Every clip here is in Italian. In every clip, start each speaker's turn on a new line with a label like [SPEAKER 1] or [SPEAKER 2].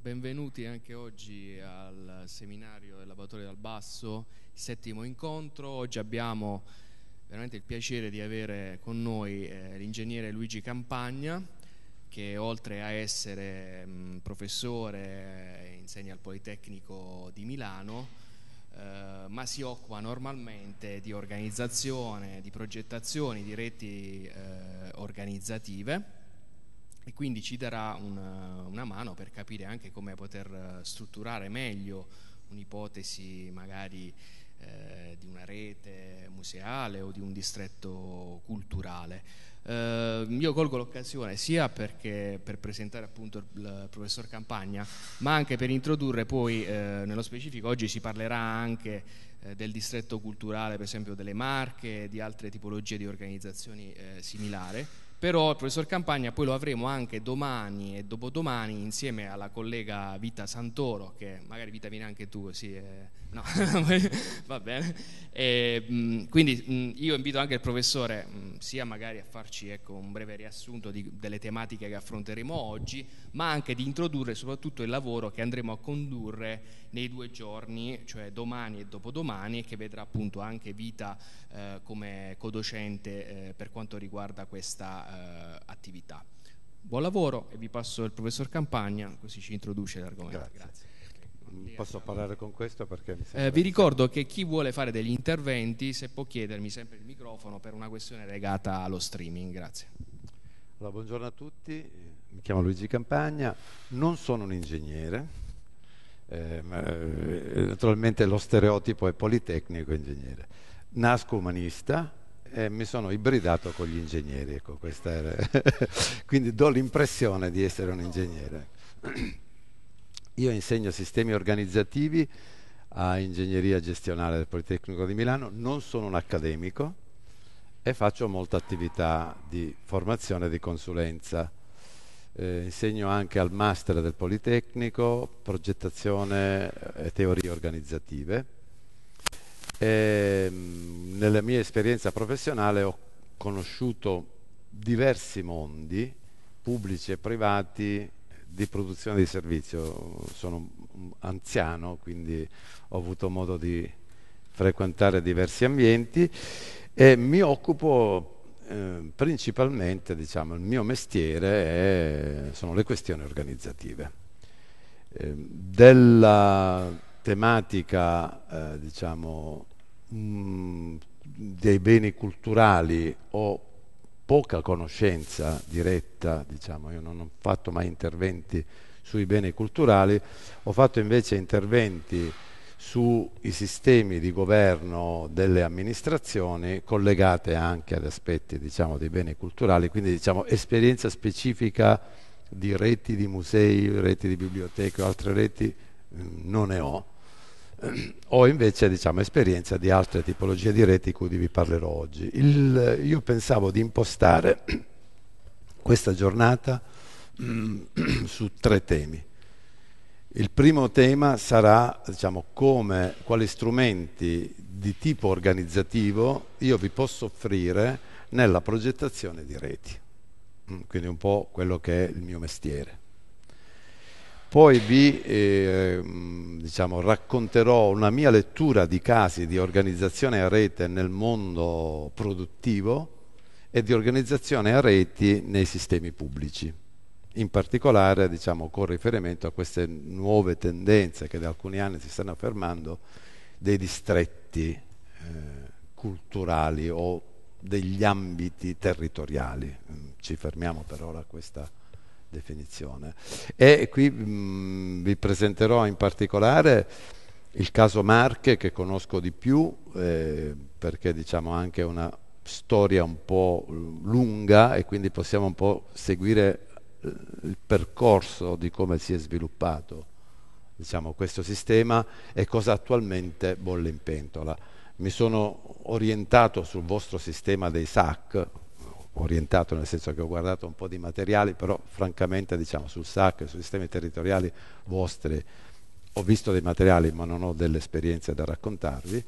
[SPEAKER 1] Benvenuti anche oggi al seminario del Laboratorio dal Basso, settimo incontro. Oggi abbiamo veramente il piacere di avere con noi eh, l'ingegnere Luigi Campagna, che oltre a essere mh, professore eh, insegna al Politecnico di Milano, eh, ma si occupa normalmente di organizzazione, di progettazione, di reti eh, organizzative e quindi ci darà una, una mano per capire anche come poter eh, strutturare meglio un'ipotesi magari eh, di una rete museale o di un distretto culturale. Eh, io colgo l'occasione sia perché, per presentare appunto il, professor Campagna, ma anche per introdurre poi eh, nello specifico oggi si parlerà anche eh, del distretto culturale, per esempio delle Marche, di altre tipologie di organizzazioni eh, similari però il professor Campagna poi lo avremo anche domani e dopodomani insieme alla collega Vita Santoro, che magari Vita viene anche tu, sì, eh, No, va bene. E, mh, quindi mh, io invito anche il professore mh, sia magari a farci ecco, un breve riassunto di, delle tematiche che affronteremo oggi, ma anche di introdurre soprattutto il lavoro che andremo a condurre nei due giorni, cioè domani e dopodomani, che vedrà appunto anche Vita eh, come codocente eh, per quanto riguarda questa eh, attività. Buon lavoro e vi passo il professor Campagna così ci introduce l'argomento. Grazie. Grazie posso parlare con questo perché mi sembra... Eh, vi ricordo che chi vuole fare degli interventi, se può chiedermi sempre il microfono per una questione legata allo streaming. Grazie. Allora, buongiorno a tutti,
[SPEAKER 2] mi chiamo Luigi Campagna, non sono un ingegnere, eh, eh naturalmente lo stereotipo è politecnico ingegnere. Nasco umanista, e mi sono ibridato con gli ingegneri, ecco, quindi do l'impressione di essere un ingegnere. Io insegno sistemi organizzativi a ingegneria gestionale del Politecnico di Milano, non sono un accademico e faccio molta attività di formazione e di consulenza. Eh, insegno anche al master del Politecnico progettazione eh, e teorie organizzative. E, ehm, nella mia esperienza professionale ho conosciuto diversi mondi, pubblici e privati, di produzione di servizio, sono anziano, quindi ho avuto modo di frequentare diversi ambienti e mi occupo eh, principalmente, diciamo, il mio mestiere è, sono le questioni organizzative. Eh, della tematica, eh, diciamo, mm, dei beni culturali o poca conoscenza diretta, diciamo, io non ho fatto mai interventi sui beni culturali, ho fatto invece interventi sui sistemi di governo delle amministrazioni collegate anche ad aspetti diciamo, dei beni culturali, quindi diciamo, esperienza specifica di reti di musei, reti di biblioteche, o altre reti mm, non ne ho Ehm, ho invece diciamo, esperienza di altre tipologie di reti di cui vi parlerò oggi. Il, io pensavo di impostare questa giornata mm, su tre temi. Il primo tema sarà diciamo, come, quali strumenti di tipo organizzativo io vi posso offrire nella progettazione di reti, mm, quindi un po' quello che è il mio mestiere. Poi vi eh, diciamo, racconterò una mia lettura di casi di organizzazione a rete nel mondo produttivo e di organizzazione a reti nei sistemi pubblici, in particolare diciamo, con riferimento a queste nuove tendenze che da alcuni anni si stanno affermando dei distretti eh, culturali o degli ambiti territoriali. Mm, ci fermiamo per ora a questa definizione. E qui mh, mm, vi presenterò in particolare il caso Marche che conosco di più eh, perché diciamo anche una storia un po' lunga e quindi possiamo un po' seguire eh, il percorso di come si è sviluppato diciamo, questo sistema e cosa attualmente bolle in pentola. Mi sono orientato sul vostro sistema dei SAC, orientato nel senso che ho guardato un po' di materiali, però francamente diciamo, sul SAC e sui sistemi territoriali vostri ho visto dei materiali ma non ho delle esperienze da raccontarvi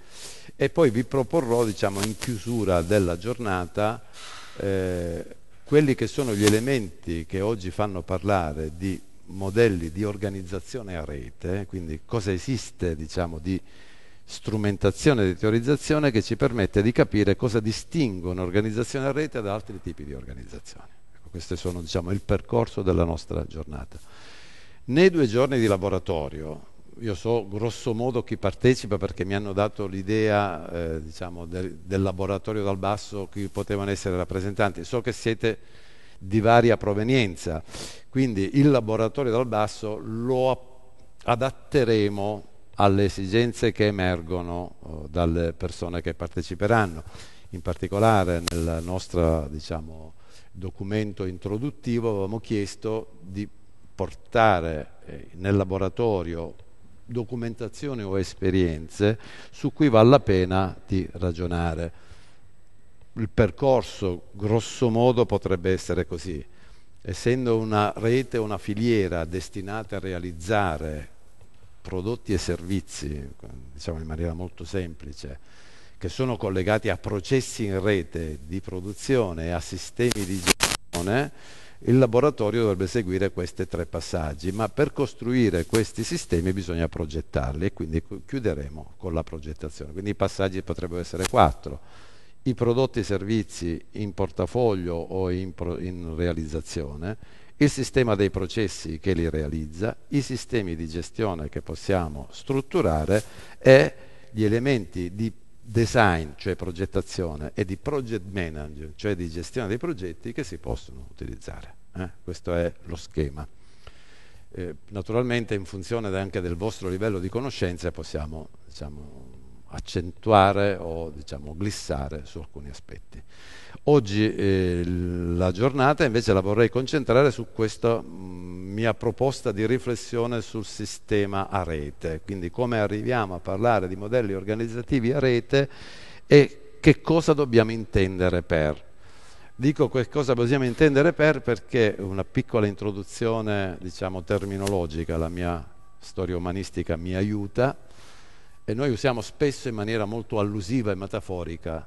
[SPEAKER 2] e poi vi proporrò diciamo, in chiusura della giornata eh, quelli che sono gli elementi che oggi fanno parlare di modelli di organizzazione a rete, quindi cosa esiste diciamo, di strumentazione di teorizzazione che ci permette di capire cosa distingue un'organizzazione a rete da altri tipi di organizzazioni. Ecco, questo sono diciamo, il percorso della nostra giornata. Nei due giorni di laboratorio, io so grosso modo chi partecipa perché mi hanno dato l'idea eh, diciamo, del, del laboratorio dal basso, chi potevano essere rappresentanti, so che siete di varia provenienza, quindi il laboratorio dal basso lo adatteremo alle esigenze che emergono oh, dalle persone che parteciperanno. In particolare nel nostro diciamo, documento introduttivo avevamo chiesto di portare eh, nel laboratorio documentazioni o esperienze su cui vale la pena di ragionare. Il percorso grosso modo potrebbe essere così. Essendo una rete, una filiera destinata a realizzare prodotti e servizi, diciamo in maniera molto semplice, che sono collegati a processi in rete di produzione e a sistemi di gestione, il laboratorio dovrebbe seguire questi tre passaggi, ma per costruire questi sistemi bisogna progettarli e quindi chiuderemo con la progettazione. Quindi i passaggi potrebbero essere quattro. I prodotti e servizi in portafoglio o in, in realizzazione il sistema dei processi che li realizza, i sistemi di gestione che possiamo strutturare e gli elementi di design, cioè progettazione, e di project management, cioè di gestione dei progetti che si possono utilizzare. Eh? Questo è lo schema. Eh, naturalmente in funzione anche del vostro livello di conoscenze possiamo diciamo, accentuare o diciamo, glissare su alcuni aspetti. Oggi eh, la giornata invece la vorrei concentrare su questa mh, mm, mia proposta di riflessione sul sistema a rete, quindi come arriviamo a parlare di modelli organizzativi a rete e che cosa dobbiamo intendere per. Dico che cosa possiamo intendere per perché una piccola introduzione, diciamo, terminologica, la mia storia umanistica mi aiuta e noi usiamo spesso in maniera molto allusiva e metaforica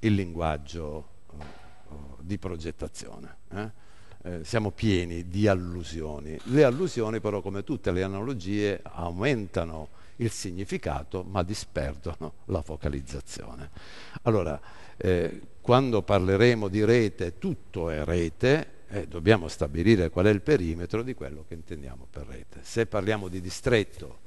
[SPEAKER 2] il linguaggio eh, oh, di progettazione. Eh? Eh, siamo pieni di allusioni. Le allusioni però, come tutte le analogie, aumentano il significato ma disperdono la focalizzazione. Allora, eh, quando parleremo di rete, tutto è rete, dobbiamo stabilire qual è il perimetro di quello che intendiamo per rete. Se parliamo di distretto,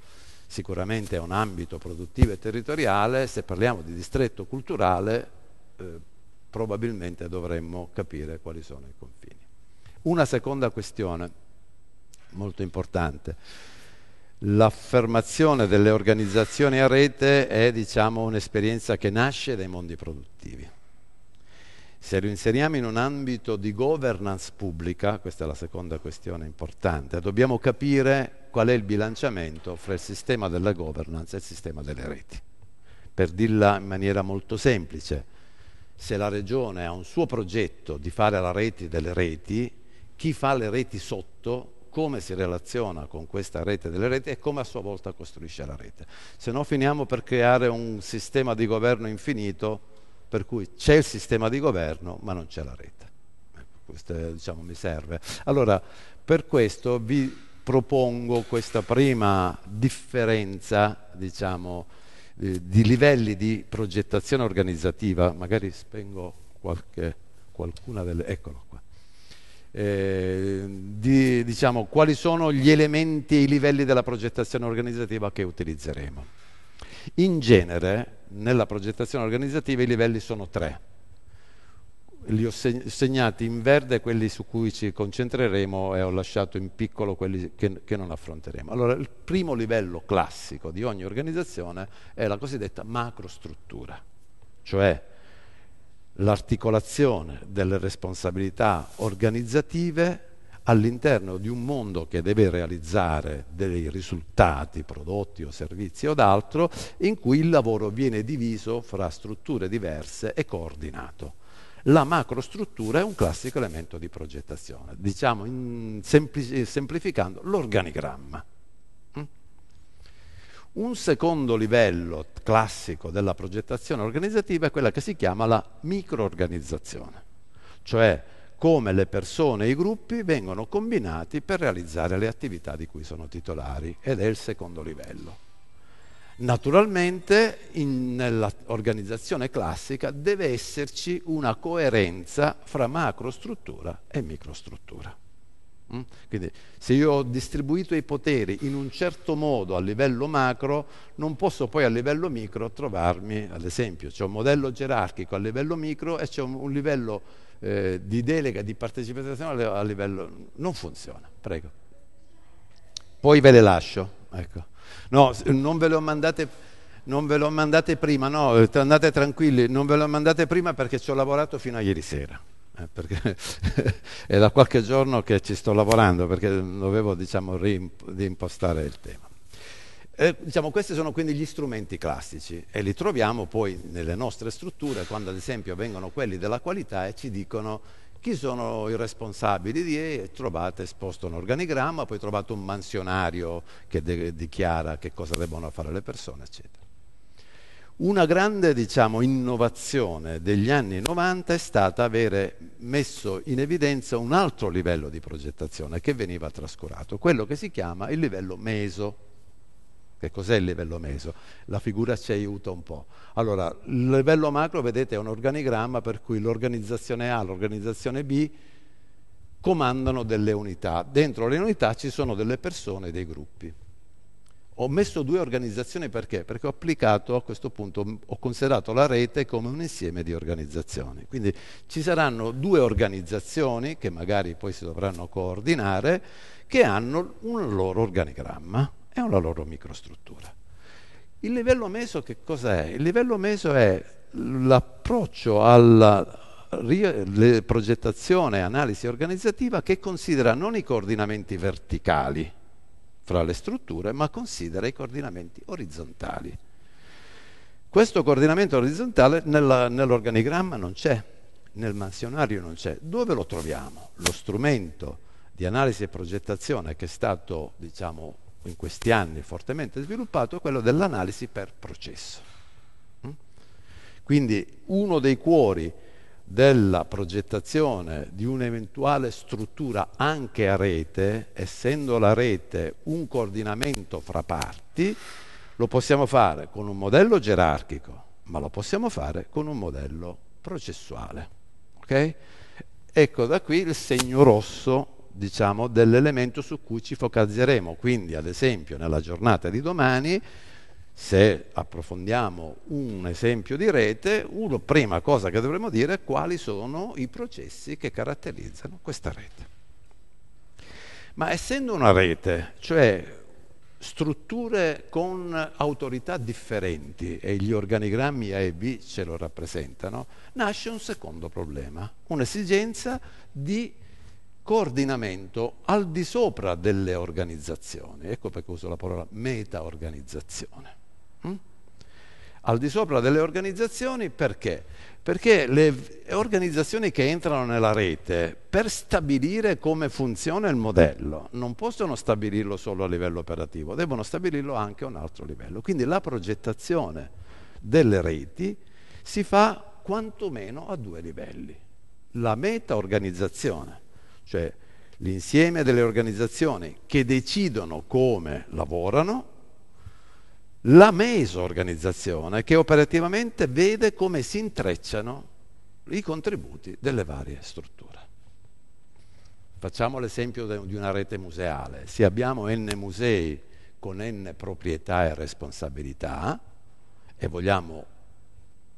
[SPEAKER 2] sicuramente è un ambito produttivo e territoriale, se parliamo di distretto culturale eh, probabilmente dovremmo capire quali sono i confini. Una seconda questione molto importante. L'affermazione delle organizzazioni a rete è diciamo, un'esperienza che nasce dai mondi produttivi. Se lo inseriamo in un ambito di governance pubblica, questa è la seconda questione importante, dobbiamo capire qual è il bilanciamento fra il sistema della governance e il sistema delle reti. Per dirla in maniera molto semplice, se la regione ha un suo progetto di fare la rete delle reti, chi fa le reti sotto come si relaziona con questa rete delle reti e come a sua volta costruisce la rete. Se no finiamo per creare un sistema di governo infinito per cui c'è il sistema di governo ma non c'è la rete. Ecco, questo diciamo, mi serve. Allora, per questo vi propongo questa prima differenza, diciamo, eh, di livelli di progettazione organizzativa, magari spengo qualche, qualcuna delle... eccolo qua. Eh, di, diciamo, quali sono gli elementi e i livelli della progettazione organizzativa che utilizzeremo. In genere nella progettazione organizzativa i livelli sono tre li ho segnati in verde quelli su cui ci concentreremo e ho lasciato in piccolo quelli che, che, non affronteremo. Allora, il primo livello classico di ogni organizzazione è la cosiddetta macrostruttura, cioè l'articolazione delle responsabilità organizzative all'interno di un mondo che deve realizzare dei risultati, prodotti o servizi o d'altro, in cui il lavoro viene diviso fra strutture diverse e coordinato. La macrostruttura è un classico elemento di progettazione, diciamo in, sempli, semplificando l'organigramma. Mm? Un secondo livello classico della progettazione organizzativa è quella che si chiama la microorganizzazione, cioè come le persone e i gruppi vengono combinati per realizzare le attività di cui sono titolari ed è il secondo livello. Naturalmente in, nell'organizzazione classica deve esserci una coerenza fra macrostruttura e microstruttura. Mm? Quindi se io ho distribuito i poteri in un certo modo a livello macro, non posso poi a livello micro trovarmi, ad esempio, c'è un modello gerarchico a livello micro e c'è un, un livello eh, di delega, di partecipazione a livello... non funziona, prego. Poi ve le lascio. Ecco. No, non ve lo mandate non ve lo mandate prima, no, eh, andate tranquilli, non ve lo mandate prima perché ci ho lavorato fino a ieri sera. Eh, perché è da qualche giorno che ci sto lavorando perché dovevo diciamo, reimpostare il tema. Eh, diciamo, questi sono quindi gli strumenti classici e li troviamo poi nelle nostre strutture quando ad esempio vengono quelli della qualità e ci dicono chi sono i responsabili di E? Trovate esposto un organigramma, poi trovate un mansionario che de- dichiara che cosa devono fare le persone, eccetera. Una grande diciamo, innovazione degli anni 90 è stata avere messo in evidenza un altro livello di progettazione che veniva trascurato, quello che si chiama il livello meso. Che cos'è il livello meso? La figura ci aiuta un po'. Allora, il livello macro, vedete, è un organigramma per cui l'organizzazione A, e l'organizzazione B comandano delle unità. Dentro le unità ci sono delle persone, e dei gruppi. Ho messo due organizzazioni perché? Perché ho applicato a questo punto, ho considerato la rete come un insieme di organizzazioni. Quindi ci saranno due organizzazioni che magari poi si dovranno coordinare, che hanno un loro organigramma è una loro microstruttura. Il livello meso che cos'è? Il livello meso è l'approccio alla progettazione e analisi organizzativa che considera non i coordinamenti verticali fra le strutture, ma considera i coordinamenti orizzontali. Questo coordinamento orizzontale nell'organigramma non c'è, nel mansionario non c'è. Dove lo troviamo? Lo strumento di analisi e progettazione che è stato diciamo, in questi anni fortemente sviluppato è quello dell'analisi per processo. Mm? Quindi uno dei cuori della progettazione di un'eventuale struttura anche a rete, essendo la rete un coordinamento fra parti, lo possiamo fare con un modello gerarchico, ma lo possiamo fare con un modello processuale. Okay? Ecco da qui il segno rosso diciamo, dell'elemento su cui ci focalizzeremo. Quindi, ad esempio, nella giornata di domani, se approfondiamo un esempio di rete, una prima cosa che dovremmo dire è quali sono i processi che caratterizzano questa rete. Ma essendo una rete, cioè strutture con autorità differenti e gli organigrammi A e B ce lo rappresentano, nasce un secondo problema, un'esigenza di coordinamento al di sopra delle organizzazioni. Ecco perché uso la parola meta-organizzazione. Mm? Al di sopra delle organizzazioni perché? Perché le organizzazioni che entrano nella rete per stabilire come funziona il modello non possono stabilirlo solo a livello operativo, devono stabilirlo anche a un altro livello. Quindi la progettazione delle reti si fa quantomeno a due livelli. La meta-organizzazione cioè l'insieme delle organizzazioni che decidono come lavorano, la mesorganizzazione che operativamente vede come si intrecciano i contributi delle varie strutture. Facciamo l'esempio di una rete museale. Se abbiamo n musei con n proprietà e responsabilità e vogliamo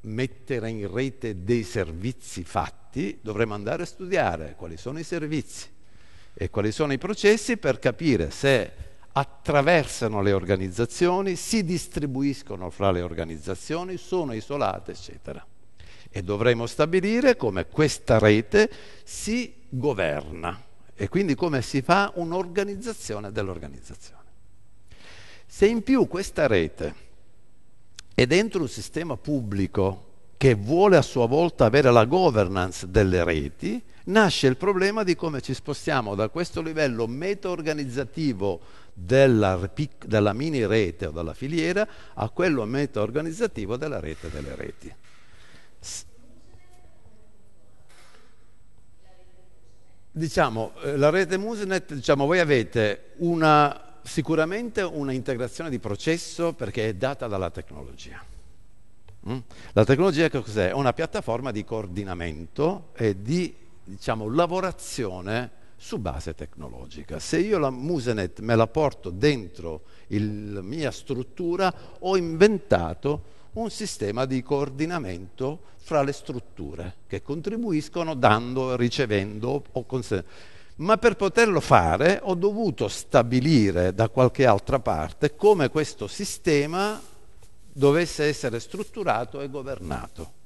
[SPEAKER 2] mettere in rete dei servizi fatti, dovremmo andare a studiare quali sono i servizi e quali sono i processi per capire se attraversano le organizzazioni, si distribuiscono fra le organizzazioni, sono isolate, eccetera. E dovremo stabilire come questa rete si governa e quindi come si fa un'organizzazione dell'organizzazione. Se in più questa rete e dentro un sistema pubblico che vuole a sua volta avere la governance delle reti, nasce il problema di come ci spostiamo da questo livello meta-organizzativo della, della mini rete o dalla filiera a quello meta-organizzativo della rete delle reti. Diciamo, eh, la rete Musenet, diciamo, voi avete una sicuramente una integrazione di processo perché è data dalla tecnologia. Mm? La tecnologia che cos'è? È una piattaforma di coordinamento e di diciamo, lavorazione su base tecnologica. Se io la Musenet me la porto dentro la mia struttura, ho inventato un sistema di coordinamento fra le strutture che contribuiscono dando, ricevendo o consentendo ma per poterlo fare ho dovuto stabilire da qualche altra parte come questo sistema dovesse essere strutturato e governato.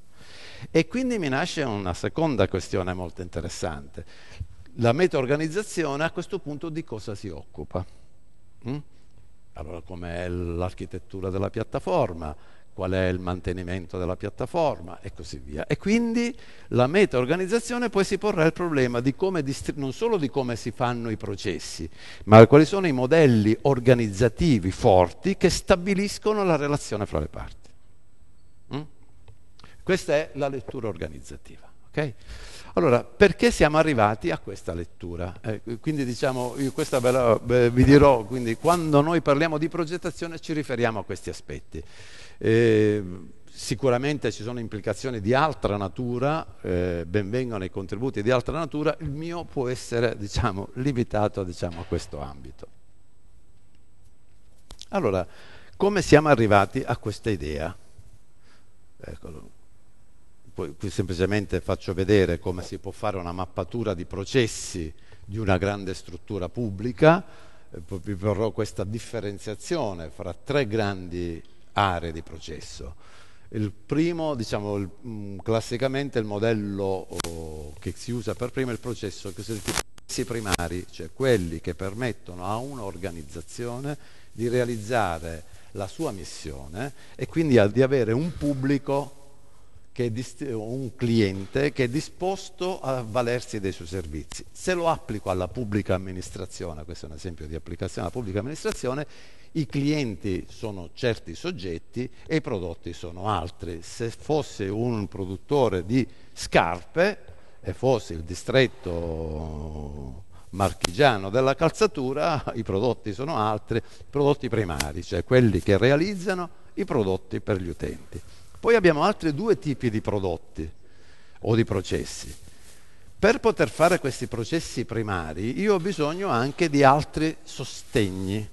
[SPEAKER 2] E quindi mi nasce una seconda questione molto interessante. La meta-organizzazione a questo punto di cosa si occupa? Mm? Allora, com'è l'architettura della piattaforma? qual è il mantenimento della piattaforma e così via. E quindi la meta organizzazione poi si porrà il problema di distri- non solo di come si fanno i processi, ma quali sono i modelli organizzativi forti che stabiliscono la relazione fra le parti. Mm? Questa è la lettura organizzativa. Okay? Allora, perché siamo arrivati a questa lettura? Eh, quindi diciamo, io questa ve la, ve, vi dirò, quindi quando noi parliamo di progettazione ci riferiamo a questi aspetti. Eh, sicuramente ci sono implicazioni di altra natura, eh, benvengano i contributi di altra natura, il mio può essere diciamo, limitato diciamo, a questo ambito. Allora, come siamo arrivati a questa idea? Eccolo. Poi, qui semplicemente faccio vedere come si può fare una mappatura di processi di una grande struttura pubblica, eh, vi porrò questa differenziazione fra tre grandi aree di processo. Il primo, diciamo, il, mm, classicamente il modello oh, che si usa per primo è il processo che si processi primari, cioè quelli che permettono a un'organizzazione di realizzare la sua missione e quindi di avere un pubblico, un cliente che è disposto a valersi dei suoi servizi. Se lo applico alla pubblica amministrazione, questo è un esempio di applicazione alla pubblica amministrazione, i clienti sono certi soggetti e i prodotti sono altri. Se fosse un produttore di scarpe e fosse il distretto marchigiano della calzatura, i prodotti sono altri, i prodotti primari, cioè quelli che realizzano i prodotti per gli utenti. Poi abbiamo altri due tipi di prodotti o di processi. Per poter fare questi processi primari io ho bisogno anche di altri sostegni,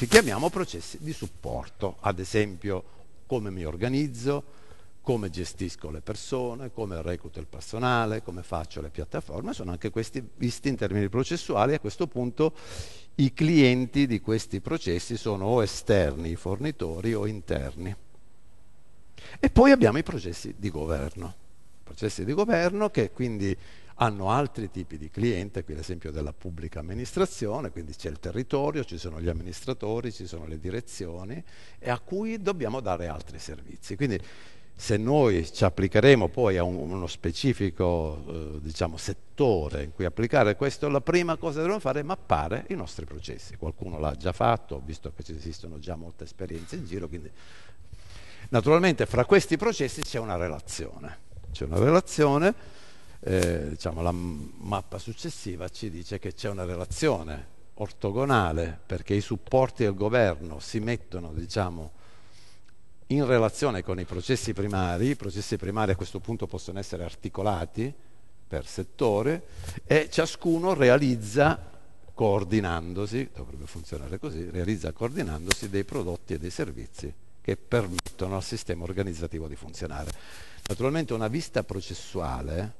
[SPEAKER 2] ci chiamiamo processi di supporto, ad esempio come mi organizzo, come gestisco le persone, come recluto il personale, come faccio le piattaforme, sono anche questi visti in termini processuali. A questo punto i clienti di questi processi sono o esterni, i fornitori, o interni. E poi abbiamo i processi di governo, processi di governo che quindi hanno altri tipi di cliente, qui l'esempio della pubblica amministrazione, quindi c'è il territorio, ci sono gli amministratori, ci sono le direzioni e a cui dobbiamo dare altri servizi. Quindi se noi ci applicheremo poi a un, uno specifico eh, diciamo, settore in cui applicare questo, la prima cosa che dobbiamo fare è mappare i nostri processi. Qualcuno l'ha già fatto, visto che ci esistono già molte esperienze in giro, quindi naturalmente fra questi processi c'è una relazione. C'è una relazione eh, diciamo, la mappa successiva ci dice che c'è una relazione ortogonale perché i supporti del governo si mettono diciamo, in relazione con i processi primari, i processi primari a questo punto possono essere articolati per settore e ciascuno realizza coordinandosi, dovrebbe funzionare così, realizza coordinandosi dei prodotti e dei servizi che permettono al sistema organizzativo di funzionare. Naturalmente una vista processuale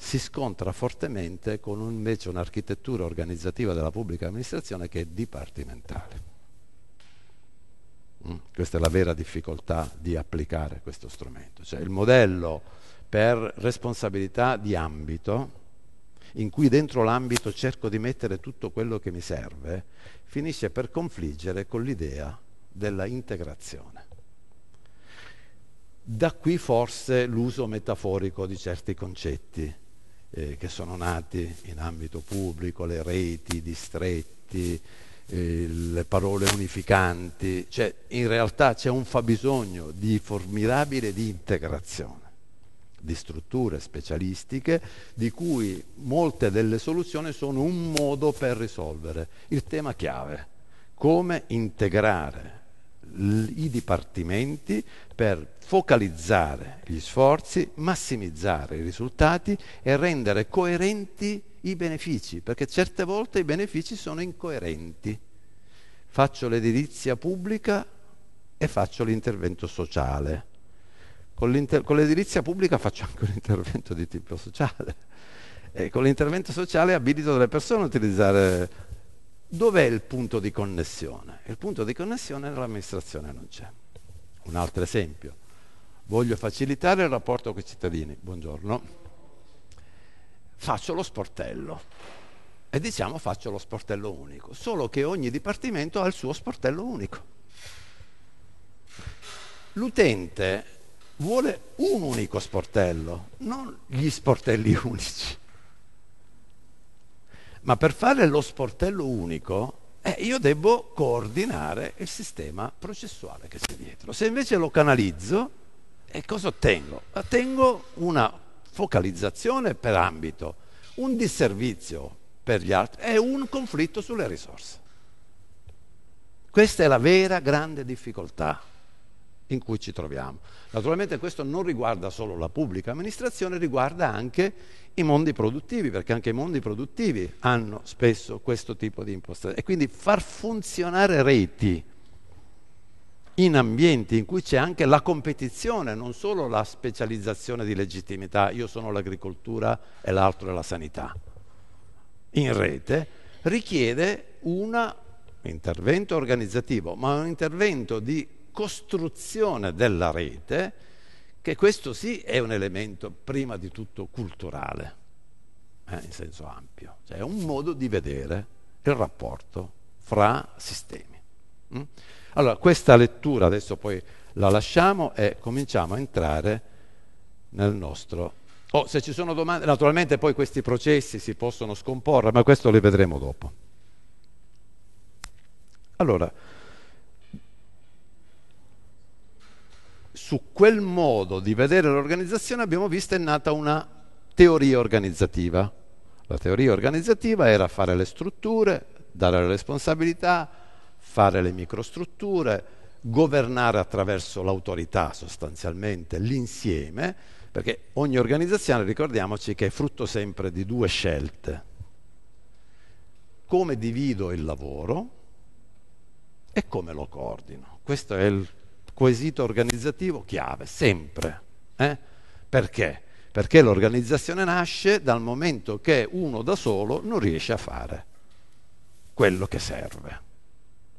[SPEAKER 2] si scontra fortemente con invece un'architettura organizzativa della pubblica amministrazione che è dipartimentale. Mm, questa è la vera difficoltà di applicare questo strumento, cioè il modello per responsabilità di ambito, in cui dentro l'ambito cerco di mettere tutto quello che mi serve, finisce per confliggere con l'idea della integrazione. Da qui forse l'uso metaforico di certi concetti, eh, che sono nati in ambito pubblico, le reti, i distretti, eh, le parole unificanti, cioè in realtà c'è un fabbisogno di formidabile di integrazione di strutture specialistiche di cui molte delle soluzioni sono un modo per risolvere il tema chiave, come integrare i dipartimenti per focalizzare gli sforzi, massimizzare i risultati e rendere coerenti i benefici, perché certe volte i benefici sono incoerenti. Faccio l'edilizia pubblica e faccio l'intervento sociale. Con, l'edilizia pubblica faccio anche un intervento di tipo sociale. E con l'intervento sociale abilito delle persone a utilizzare Dov'è il punto di connessione? Il punto di connessione nell'amministrazione non c'è. Un altro esempio. Voglio facilitare il rapporto con i cittadini. Buongiorno. Faccio lo sportello. E diciamo faccio lo sportello unico. Solo che ogni dipartimento ha il suo sportello unico. L'utente vuole un unico sportello, non gli sportelli unici. Ma per fare lo sportello unico eh, io devo coordinare il sistema processuale che c'è dietro. Se invece lo canalizzo, eh, cosa ottengo? Ottengo una focalizzazione per ambito, un disservizio per gli altri e un conflitto sulle risorse. Questa è la vera grande difficoltà in cui ci troviamo. Naturalmente questo non riguarda solo la pubblica amministrazione, riguarda anche i mondi produttivi, perché anche i mondi produttivi hanno spesso questo tipo di impostazione. E quindi far funzionare reti in ambienti in cui c'è anche la competizione, non solo la specializzazione di legittimità, io sono l'agricoltura e l'altro è la sanità, in rete, richiede un intervento organizzativo, ma un intervento di costruzione della rete, che questo sì è un elemento prima di tutto culturale, eh, in senso ampio, cioè è un modo di vedere il rapporto fra sistemi. Mm? Allora, questa lettura adesso poi la lasciamo e cominciamo a entrare nel nostro... Oh, se ci sono domande, naturalmente poi questi processi si possono scomporre, ma questo li vedremo dopo. Allora, su quel modo di vedere l'organizzazione abbiamo visto è nata una teoria organizzativa. La teoria organizzativa era fare le strutture, dare le responsabilità, fare le microstrutture, governare attraverso l'autorità sostanzialmente l'insieme, perché ogni organizzazione, ricordiamoci, che è frutto sempre di due scelte. Come divido il lavoro e come lo coordino. Questo è il quesito organizzativo chiave, sempre. Eh? Perché? Perché l'organizzazione nasce dal momento che uno da solo non riesce a fare quello che serve.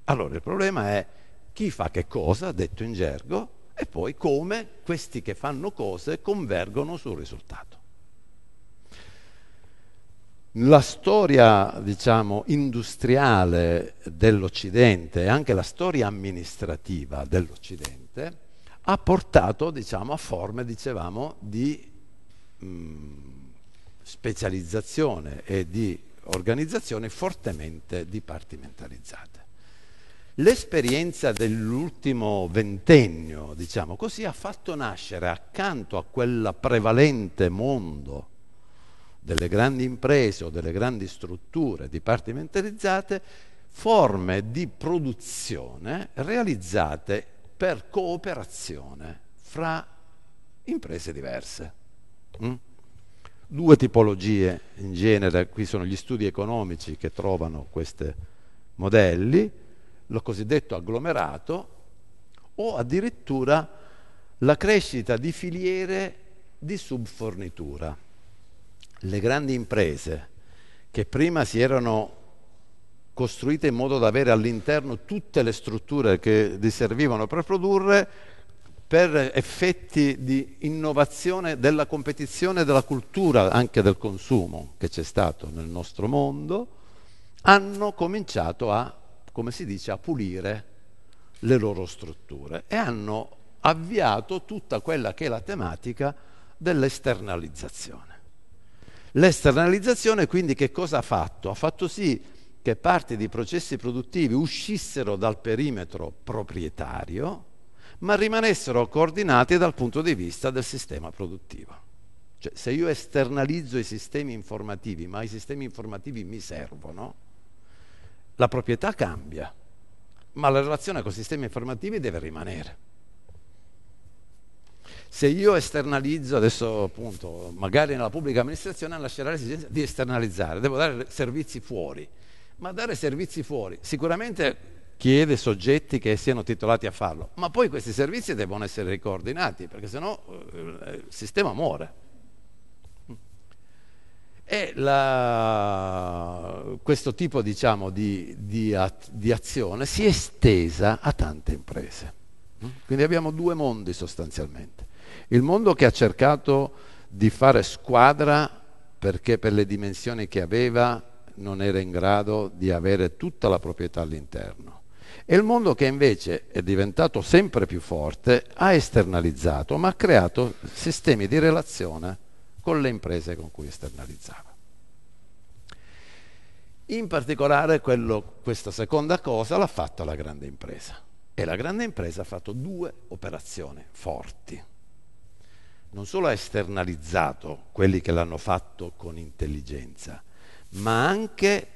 [SPEAKER 2] Allora il problema è chi fa che cosa, detto in gergo, e poi come questi che fanno cose convergono sul risultato. La storia, diciamo, industriale dell'Occidente e anche la storia amministrativa dell'Occidente ha portato, diciamo, a forme, dicevamo, di mh, mm, specializzazione e di organizzazione fortemente dipartimentalizzate. L'esperienza dell'ultimo ventennio, diciamo così, ha fatto nascere accanto a quel prevalente mondo delle grandi imprese o delle grandi strutture dipartimentalizzate forme di produzione realizzate per cooperazione fra imprese diverse. Mm? Due tipologie in genere, qui sono gli studi economici che trovano questi modelli, lo cosiddetto agglomerato o addirittura la crescita di filiere di subfornitura le grandi imprese che prima si erano costruite in modo da avere all'interno tutte le strutture che gli servivano per produrre, per effetti di innovazione della competizione, della cultura, anche del consumo che c'è stato nel nostro mondo, hanno cominciato a, come si dice, a pulire le loro strutture e hanno avviato tutta quella che è la tematica dell'esternalizzazione. L'esternalizzazione quindi che cosa ha fatto? Ha fatto sì che parti dei processi produttivi uscissero dal perimetro proprietario, ma rimanessero coordinati dal punto di vista del sistema produttivo. Cioè, se io esternalizzo i sistemi informativi, ma i sistemi informativi mi servono, la proprietà cambia, ma la relazione con i sistemi informativi deve rimanere. Se io esternalizzo, adesso appunto, magari nella pubblica amministrazione lascerà l'esigenza di esternalizzare, devo dare servizi fuori, ma dare servizi fuori sicuramente chiede soggetti che siano titolati a farlo, ma poi questi servizi devono essere ricoordinati, perché sennò eh, il sistema muore. E la, questo tipo diciamo, di, di, di, azione si è estesa a tante imprese. Quindi abbiamo due mondi sostanzialmente. Il mondo che ha cercato di fare squadra perché per le dimensioni che aveva non era in grado di avere tutta la proprietà all'interno. E il mondo che invece è diventato sempre più forte ha esternalizzato, ma ha creato sistemi di relazione con le imprese con cui esternalizzava. In particolare quello, questa seconda cosa l'ha fatta la grande impresa e la grande impresa ha fatto due operazioni forti non solo ha esternalizzato quelli che l'hanno fatto con intelligenza, ma ha anche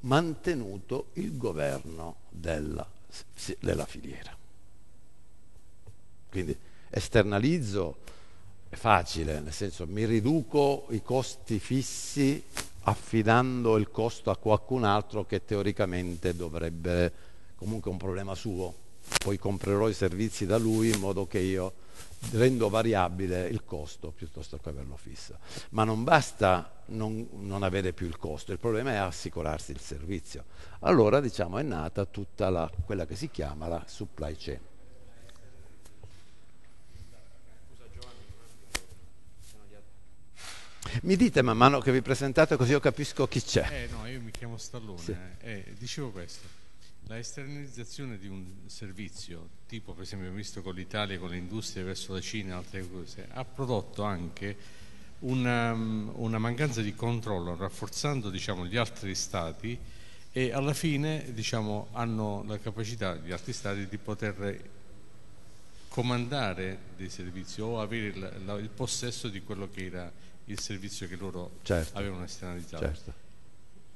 [SPEAKER 2] mantenuto il governo della, della filiera. Quindi esternalizzo è facile, nel senso mi riduco i costi fissi affidando il costo a qualcun altro che teoricamente dovrebbe comunque un problema suo. Poi comprerò i servizi da lui in modo che io rendo variabile il costo piuttosto che averlo fisso. Ma non basta non, non, avere più il costo, il problema è assicurarsi il servizio. Allora diciamo è nata tutta la, quella che si chiama la supply chain. Mi dite man mano che vi presentate così io capisco chi c'è.
[SPEAKER 3] Eh no, io mi chiamo Stallone. Sì. Eh, eh dicevo questo. La esternalizzazione di un servizio, tipo per esempio visto con l'Italia, con le industrie verso la Cina e altre cose, ha prodotto anche una, um, una mancanza di controllo, rafforzando diciamo, gli altri stati e alla fine diciamo, hanno la capacità gli altri stati di poter comandare dei servizi o avere il, la, il possesso di quello che era il servizio che loro certo. avevano esternalizzato. Certo.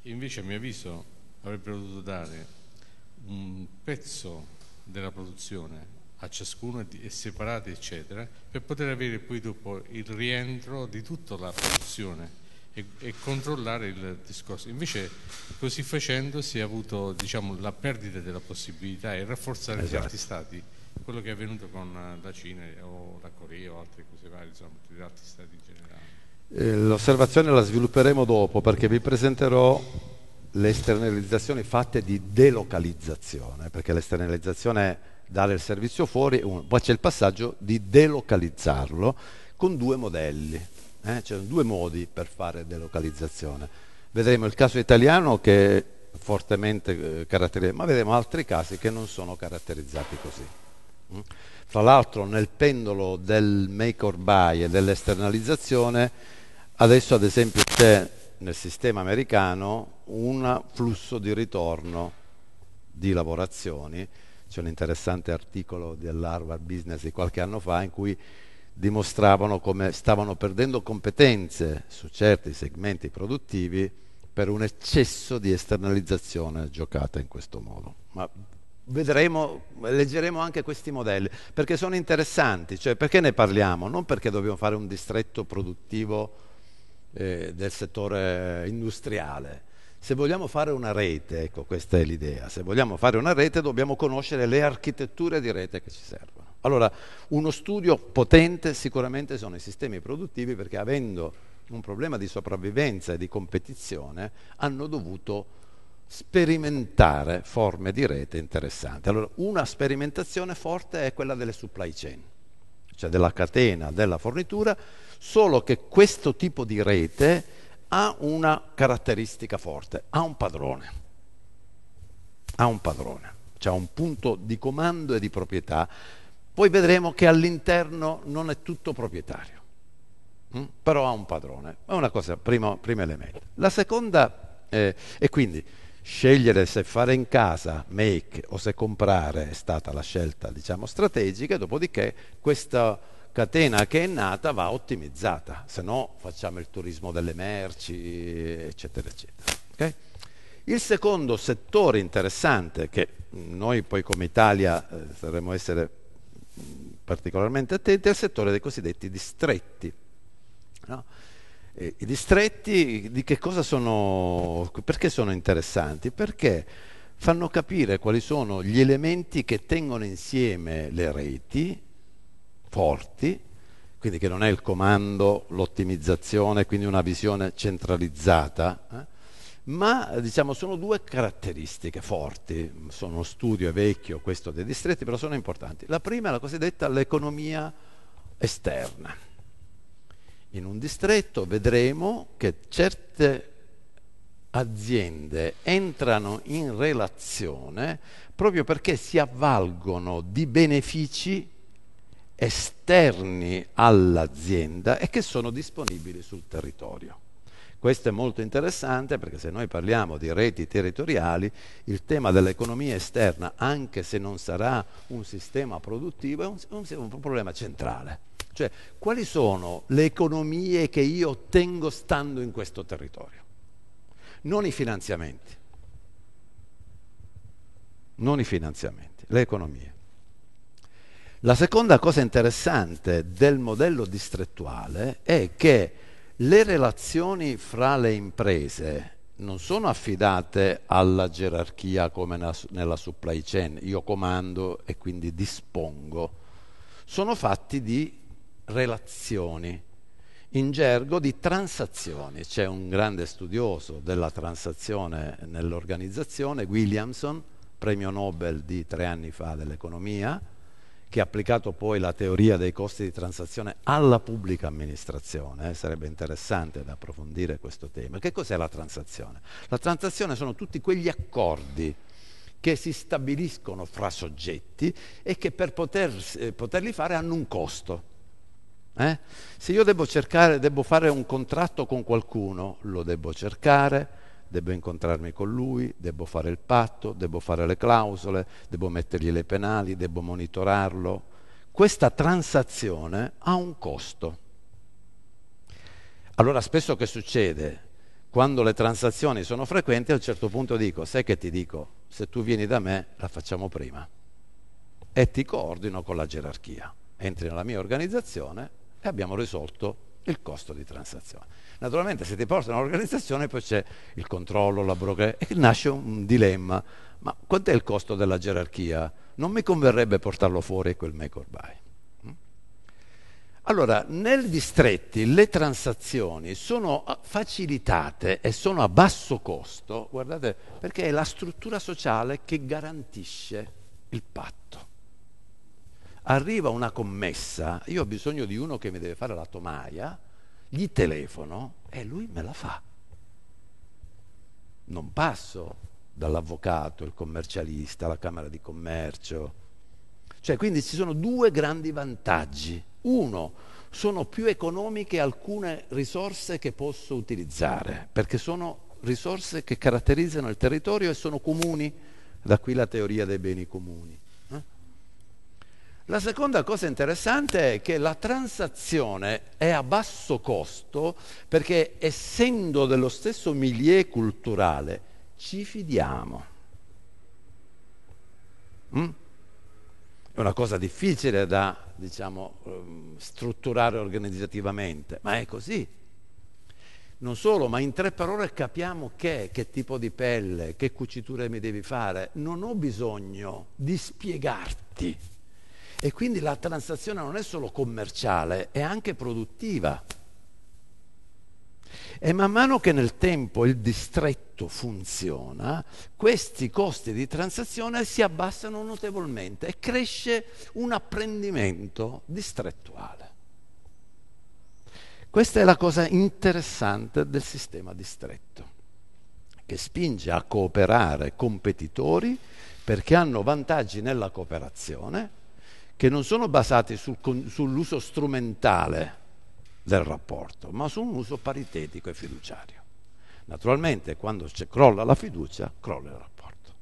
[SPEAKER 3] Invece a mio avviso avrebbero dovuto dare un pezzo della produzione a ciascuno e separati eccetera per poter avere poi dopo il rientro di tutta la produzione e, e controllare il discorso invece così facendo si è avuto diciamo, la perdita della possibilità e rafforzare esatto. certi stati quello che è avvenuto con la Cina o la Corea o altre cose varie insomma gli altri stati in generale
[SPEAKER 2] eh, l'osservazione la svilupperemo dopo perché vi presenterò le esternalizzazioni fatte di delocalizzazione, perché l'esternalizzazione è dare il servizio fuori, poi c'è il passaggio di delocalizzarlo con due modelli, eh? c'erano due modi per fare delocalizzazione. Vedremo il caso italiano che è fortemente eh, caratterizzato, ma vedremo altri casi che non sono caratterizzati così. Mm. Fra l'altro nel pendolo del make or buy e dell'esternalizzazione, adesso ad esempio c'è nel sistema americano un flusso di ritorno di lavorazioni. C'è un interessante articolo dell'Harvard Business di qualche anno fa in cui dimostravano come stavano perdendo competenze su certi segmenti produttivi per un eccesso di esternalizzazione giocata in questo modo. Ma vedremo, leggeremo anche questi modelli, perché sono interessanti, cioè perché ne parliamo? Non perché dobbiamo fare un distretto produttivo eh, del settore industriale. Se vogliamo fare una rete, ecco questa è l'idea, se vogliamo fare una rete dobbiamo conoscere le architetture di rete che ci servono. Allora, uno studio potente sicuramente sono i sistemi produttivi perché avendo un problema di sopravvivenza e di competizione hanno dovuto sperimentare forme di rete interessanti. Allora, una sperimentazione forte è quella delle supply chain, cioè della catena della fornitura, solo che questo tipo di rete ha una caratteristica forte, ha un padrone, ha un padrone, c'è un punto di comando e di proprietà, poi vedremo che all'interno non è tutto proprietario, mm? però ha un padrone, è una cosa, primo, primo elemento. La seconda eh, è quindi scegliere se fare in casa make o se comprare è stata la scelta diciamo strategica, dopodiché questa catena che è nata va ottimizzata, se no facciamo il turismo delle merci, eccetera, eccetera. Okay? Il secondo settore interessante, che noi poi come Italia eh, dovremmo essere particolarmente attenti, è il settore dei cosiddetti distretti. No? E, I distretti di che cosa sono, perché sono interessanti? Perché fanno capire quali sono gli elementi che tengono insieme le reti forti, quindi che non è il comando, l'ottimizzazione, quindi una visione centralizzata, eh? ma diciamo, sono due caratteristiche forti, sono uno studio vecchio questo dei distretti, però sono importanti. La prima è la cosiddetta l'economia esterna. In un distretto vedremo che certe aziende entrano in relazione proprio perché si avvalgono di benefici esterni all'azienda e che sono disponibili sul territorio. Questo è molto interessante perché se noi parliamo di reti territoriali, il tema dell'economia esterna, anche se non sarà un sistema produttivo, è un, un, un problema centrale. Cioè, quali sono le economie che io ottengo stando in questo territorio? Non i finanziamenti. Non i finanziamenti, le economie. La seconda cosa interessante del modello distrettuale è che le relazioni fra le imprese non sono affidate alla gerarchia come nella supply chain, io comando e quindi dispongo, sono fatti di relazioni, in gergo di transazioni. C'è un grande studioso della transazione nell'organizzazione, Williamson, premio Nobel di tre anni fa dell'economia, che ha applicato poi la teoria dei costi di transazione alla pubblica amministrazione, eh, sarebbe interessante da approfondire questo tema. Che cos'è la transazione? La transazione sono tutti quegli accordi che si stabiliscono fra soggetti e che per poter, eh, poterli fare hanno un costo. Eh? Se io devo cercare, devo fare un contratto con qualcuno, lo devo cercare, Devo incontrarmi con lui, devo fare il patto, devo fare le clausole, devo mettergli le penali, devo monitorarlo. Questa transazione ha un costo. Allora spesso che succede? Quando le transazioni sono frequenti a un certo punto dico, sai che ti dico, se tu vieni da me la facciamo prima e ti coordino con la gerarchia. Entri nella mia organizzazione e abbiamo risolto il costo di transazione. Naturalmente se ti portano all'organizzazione poi c'è il controllo, la burocrazia e nasce un dilemma. Ma quant'è il costo della gerarchia? Non mi converrebbe portarlo fuori quel make or buy. Mm? Allora, nel distretti le transazioni sono ah, facilitate e sono a basso costo, guardate, perché è la struttura sociale che garantisce il patto. Arriva una commessa, io ho bisogno di uno che mi deve fare la tomaia, gli telefono e lui me la fa. Non passo dall'avvocato, il commercialista, la Camera di Commercio. Cioè, quindi ci sono due grandi vantaggi. Uno, sono più economiche alcune risorse che posso utilizzare, perché sono risorse che caratterizzano il territorio e sono comuni, da qui la teoria dei beni comuni. La seconda cosa interessante è che la transazione è a basso costo perché essendo dello stesso milieu culturale ci fidiamo. Mm? È una cosa difficile da diciamo, ehm, strutturare organizzativamente, ma è così. Non solo, ma in tre parole capiamo che, che tipo di pelle, che cuciture mi devi fare. Non ho bisogno di spiegarti e quindi la transazione non è solo commerciale, è anche produttiva. E man mano che nel tempo il distretto funziona, questi costi di transazione si abbassano notevolmente e cresce un apprendimento distrettuale. Questa è la cosa interessante del sistema distretto, che spinge a cooperare competitori perché hanno vantaggi nella cooperazione che non sono basate sul, sull'uso strumentale del rapporto, ma su un uso paritetico e fiduciario. Naturalmente quando crolla la fiducia, crolla il rapporto.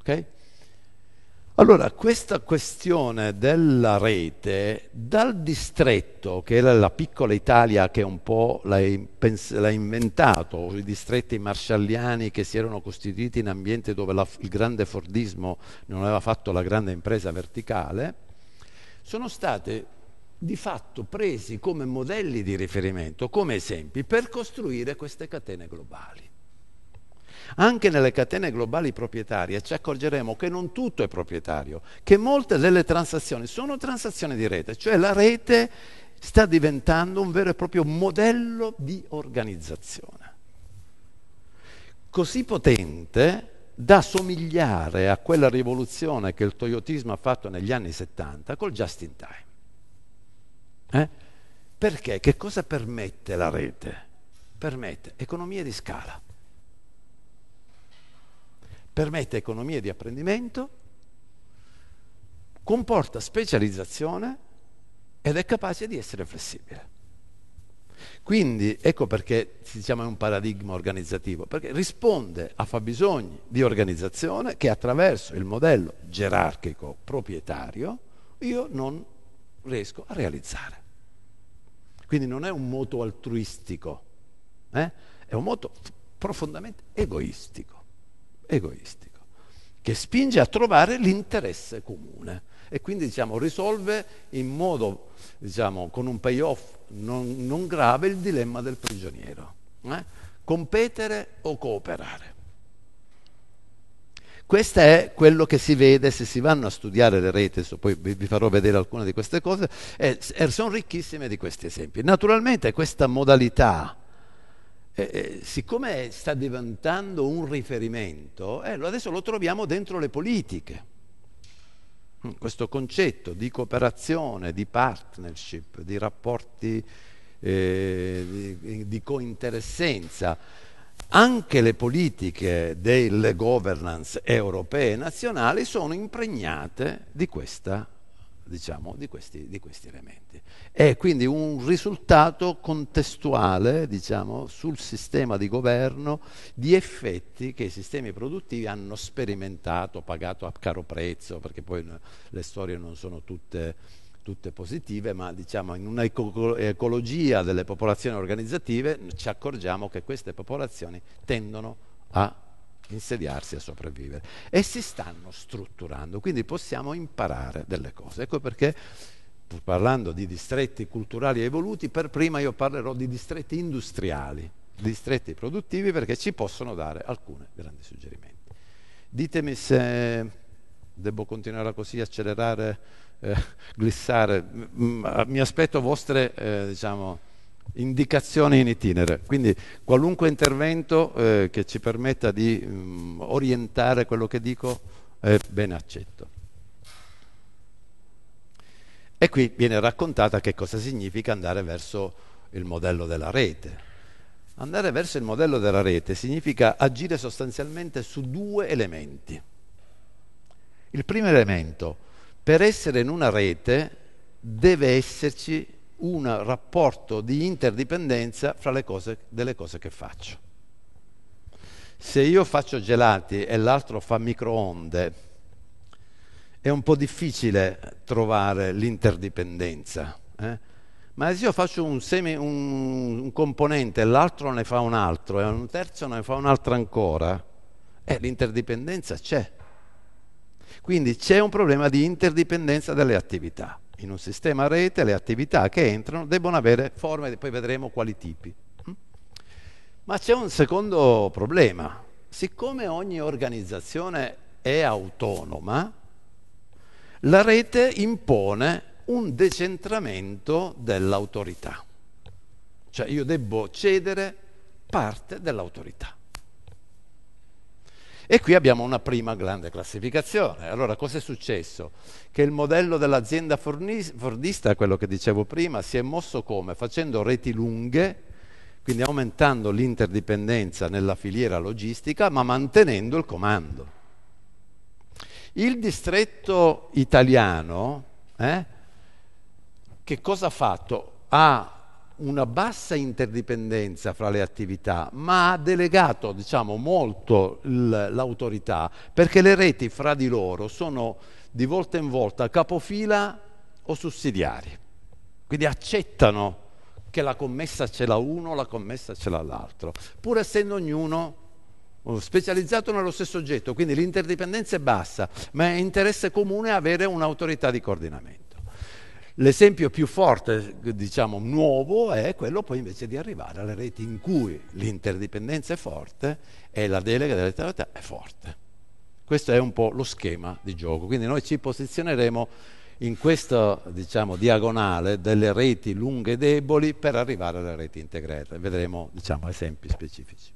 [SPEAKER 2] Okay? Allora, questa questione della rete, dal distretto, che era la piccola Italia che un po' l'ha, inventato, i distretti marscialliani che si erano costituiti in ambiente dove la, il grande Fordismo non aveva fatto la grande impresa verticale, sono state di fatto presi come modelli di riferimento, come esempi, per costruire queste catene globali. Anche nelle catene globali proprietarie ci accorgeremo che non tutto è proprietario, che molte delle transazioni sono transazioni di rete, cioè la rete sta diventando un vero e proprio modello di organizzazione. Così potente da somigliare a quella rivoluzione che il toyotismo ha fatto negli anni 70 col just in time. Eh? Perché che cosa permette la rete? Permette economie di scala permette economie di apprendimento, comporta specializzazione ed è capace di essere flessibile. Quindi ecco perché diciamo, è un paradigma organizzativo, perché risponde a fabbisogni di organizzazione che attraverso il modello gerarchico proprietario io non riesco a realizzare. Quindi non è un moto altruistico, eh? è un moto profondamente egoistico egoistico, che spinge a trovare l'interesse comune e quindi diciamo, risolve in modo, diciamo, con un payoff non, non, grave il dilemma del prigioniero. Eh? Competere o cooperare. Questo è quello che si vede se si vanno a studiare le reti, poi vi farò vedere alcune di queste cose, e, eh, e eh, sono ricchissime di questi esempi. Naturalmente questa modalità eh, eh, siccome sta diventando un riferimento, eh, adesso lo troviamo dentro le politiche. Mm, questo concetto di cooperazione, di partnership, di rapporti eh, di, di cointeressenza, anche le politiche delle governance europee e nazionali sono impregnate di questa diciamo, di, questi, di, questi, elementi. È quindi un risultato contestuale diciamo, sul sistema di governo di effetti che i sistemi produttivi hanno sperimentato, pagato a caro prezzo, perché poi le storie non sono tutte tutte positive, ma diciamo in un'ecologia delle popolazioni organizzative ci accorgiamo che queste popolazioni tendono a insediarsi e sopravvivere. E si stanno strutturando, quindi possiamo imparare delle cose. Ecco perché parlando di distretti culturali evoluti, per prima io parlerò di distretti industriali, distretti produttivi perché ci possono dare alcuni grandi suggerimenti. Ditemi se devo continuare così, accelerare, eh, glissare, mi aspetto vostre eh, diciamo, indicazioni in itinere, quindi qualunque intervento eh, che ci permetta di mh, mm, orientare quello che dico è ben accetto. E qui viene raccontata che cosa significa andare verso il modello della rete. Andare verso il modello della rete significa agire sostanzialmente su due elementi. Il primo elemento, per essere in una rete deve esserci un rapporto di interdipendenza fra le cose, delle cose che faccio. Se io faccio gelati e l'altro fa microonde, è un po' difficile trovare l'interdipendenza. Eh? Ma se io faccio un, semi, un, un componente e l'altro ne fa un altro e un terzo ne fa un altro ancora, eh, l'interdipendenza c'è. Quindi c'è un problema di interdipendenza delle attività in un sistema a rete le attività che entrano debbono avere forme, poi vedremo quali tipi. Mm? Ma c'è un secondo problema. Siccome ogni organizzazione è autonoma, la rete impone un decentramento dell'autorità. Cioè io debbo cedere parte dell'autorità. E qui abbiamo una prima grande classificazione. Allora, cosa è successo? Che il modello dell'azienda fordista, quello che dicevo prima, si è mosso come? Facendo reti lunghe, quindi aumentando l'interdipendenza nella filiera logistica, ma mantenendo il comando. Il distretto italiano, eh, che cosa ha fatto? Ha una bassa interdipendenza fra le attività, ma ha delegato diciamo, molto l'autorità, perché le reti fra di loro sono di volta in volta capofila o sussidiari. Quindi accettano che la commessa ce l'ha uno, la commessa ce l'ha l'altro, pur essendo ognuno uh, specializzato nello stesso oggetto, quindi l'interdipendenza è bassa, ma è interesse comune avere un'autorità di coordinamento. L'esempio più forte, diciamo nuovo, è quello poi invece di arrivare alle reti in cui l'interdipendenza è forte e la delega della letteratura è forte. Questo è un po' lo schema di gioco, quindi noi ci posizioneremo in questa diciamo, diagonale delle reti lunghe e deboli per arrivare alle reti integrate. Vedremo diciamo, esempi specifici.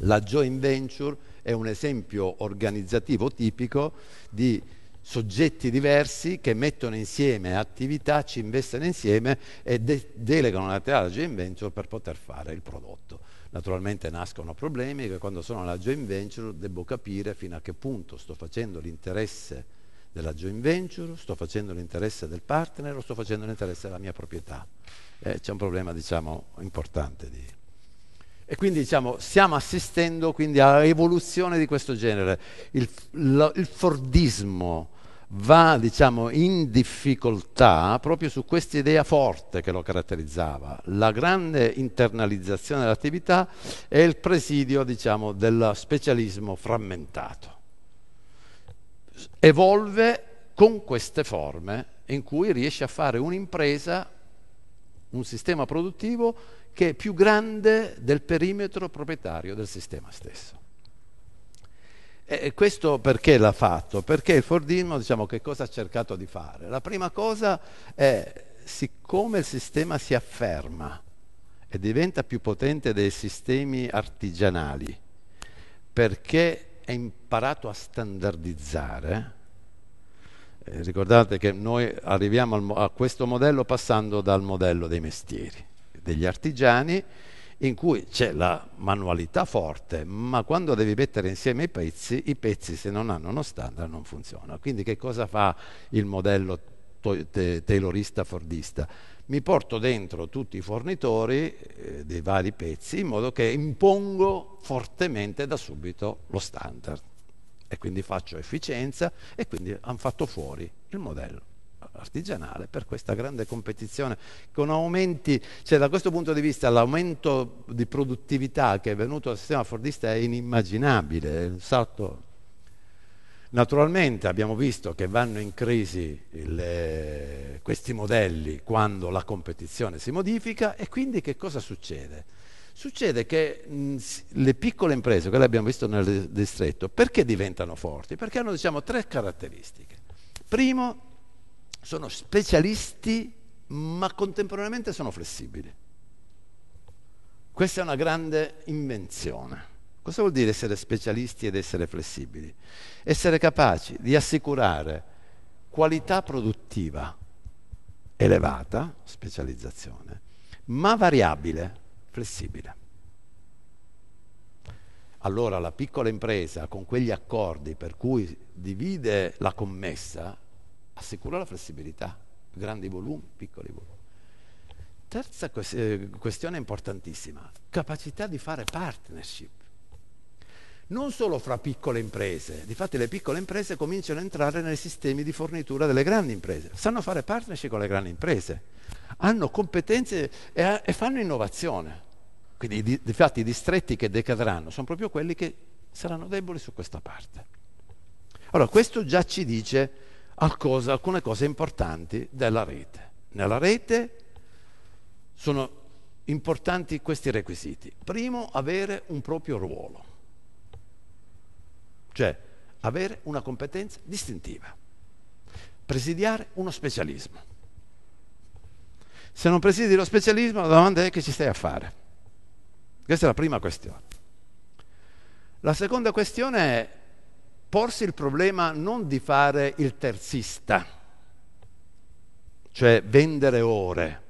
[SPEAKER 2] La joint venture è un esempio organizzativo tipico di soggetti diversi che mettono insieme attività, ci investono insieme e de- delegano la teoria alla joint venture per poter fare il prodotto. Naturalmente nascono problemi che quando sono alla joint venture devo capire fino a che punto sto facendo l'interesse della joint venture, sto facendo l'interesse del partner o sto facendo l'interesse della mia proprietà. Eh, c'è un problema diciamo, importante di... E quindi diciamo, stiamo assistendo quindi all'evoluzione di questo genere. Il, lo, il Fordismo va diciamo, in difficoltà proprio su questa idea forte che lo caratterizzava, la grande internalizzazione dell'attività e il presidio diciamo, del specialismo frammentato. Evolve con queste forme in cui riesce a fare un'impresa, un sistema produttivo che è più grande del perimetro proprietario del sistema stesso. E questo perché l'ha fatto? Perché il Fordismo, diciamo, che cosa ha cercato di fare? La prima cosa è, siccome il sistema si afferma e diventa più potente dei sistemi artigianali, perché è imparato a standardizzare, eh, ricordate che noi arriviamo al, a questo modello passando dal modello dei mestieri, degli artigiani, in cui c'è la manualità forte, ma quando devi mettere insieme i pezzi, i pezzi se non hanno uno standard non funzionano. Quindi che cosa fa il modello taylorista fordista? Mi porto dentro tutti i fornitori eh, dei vari pezzi in modo che impongo fortemente da subito lo standard e quindi faccio efficienza e quindi hanno fatto fuori il modello artigianale per questa grande competizione con aumenti, cioè da questo punto di vista l'aumento di produttività che è venuto al sistema fordista è inimmaginabile, è un salto Naturalmente abbiamo visto che vanno in crisi le, eh, questi modelli quando la competizione si modifica e quindi che cosa succede? Succede che mh, mm, le piccole imprese, quelle abbiamo visto nel distretto, perché diventano forti? Perché hanno diciamo, tre caratteristiche. Primo, sono specialisti ma contemporaneamente sono flessibili. Questa è una grande invenzione. Cosa vuol dire essere specialisti ed essere flessibili? Essere capaci di assicurare qualità produttiva elevata, specializzazione, ma variabile, flessibile. Allora la piccola impresa con quegli accordi per cui divide la commessa assicura la flessibilità, grandi volumi, piccoli volumi. Terza eh, questione importantissima, capacità di fare partnership. Non solo fra piccole imprese, difatti le piccole imprese cominciano a entrare nei sistemi di fornitura delle grandi imprese, sanno fare partnership con le grandi imprese, hanno competenze e, e fanno innovazione. Quindi di, difatti i distretti che decadranno sono proprio quelli che saranno deboli su questa parte. Allora questo già ci dice cosa, alcune cose importanti della rete. Nella rete sono importanti questi requisiti. Primo, avere un proprio ruolo, cioè avere una competenza distintiva, presidiare uno specialismo. Se non presidi lo specialismo, la domanda è che ci stai a fare. Questa è la prima questione. La seconda questione è porsi il problema non di fare il terzista, cioè vendere ore,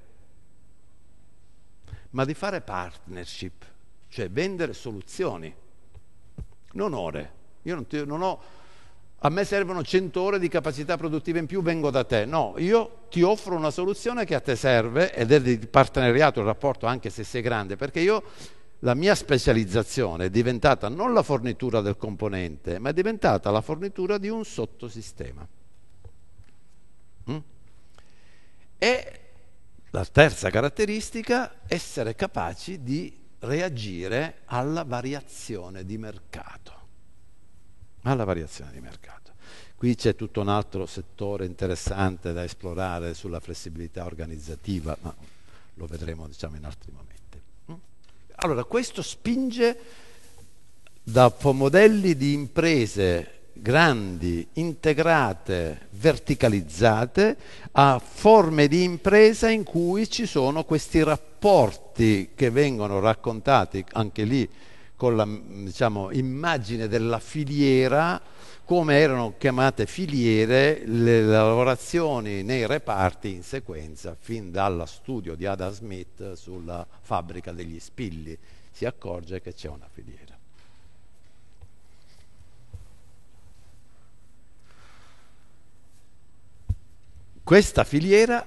[SPEAKER 2] ma di fare partnership, cioè vendere soluzioni, non ore. Io non, ti, non ho, a me servono 100 ore di capacità produttiva in più, vengo da te. No, io ti offro una soluzione che a te serve ed è di partenariato il rapporto anche se sei grande, perché io la mia specializzazione è diventata non la fornitura del componente, ma è diventata la fornitura di un sottosistema. Mm? E la terza caratteristica, essere capaci di reagire alla variazione di mercato. Alla variazione di mercato. Qui c'è tutto un altro settore interessante da esplorare sulla flessibilità organizzativa, ma lo vedremo diciamo, in altri momenti. Allora, questo spinge da modelli di imprese grandi, integrate, verticalizzate, a forme di impresa in cui ci sono questi rapporti che vengono raccontati anche lì con la diciamo, immagine della filiera come erano chiamate filiere le lavorazioni nei reparti in sequenza, fin dallo studio di Adam Smith sulla fabbrica degli spilli, si accorge che c'è una filiera. Questa filiera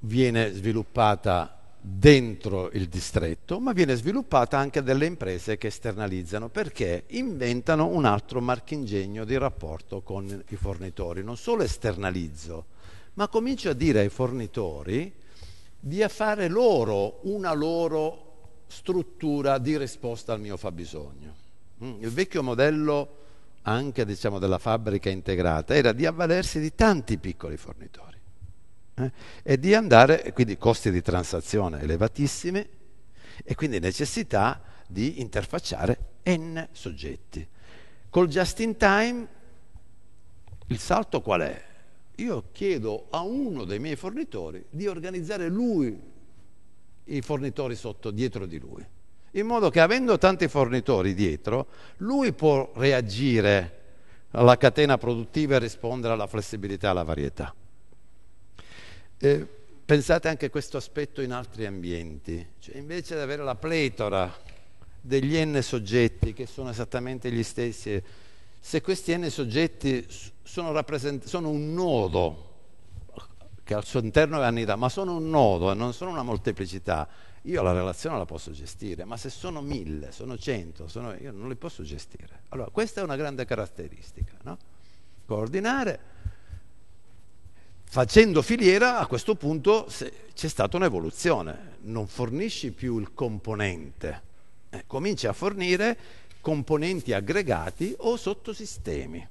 [SPEAKER 2] viene sviluppata dentro il distretto, ma viene sviluppata anche dalle imprese che esternalizzano perché inventano un altro marchingegno di rapporto con i fornitori. Non solo esternalizzo, ma comincio a dire ai fornitori di fare loro una loro struttura di risposta al mio fabbisogno. Mm, il vecchio modello anche diciamo, della fabbrica integrata era di avvalersi di tanti piccoli fornitori eh, e di andare, quindi costi di transazione elevatissimi e quindi necessità di interfacciare n soggetti. Col just in time il salto qual è? Io chiedo a uno dei miei fornitori di organizzare lui i fornitori sotto dietro di lui, in modo che avendo tanti fornitori dietro, lui può reagire alla catena produttiva e rispondere alla flessibilità e alla varietà. Eh, pensate anche a questo aspetto in altri ambienti, cioè, invece di avere la pletora degli n soggetti che sono esattamente gli stessi, eh, se questi n soggetti sono, rappresent- sono un nodo, che al suo interno è vanità, ma sono un nodo e non sono una molteplicità, io la relazione la posso gestire, ma se sono mille, sono cento, sono... io non li posso gestire. Allora, questa è una grande caratteristica, no? Coordinare Facendo filiera, a questo punto c'è stata un'evoluzione, non fornisci più il componente, eh, cominci a fornire componenti aggregati o sottosistemi.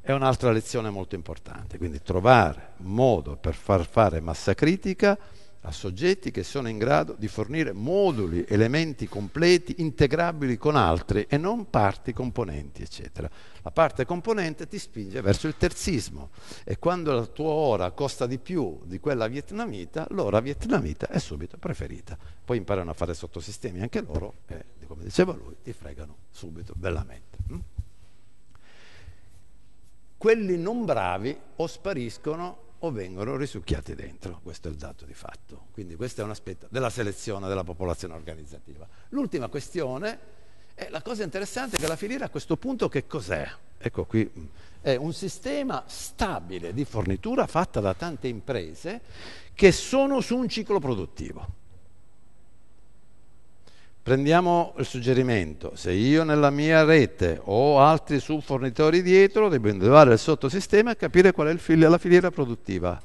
[SPEAKER 2] È un'altra lezione molto importante, quindi trovare modo per far fare massa critica a soggetti che sono in grado di fornire moduli, elementi completi, integrabili con altri e non parti componenti, eccetera. La parte componente ti spinge verso il terzismo e quando la tua ora costa di più di quella vietnamita, l'ora vietnamita è subito preferita. Poi imparano a fare sottosistemi anche loro e, come diceva lui, ti fregano subito, bellamente. Mm? Quelli non bravi o spariscono o vengono risucchiati dentro, questo è il dato di fatto. Quindi questo è un aspetto della selezione della popolazione organizzativa. L'ultima questione è la cosa interessante è che la filiera a questo punto che cos'è? Ecco qui, è un sistema stabile di fornitura fatta da tante imprese che sono su un ciclo produttivo. Prendiamo il suggerimento, se io nella mia rete ho altri subfornitori dietro, devo individuare il sottosistema e capire qual è fili- la filiera produttiva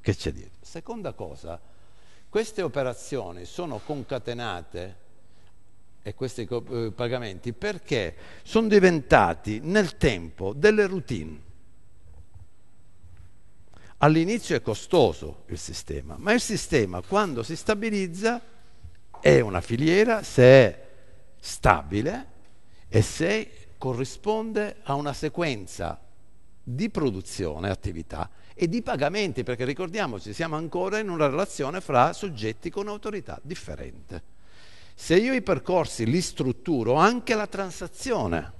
[SPEAKER 2] che c'è dietro. Seconda cosa, queste operazioni sono concatenate e questi eh, pagamenti perché sono diventati nel tempo delle routine. All'inizio è costoso il sistema, ma il sistema quando si stabilizza è una filiera se è stabile e se corrisponde a una sequenza di produzione, attività e di pagamenti, perché ricordiamoci, siamo ancora in una relazione fra soggetti con autorità differente. Se io i percorsi li strutturo, anche la transazione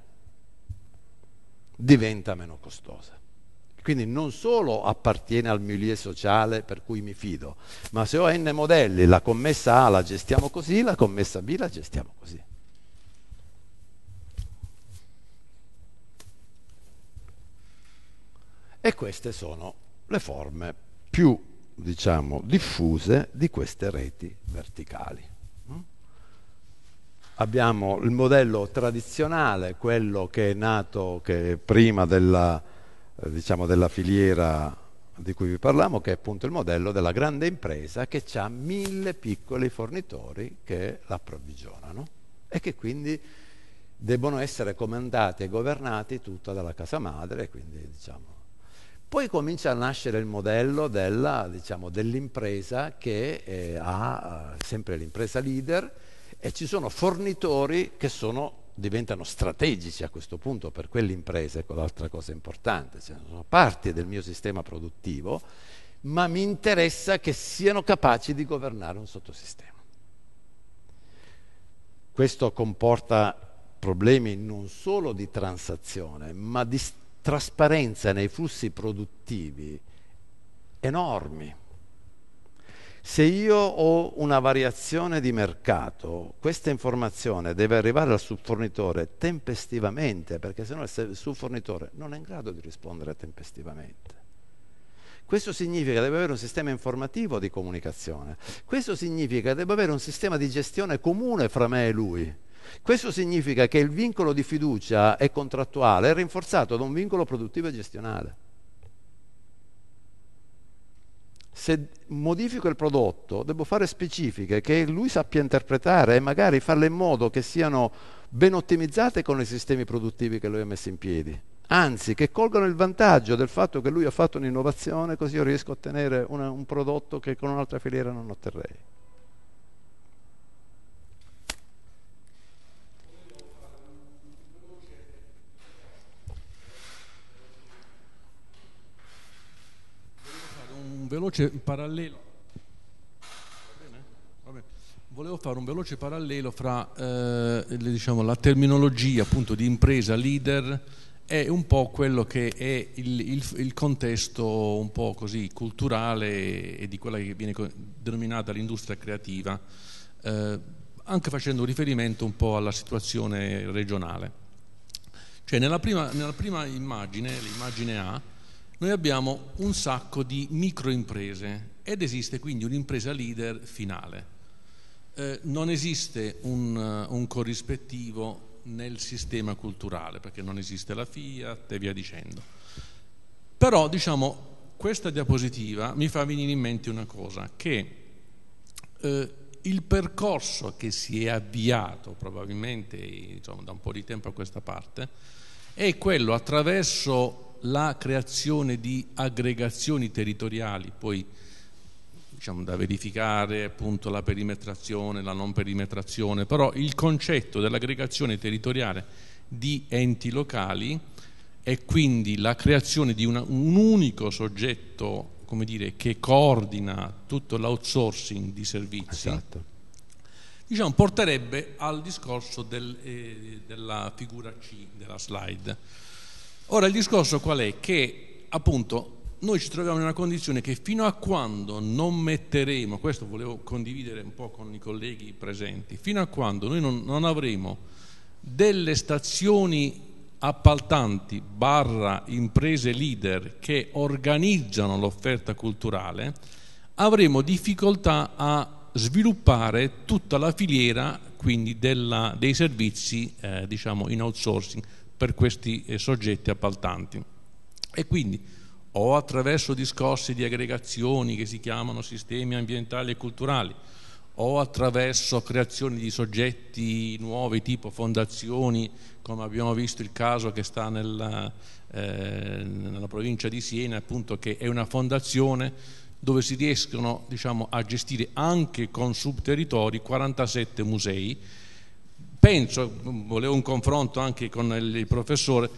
[SPEAKER 2] diventa meno costosa. Quindi non solo appartiene al milieu sociale per cui mi fido, ma se ho n modelli, la commessa A la gestiamo così, la commessa B la gestiamo così. E queste sono le forme più diciamo, diffuse di queste reti verticali. Mm? Abbiamo il modello tradizionale, quello che è nato che prima della, eh, diciamo, della filiera di cui vi parliamo, che è appunto il modello della grande impresa che ha mille piccoli fornitori che l'approvvigionano e che quindi debbono essere comandati e governati tutta dalla casa madre, quindi, diciamo. Poi comincia a nascere il modello della, diciamo, dell'impresa che eh, ha eh, sempre l'impresa leader e ci sono fornitori che sono diventano strategici a questo punto per quell'impresa, ecco l'altra cosa importante, cioè sono parte del mio sistema produttivo, ma mi interessa che siano capaci di governare un sottosistema. Questo comporta problemi non solo di transazione, ma di trasparenza nei flussi produttivi enormi. Se io ho una variazione di mercato, questa informazione deve arrivare al subfornitore tempestivamente, perché sennò il subfornitore non è in grado di rispondere tempestivamente. Questo significa che deve avere un sistema informativo di comunicazione. Questo significa che deve avere un sistema di gestione comune fra me e lui. Questo significa che il vincolo di fiducia e contrattuale è rinforzato da un vincolo produttivo e gestionale. se modifico il prodotto devo fare specifiche che lui sappia interpretare e magari farle in modo che siano ben ottimizzate con i sistemi produttivi che lui ha messo in piedi. Anzi, che colgano il vantaggio del fatto che lui ha fatto un'innovazione, così io riesco a ottenere una, un prodotto che con un'altra filiera non otterrei.
[SPEAKER 3] un veloce parallelo. Volevo fare un veloce parallelo fra eh, diciamo, la terminologia appunto, di impresa leader e un po' quello che è il, il, il contesto un po' così culturale e di quella che viene denominata l'industria creativa, eh, anche facendo riferimento un po' alla situazione regionale. Cioè nella prima, nella prima immagine, l'immagine A, noi abbiamo un sacco di microimprese ed esiste quindi un'impresa leader finale. Eh, non esiste un, eh, un, corrispettivo nel sistema culturale, perché non esiste la Fiat e via dicendo. Però, diciamo, questa diapositiva mi fa venire in mente una cosa, che eh, il percorso che si è avviato probabilmente insomma, da un po' di tempo a questa parte è quello attraverso la creazione di aggregazioni territoriali, poi diciamo, da verificare appunto la perimetrazione, la non perimetrazione, però il concetto dell'aggregazione territoriale di enti locali e quindi la creazione di una, un unico soggetto dire, che coordina tutto l'outsourcing di servizi. Esatto. Diciamo, porterebbe al discorso del, eh, della figura C della slide Ora il discorso qual è? Che appunto noi ci troviamo in una condizione che fino a quando non metteremo, questo volevo condividere un po' con i colleghi presenti, fino a quando noi non, non avremo delle stazioni appaltanti barra imprese leader che organizzano l'offerta culturale, avremo difficoltà a sviluppare tutta la filiera quindi della, dei servizi eh, diciamo in outsourcing per questi eh, soggetti appaltanti. E quindi o attraverso discorsi di aggregazioni che si chiamano sistemi ambientali e culturali, o attraverso creazioni di soggetti nuovi tipo fondazioni, come abbiamo visto il caso che sta nella, eh, nella provincia di Siena, appunto, che è una fondazione dove si riescono diciamo, a gestire anche con subterritori 47 musei penso, volevo un confronto anche con il professore,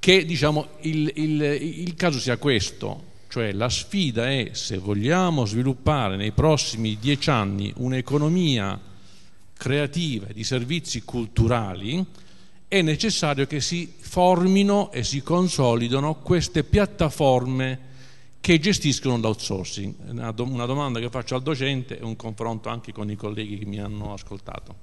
[SPEAKER 3] che diciamo, il, il, il caso sia questo, cioè la sfida è se vogliamo sviluppare nei prossimi dieci anni un'economia creativa di servizi culturali, è necessario che si formino e si consolidino queste piattaforme che gestiscono l'outsourcing. Una, una domanda che faccio al docente e un confronto anche con i colleghi che mi hanno ascoltato.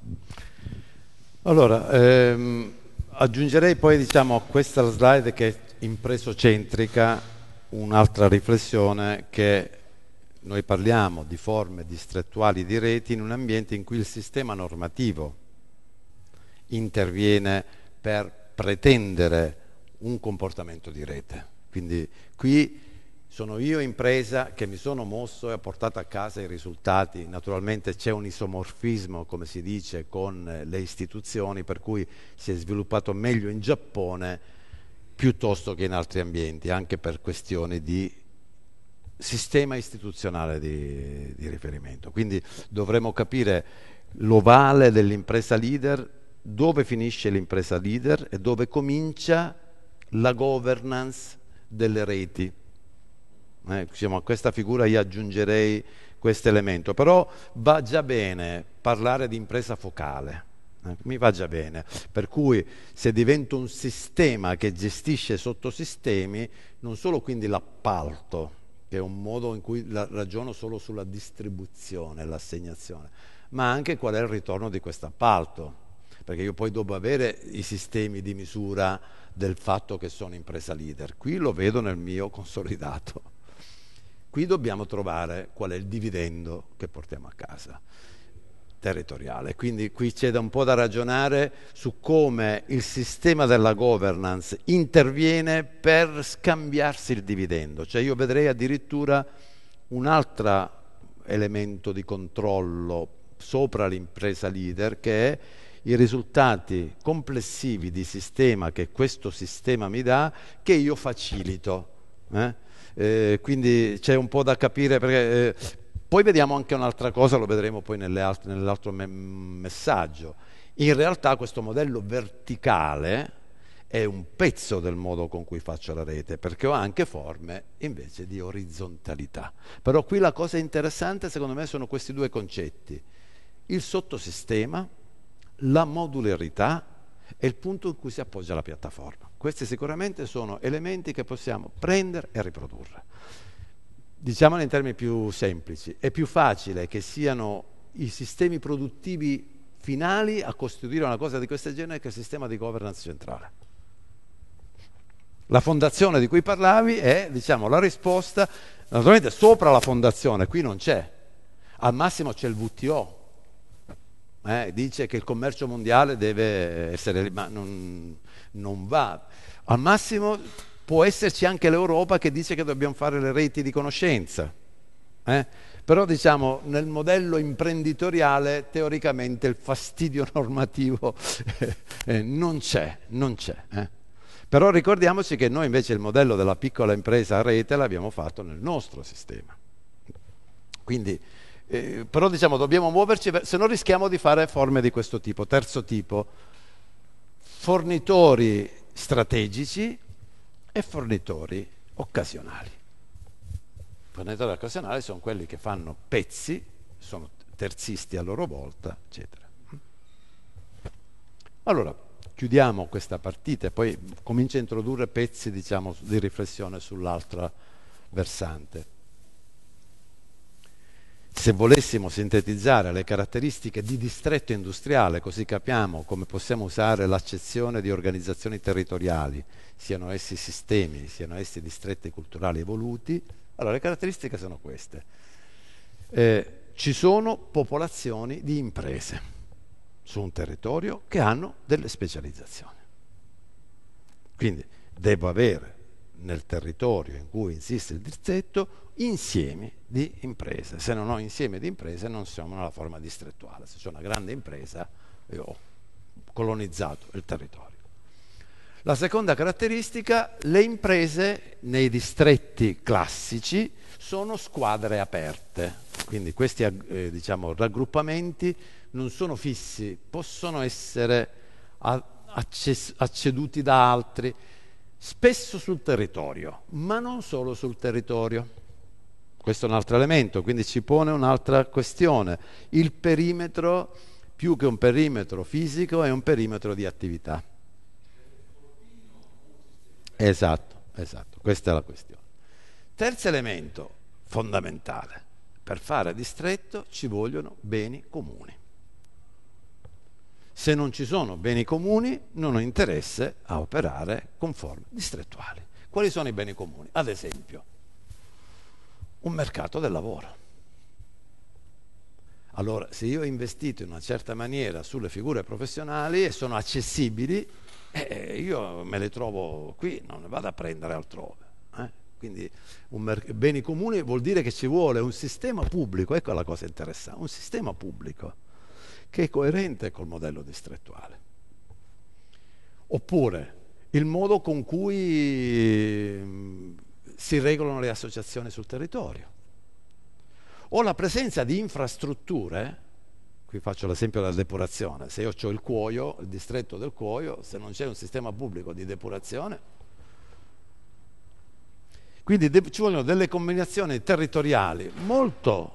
[SPEAKER 2] Allora, ehm, aggiungerei poi diciamo, a questa slide che è impresocentrica un'altra riflessione che noi parliamo di forme distrettuali di reti in un ambiente in cui il sistema normativo interviene per pretendere un comportamento di rete. Quindi qui sono io impresa che mi sono mosso e ho portato a casa i risultati. Naturalmente c'è un isomorfismo, come si dice, con eh, le istituzioni, per cui si è sviluppato meglio in Giappone piuttosto che in altri ambienti, anche per questioni di sistema istituzionale di, di riferimento. Quindi dovremo capire l'ovale dell'impresa leader, dove finisce l'impresa leader e dove comincia la governance delle reti. Eh, diciamo, a questa figura io aggiungerei questo elemento, però va già bene parlare di impresa focale, eh, mi va già bene, per cui se divento un sistema che gestisce sottosistemi, non solo quindi l'appalto, che è un modo in cui ragiono solo sulla distribuzione, l'assegnazione, ma anche qual è il ritorno di questo appalto, perché io poi devo avere i sistemi di misura del fatto che sono impresa leader. Qui lo vedo nel mio consolidato. Qui dobbiamo trovare qual è il dividendo che portiamo a casa territoriale. Quindi qui c'è un po' da ragionare su come il sistema della governance interviene per scambiarsi il dividendo. Cioè io vedrei addirittura un altro elemento di controllo sopra l'impresa leader che è i risultati complessivi di sistema che questo sistema mi dà che io facilito. Eh? eh, quindi c'è un po' da capire perché, eh, poi vediamo anche un'altra cosa, lo vedremo poi alt- nell'altro me- messaggio. In realtà questo modello verticale è un pezzo del modo con cui faccio la rete, perché ho anche forme invece di orizzontalità. Però qui la cosa interessante secondo me sono questi due concetti. Il sottosistema, la modularità e il punto in cui si appoggia la piattaforma. Questi sicuramente sono elementi che possiamo prendere e riprodurre. Diciamolo in termini più semplici, è più facile che siano i sistemi produttivi finali a costituire una cosa di questo genere che il sistema di governance centrale. La fondazione di cui parlavi è diciamo, la risposta, naturalmente sopra la fondazione, qui non c'è, al massimo c'è il VTO, eh, dice che il commercio mondiale deve eh, essere, ma non, non va. Al massimo può esserci anche l'Europa che dice che dobbiamo fare le reti di conoscenza. Eh? Però diciamo nel modello imprenditoriale teoricamente il fastidio normativo eh, eh, non c'è, non c'è. Eh? Però ricordiamoci che noi invece il modello della piccola impresa a rete l'abbiamo fatto nel nostro sistema. Quindi eh, però diciamo dobbiamo muoverci, se no rischiamo di fare forme di questo tipo. Terzo tipo, fornitori strategici e fornitori occasionali. I fornitori occasionali sono quelli che fanno pezzi, sono terzisti a loro volta, eccetera. Allora, chiudiamo questa partita e poi comincio a introdurre pezzi diciamo, di riflessione sull'altra versante se volessimo sintetizzare le caratteristiche di distretto industriale, così capiamo come possiamo usare l'accezione di organizzazioni territoriali, siano essi sistemi, siano essi distretti culturali evoluti, allora le caratteristiche sono queste. Eh, ci sono popolazioni di imprese su un territorio che hanno delle specializzazioni. Quindi devo avere nel territorio in cui insiste il distretto insieme di imprese. Se non ho insieme di imprese non siamo nella forma distrettuale. Se c'è una grande impresa io ho colonizzato il territorio. La seconda caratteristica, le imprese nei distretti classici sono squadre aperte, quindi questi eh, diciamo, raggruppamenti non sono fissi, possono essere acceduti da altri, spesso sul territorio, ma non solo sul territorio. Questo è un altro elemento, quindi ci pone un'altra questione. Il perimetro, più che un perimetro fisico, è un perimetro di attività. Esatto, esatto, questa è la questione. Terzo elemento fondamentale, per fare distretto ci vogliono beni comuni. Se non ci sono beni comuni, non ho interesse a operare con forme distrettuali. Quali sono i beni comuni? Ad esempio, un mercato del lavoro. Allora, se io ho investito in una certa maniera sulle figure professionali e sono accessibili, eh, io me le trovo qui, non le vado a prendere altrove. Eh? Quindi mer- beni comuni vuol dire che ci vuole un sistema pubblico, ecco la cosa interessante, un sistema pubblico che è coerente col modello distrettuale. Oppure il modo con cui mm, si regolano le associazioni sul territorio. O la presenza di infrastrutture, qui faccio l'esempio della depurazione, se io ho il cuoio, il distretto del cuoio, se non c'è un sistema pubblico di depurazione, quindi ci vogliono delle combinazioni territoriali molto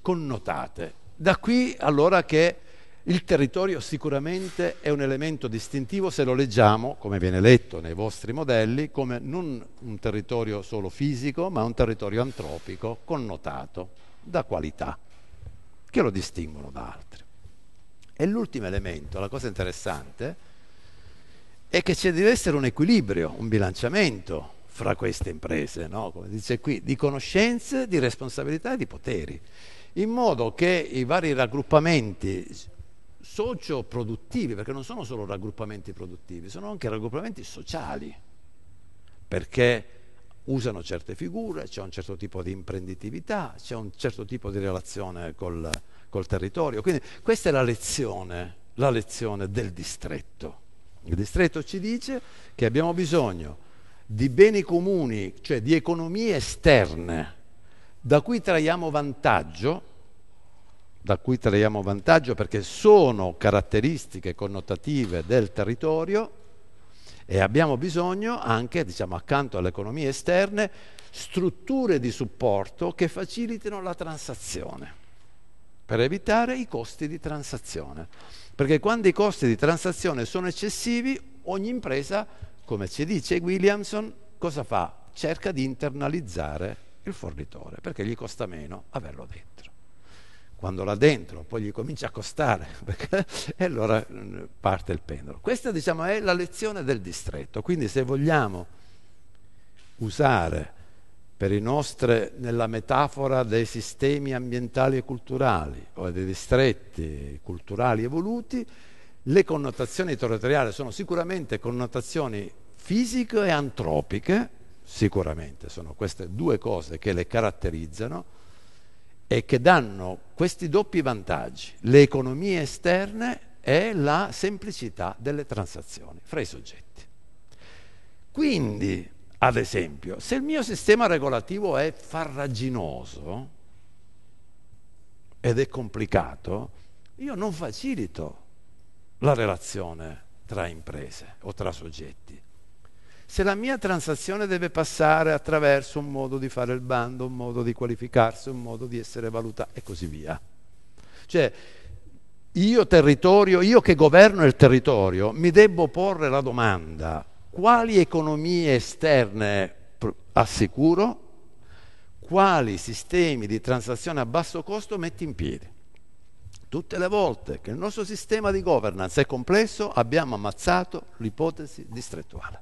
[SPEAKER 2] connotate da qui allora che il territorio sicuramente è un elemento distintivo se lo leggiamo, come viene letto nei vostri modelli, come non un territorio solo fisico, ma un territorio antropico, connotato da qualità, che lo distinguono da altri. E l'ultimo elemento, la cosa interessante, è che ci deve essere un equilibrio, un bilanciamento fra queste imprese, no? come dice qui, di conoscenze, di responsabilità e di poteri in modo che i vari raggruppamenti socio-produttivi, perché non sono solo raggruppamenti produttivi, sono anche raggruppamenti sociali, perché usano certe figure, c'è un certo tipo di imprenditività, c'è un certo tipo di relazione col, col territorio. Quindi questa è la lezione, la lezione del distretto. Il distretto ci dice che abbiamo bisogno di beni comuni, cioè di economie esterne, da cui traiamo vantaggio, da cui traiamo vantaggio perché sono caratteristiche connotative del territorio e abbiamo bisogno anche, diciamo, accanto alle economie esterne, strutture di supporto che facilitino la transazione, per evitare i costi di transazione. Perché quando i costi di transazione sono eccessivi, ogni impresa, come ci dice Williamson, cosa fa? Cerca di internalizzare il fornitore, perché gli costa meno averlo dentro. Quando l'ha dentro, poi gli comincia a costare, e allora mm, parte il pendolo. Questa diciamo, è la lezione del distretto, quindi se vogliamo usare per i nostri, nella metafora dei sistemi ambientali e culturali o dei distretti culturali evoluti, le connotazioni territoriali sono sicuramente connotazioni fisiche e antropiche, sicuramente. Sono queste due cose che le caratterizzano e che danno questi doppi vantaggi, le economie esterne e la semplicità delle transazioni fra i soggetti. Quindi, ad esempio, se il mio sistema regolativo è farraginoso ed è complicato, io non facilito la relazione tra imprese o tra soggetti se la mia transazione deve passare attraverso un modo di fare il bando, un modo di qualificarsi, un modo di essere valutato e così via. Cioè, io territorio, io che governo il territorio, mi devo porre la domanda quali economie esterne assicuro, quali sistemi di transazione a basso costo metti in piedi. Tutte le volte che il nostro sistema di governance è complesso abbiamo ammazzato l'ipotesi distrettuale.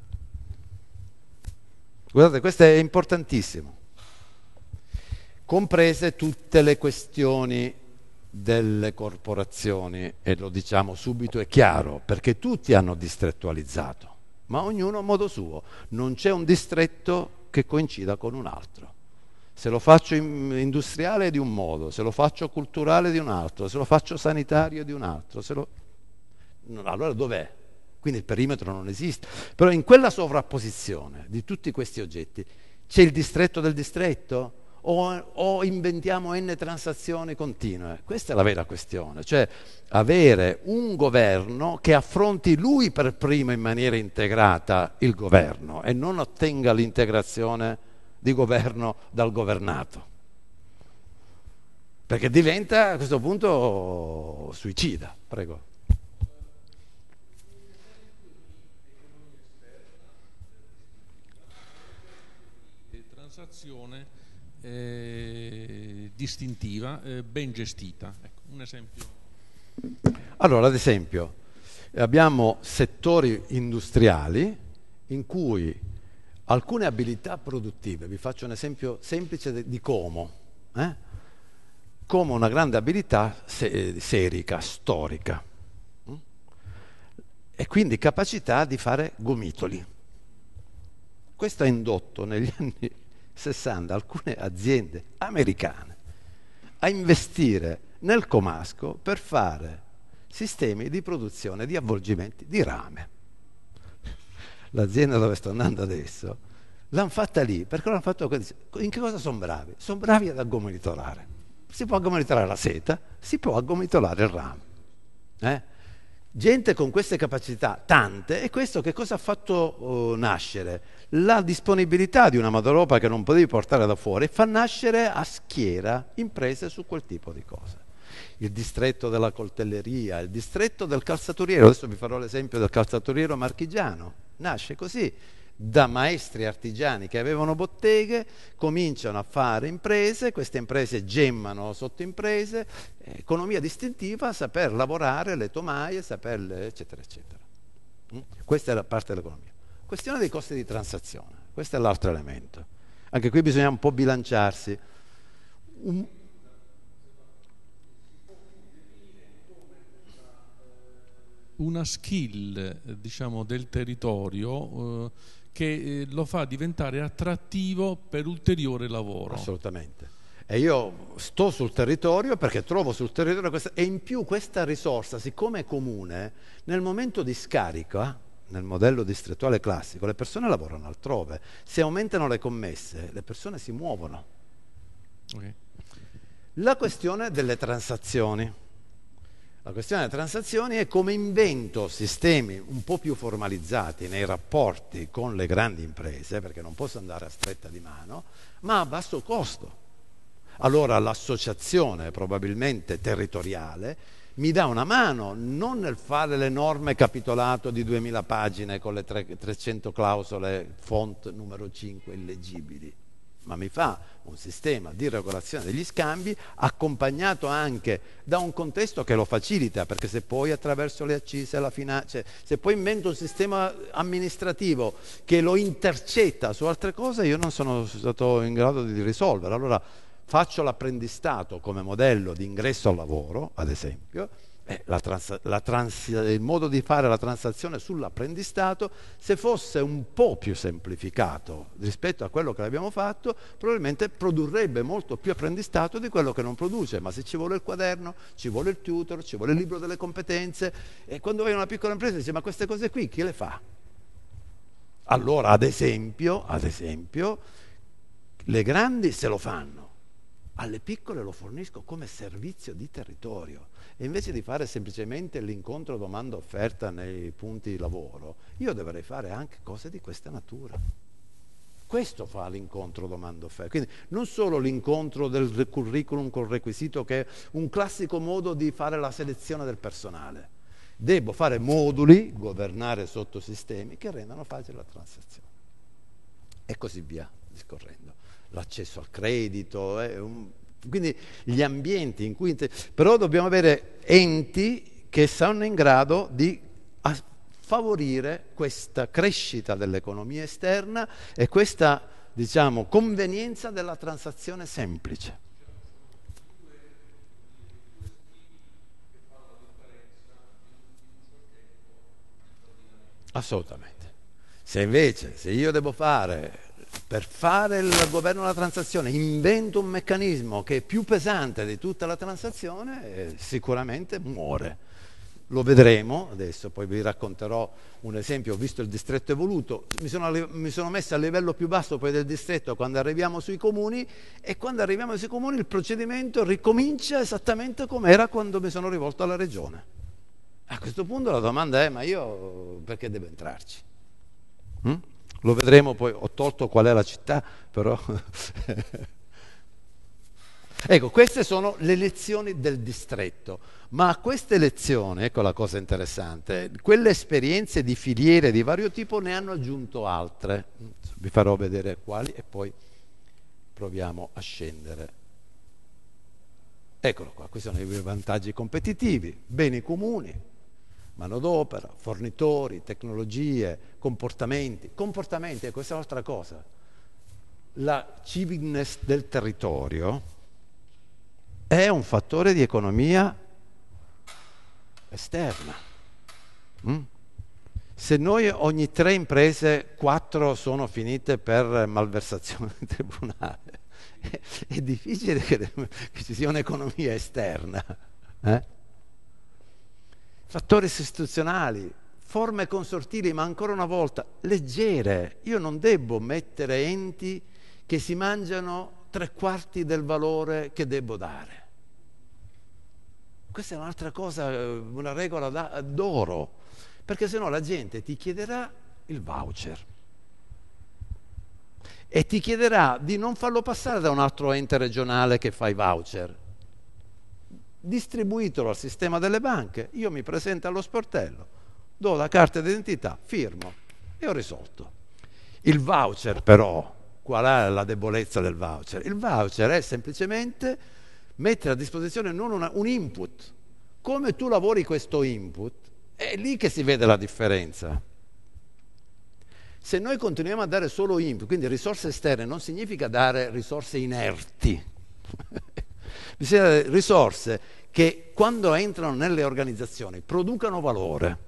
[SPEAKER 2] Guardate, questo è importantissimo, comprese tutte le questioni delle corporazioni, e lo diciamo subito e chiaro, perché tutti hanno distrettualizzato, ma ognuno a modo suo, non c'è un distretto che coincida con un altro. Se lo faccio industriale è di un modo, se lo faccio culturale è di un altro, se lo faccio sanitario è di un altro, lo... allora dov'è? quindi il perimetro non esiste. Però in quella sovrapposizione di tutti questi oggetti c'è il distretto del distretto? O, o, inventiamo n transazioni continue? Questa è la vera questione, cioè avere un governo che affronti lui per primo in maniera integrata il governo e non ottenga l'integrazione di governo dal governato. Perché diventa a questo punto suicida, prego.
[SPEAKER 3] eh, distintiva, eh, ben gestita. Ecco, un esempio.
[SPEAKER 2] Allora, ad esempio, abbiamo settori industriali in cui alcune abilità produttive, vi faccio un esempio semplice di Como, eh? Como una grande abilità se eh, serica, storica, mm? e quindi capacità di fare gomitoli. Questo ha indotto negli anni 60 alcune aziende americane a investire nel Comasco per fare sistemi di produzione di avvolgimenti di rame. L'azienda dove sto andando adesso l'hanno fatta lì perché l'hanno fatto in che cosa sono bravi? Sono bravi ad aggomitolare. Si può aggomitolare la seta, si può aggomitolare il rame. Eh? gente con queste capacità, tante, e questo che cosa ha fatto eh, nascere? La disponibilità di una Madoropa che non potevi portare da fuori fa nascere a schiera imprese su quel tipo di cose. Il distretto della coltelleria, il distretto del calzaturiero, adesso vi farò l'esempio del calzaturiero marchigiano, nasce così, da maestri artigiani che avevano botteghe, cominciano a fare imprese, queste imprese gemmano sotto imprese, economia distintiva, saper lavorare le tomaie, saperle, eccetera, eccetera. Mm? Questa è la parte dell'economia. Questione dei costi di transazione, questo è l'altro elemento. Anche qui bisogna un po' bilanciarsi. Un,
[SPEAKER 3] una skill diciamo, del territorio eh, che eh, lo fa diventare attrattivo per ulteriore lavoro. Assolutamente.
[SPEAKER 2] E io sto sul territorio perché trovo sul territorio questa, e in più questa risorsa, siccome è comune, nel momento di scarico, eh, nel modello distrettuale classico, le persone lavorano altrove. Se aumentano le commesse, le persone si muovono. Okay. La questione delle transazioni. La questione delle transazioni è come invento sistemi un po' più formalizzati nei rapporti con le grandi imprese, perché non posso andare a stretta di mano, ma a basso costo. Allora l'associazione probabilmente territoriale mi dà una mano non nel fare l'enorme capitolato di 2000 pagine con le 300 clausole font numero 5 illegibili ma mi fa un sistema di regolazione degli scambi accompagnato anche da un contesto che lo facilita, perché se poi attraverso le accise, la finanza, cioè, se poi invento un sistema amministrativo che lo intercetta su altre cose, io non sono stato in grado di risolvere. Allora faccio l'apprendistato come modello di ingresso al lavoro, ad esempio, eh, la trans- la trans- il modo di fare la transazione sull'apprendistato, se fosse un po' più semplificato rispetto a quello che abbiamo fatto, probabilmente produrrebbe molto più apprendistato di quello che non produce, ma se ci vuole il quaderno, ci vuole il tutor, ci vuole il libro delle competenze, e quando vai in una piccola impresa dici ma queste cose qui chi le fa? Allora, ad esempio, ad esempio le grandi se lo fanno alle piccole lo fornisco come servizio di territorio e invece di fare semplicemente l'incontro domanda-offerta nei punti di lavoro, io dovrei fare anche cose di questa natura. Questo fa l'incontro domanda-offerta, quindi non solo l'incontro del curriculum col requisito che è un classico modo di fare la selezione del personale. Devo fare moduli, governare sottosistemi che rendano facile la transazione. E così via discorrendo l'accesso al credito, eh, un, quindi gli ambienti in cui... Però dobbiamo avere enti che sono in grado di favorire questa crescita dell'economia esterna e questa, diciamo, convenienza della transazione semplice. Assolutamente. Se invece, se io devo fare per fare il governo della transazione invento un meccanismo che è più pesante di tutta la transazione, eh, sicuramente muore. Lo vedremo adesso, poi vi racconterò un esempio, ho visto il distretto evoluto, mi sono, mi sono messo a livello più basso poi del distretto quando arriviamo sui comuni e quando arriviamo sui comuni il procedimento ricomincia esattamente come era quando mi sono rivolto alla regione. A questo punto la domanda è ma io perché devo entrarci? Hm? Lo vedremo poi, ho tolto qual è la città, però... ecco, queste sono le lezioni del distretto, ma a queste lezioni, ecco la cosa interessante, quelle esperienze di filiere di vario tipo ne hanno aggiunto altre, vi farò vedere quali e poi proviamo a scendere. Eccolo qua, questi sono i vantaggi competitivi, beni comuni, manodopera, fornitori, tecnologie, comportamenti. Comportamenti, ecco, questa è un'altra cosa. La civicness del territorio è un fattore di economia esterna. Mm? Se noi ogni tre imprese, quattro sono finite per malversazione in tribunale, è difficile che, ci sia un'economia esterna. Eh? fattori istituzionali, forme consortili, ma ancora una volta leggere. Io non devo mettere enti che si mangiano tre quarti del valore che devo dare. Questa è un'altra cosa, eh, una regola da, d'oro, perché sennò la gente ti chiederà il voucher e ti chiederà di non farlo passare da un altro ente regionale che fa i voucher distribuitelo al sistema delle banche, io mi presento allo sportello, do la carta d'identità, firmo e ho risolto. Il voucher però, qual è la debolezza del voucher? Il voucher è semplicemente mettere a disposizione non una, un input, come tu lavori questo input, è lì che si vede la differenza. Se noi continuiamo a dare solo input, quindi risorse esterne, non significa dare risorse inerti. bisogna dare risorse che quando entrano nelle organizzazioni producano valore.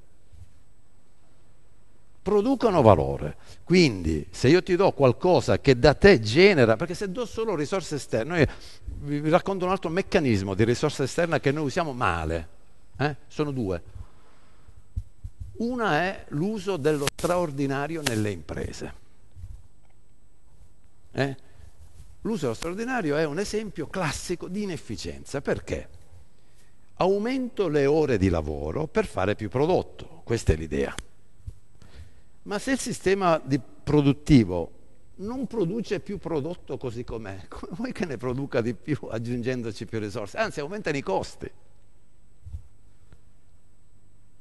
[SPEAKER 2] Producano valore. Quindi se io ti do qualcosa che da te genera, perché se do solo risorse esterne, io vi racconto un altro meccanismo di risorsa esterna che noi usiamo male, eh? sono due. Una è l'uso dello straordinario nelle imprese. Eh? L'uso straordinario è un esempio classico di inefficienza. Perché? Aumento le ore di lavoro per fare più prodotto, questa è l'idea. Ma se il sistema produttivo non produce più prodotto così com'è, come vuoi che ne produca di più aggiungendoci più risorse? Anzi, aumentano i costi.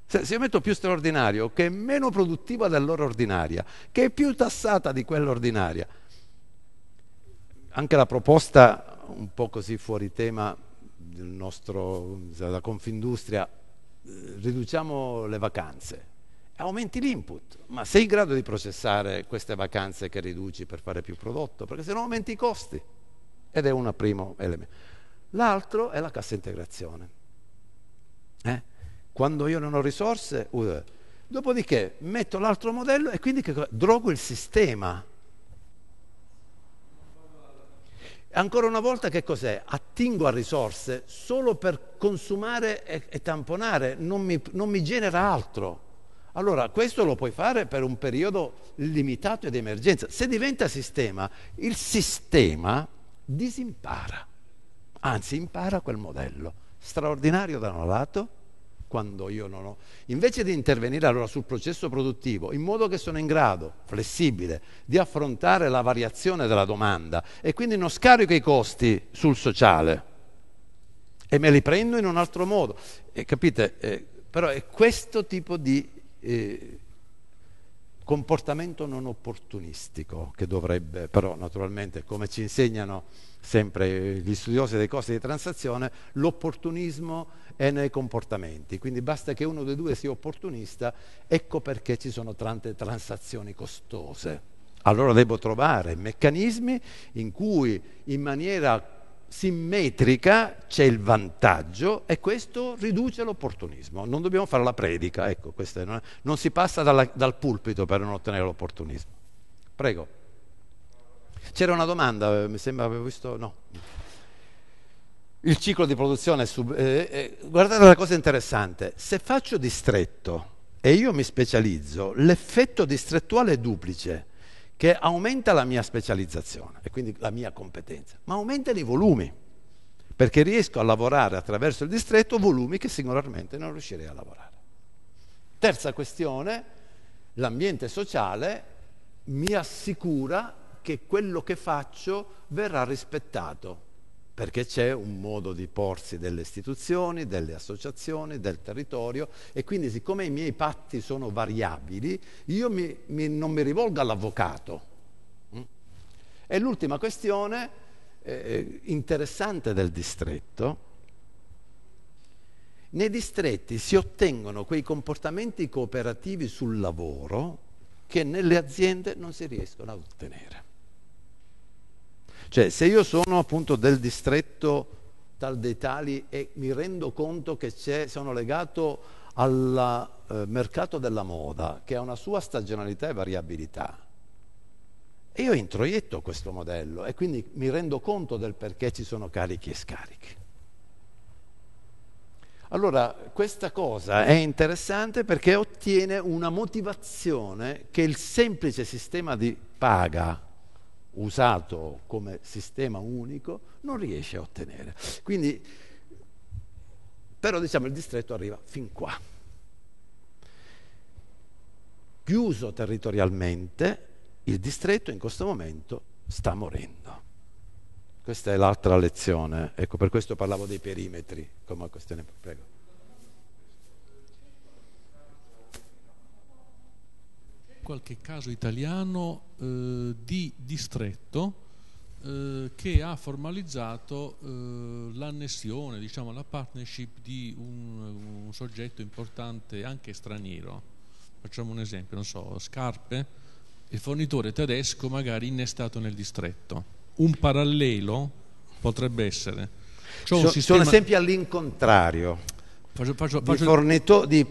[SPEAKER 2] Se, se io metto più straordinario, che è meno produttiva dell'ora ordinaria, che è più tassata di quella ordinaria, anche la proposta un po' così fuori tema nostro, della Confindustria, eh, riduciamo le vacanze, aumenti l'input, ma sei in grado di processare queste vacanze che riduci per fare più prodotto? Perché se no aumenti i costi. Ed è un primo elemento. L'altro è la cassa integrazione. Eh? Quando io non ho risorse, uh, dopodiché metto l'altro modello e quindi drogo il sistema E Ancora una volta che cos'è? Attingo a risorse solo per consumare e, e tamponare, non mi, non mi genera altro. Allora, questo lo puoi fare per un periodo limitato ed emergenza. Se diventa sistema, il sistema disimpara, anzi impara quel modello straordinario da un lato quando io non ho... Invece di intervenire allora sul processo produttivo, in modo che sono in grado, flessibile, di affrontare la variazione della domanda e quindi non scarico i costi sul sociale e me li prendo in un altro modo. E eh, capite? Eh, però è questo tipo di eh, comportamento non opportunistico che dovrebbe, però naturalmente, come ci insegnano sempre gli studiosi dei costi di transazione, l'opportunismo e nei comportamenti. Quindi basta che uno dei due sia opportunista, ecco perché ci sono tante transazioni costose. Allora devo trovare meccanismi in cui in maniera simmetrica c'è il vantaggio e questo riduce l'opportunismo. Non dobbiamo fare la predica, ecco, non, è, non, si passa dalla, dal pulpito per non ottenere l'opportunismo. Prego. C'era una domanda, eh, mi sembra avevo visto... No il ciclo di produzione. Sub, eh, eh, guardate la cosa interessante, se faccio distretto e io mi specializzo, l'effetto distrettuale è duplice, che aumenta la mia specializzazione e quindi la mia competenza, ma aumentano i volumi, perché riesco a lavorare attraverso il distretto volumi che singolarmente non riuscirei a lavorare. Terza questione, l'ambiente sociale mi assicura che quello che faccio verrà rispettato perché c'è un modo di porsi delle istituzioni, delle associazioni, del territorio e quindi siccome i miei patti sono variabili, io mi, mi, non mi rivolgo all'avvocato. Mm? E l'ultima questione eh, eh, interessante del distretto, nei distretti si ottengono quei comportamenti cooperativi sul lavoro che nelle aziende non si riescono a ottenere. Cioè, se io sono appunto del distretto tal dei tali e mi rendo conto che sono legato al eh, mercato della moda, che ha una sua stagionalità e variabilità, e io introietto questo modello e quindi mi rendo conto del perché ci sono carichi e scarichi. Allora, questa cosa è interessante perché ottiene una motivazione che il semplice sistema di paga usato come sistema unico non riesce a ottenere. Quindi, però diciamo il distretto arriva fin qua. Chiuso territorialmente, il distretto in questo momento sta morendo. Questa è l'altra lezione, ecco per questo parlavo dei perimetri come questione. Prego.
[SPEAKER 3] qualche caso italiano eh, di distretto eh, che ha formalizzato eh, l'annessione, diciamo, la partnership di un, un, soggetto importante anche straniero. Facciamo un esempio, non so, scarpe, il fornitore tedesco magari innestato nel distretto. Un parallelo potrebbe essere. C'è so, sistema... Sono esempi all'incontrario.
[SPEAKER 2] Faccio, faccio, faccio... Di, fornito- di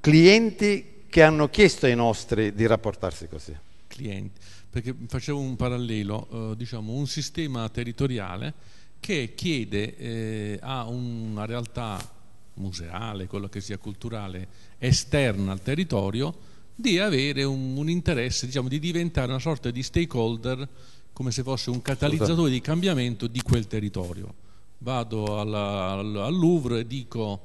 [SPEAKER 2] clienti che hanno chiesto ai nostri di rapportarsi così.
[SPEAKER 3] Clienti, perché facevo un parallelo, eh, diciamo un sistema territoriale che chiede eh, a una realtà museale, quello che sia culturale, esterna al territorio, di avere un, un interesse, diciamo, di diventare una sorta di stakeholder come se fosse un catalizzatore di cambiamento di quel territorio. Vado alla, al, al Louvre e dico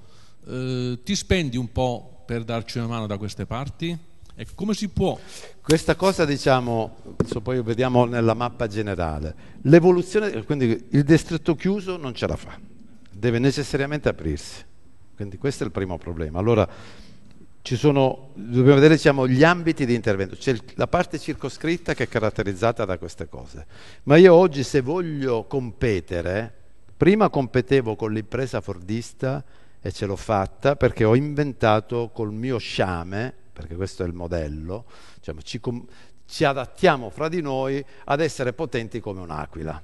[SPEAKER 3] eh, ti spendi un po' per darci una mano da queste parti? E come si può? Questa cosa, diciamo,
[SPEAKER 2] adesso poi vediamo nella mappa generale. L'evoluzione, quindi il distretto chiuso non ce la fa, deve necessariamente aprirsi. Quindi questo è il primo problema. Allora, sono, dobbiamo vedere diciamo, gli ambiti di intervento, c'è la parte circoscritta che è caratterizzata da queste cose. Ma io oggi se voglio competere, prima competevo con l'impresa fordista e ce l'ho fatta perché ho inventato col mio sciame, perché questo è il modello, cioè ci, com- ci adattiamo fra di noi ad essere potenti come un'aquila.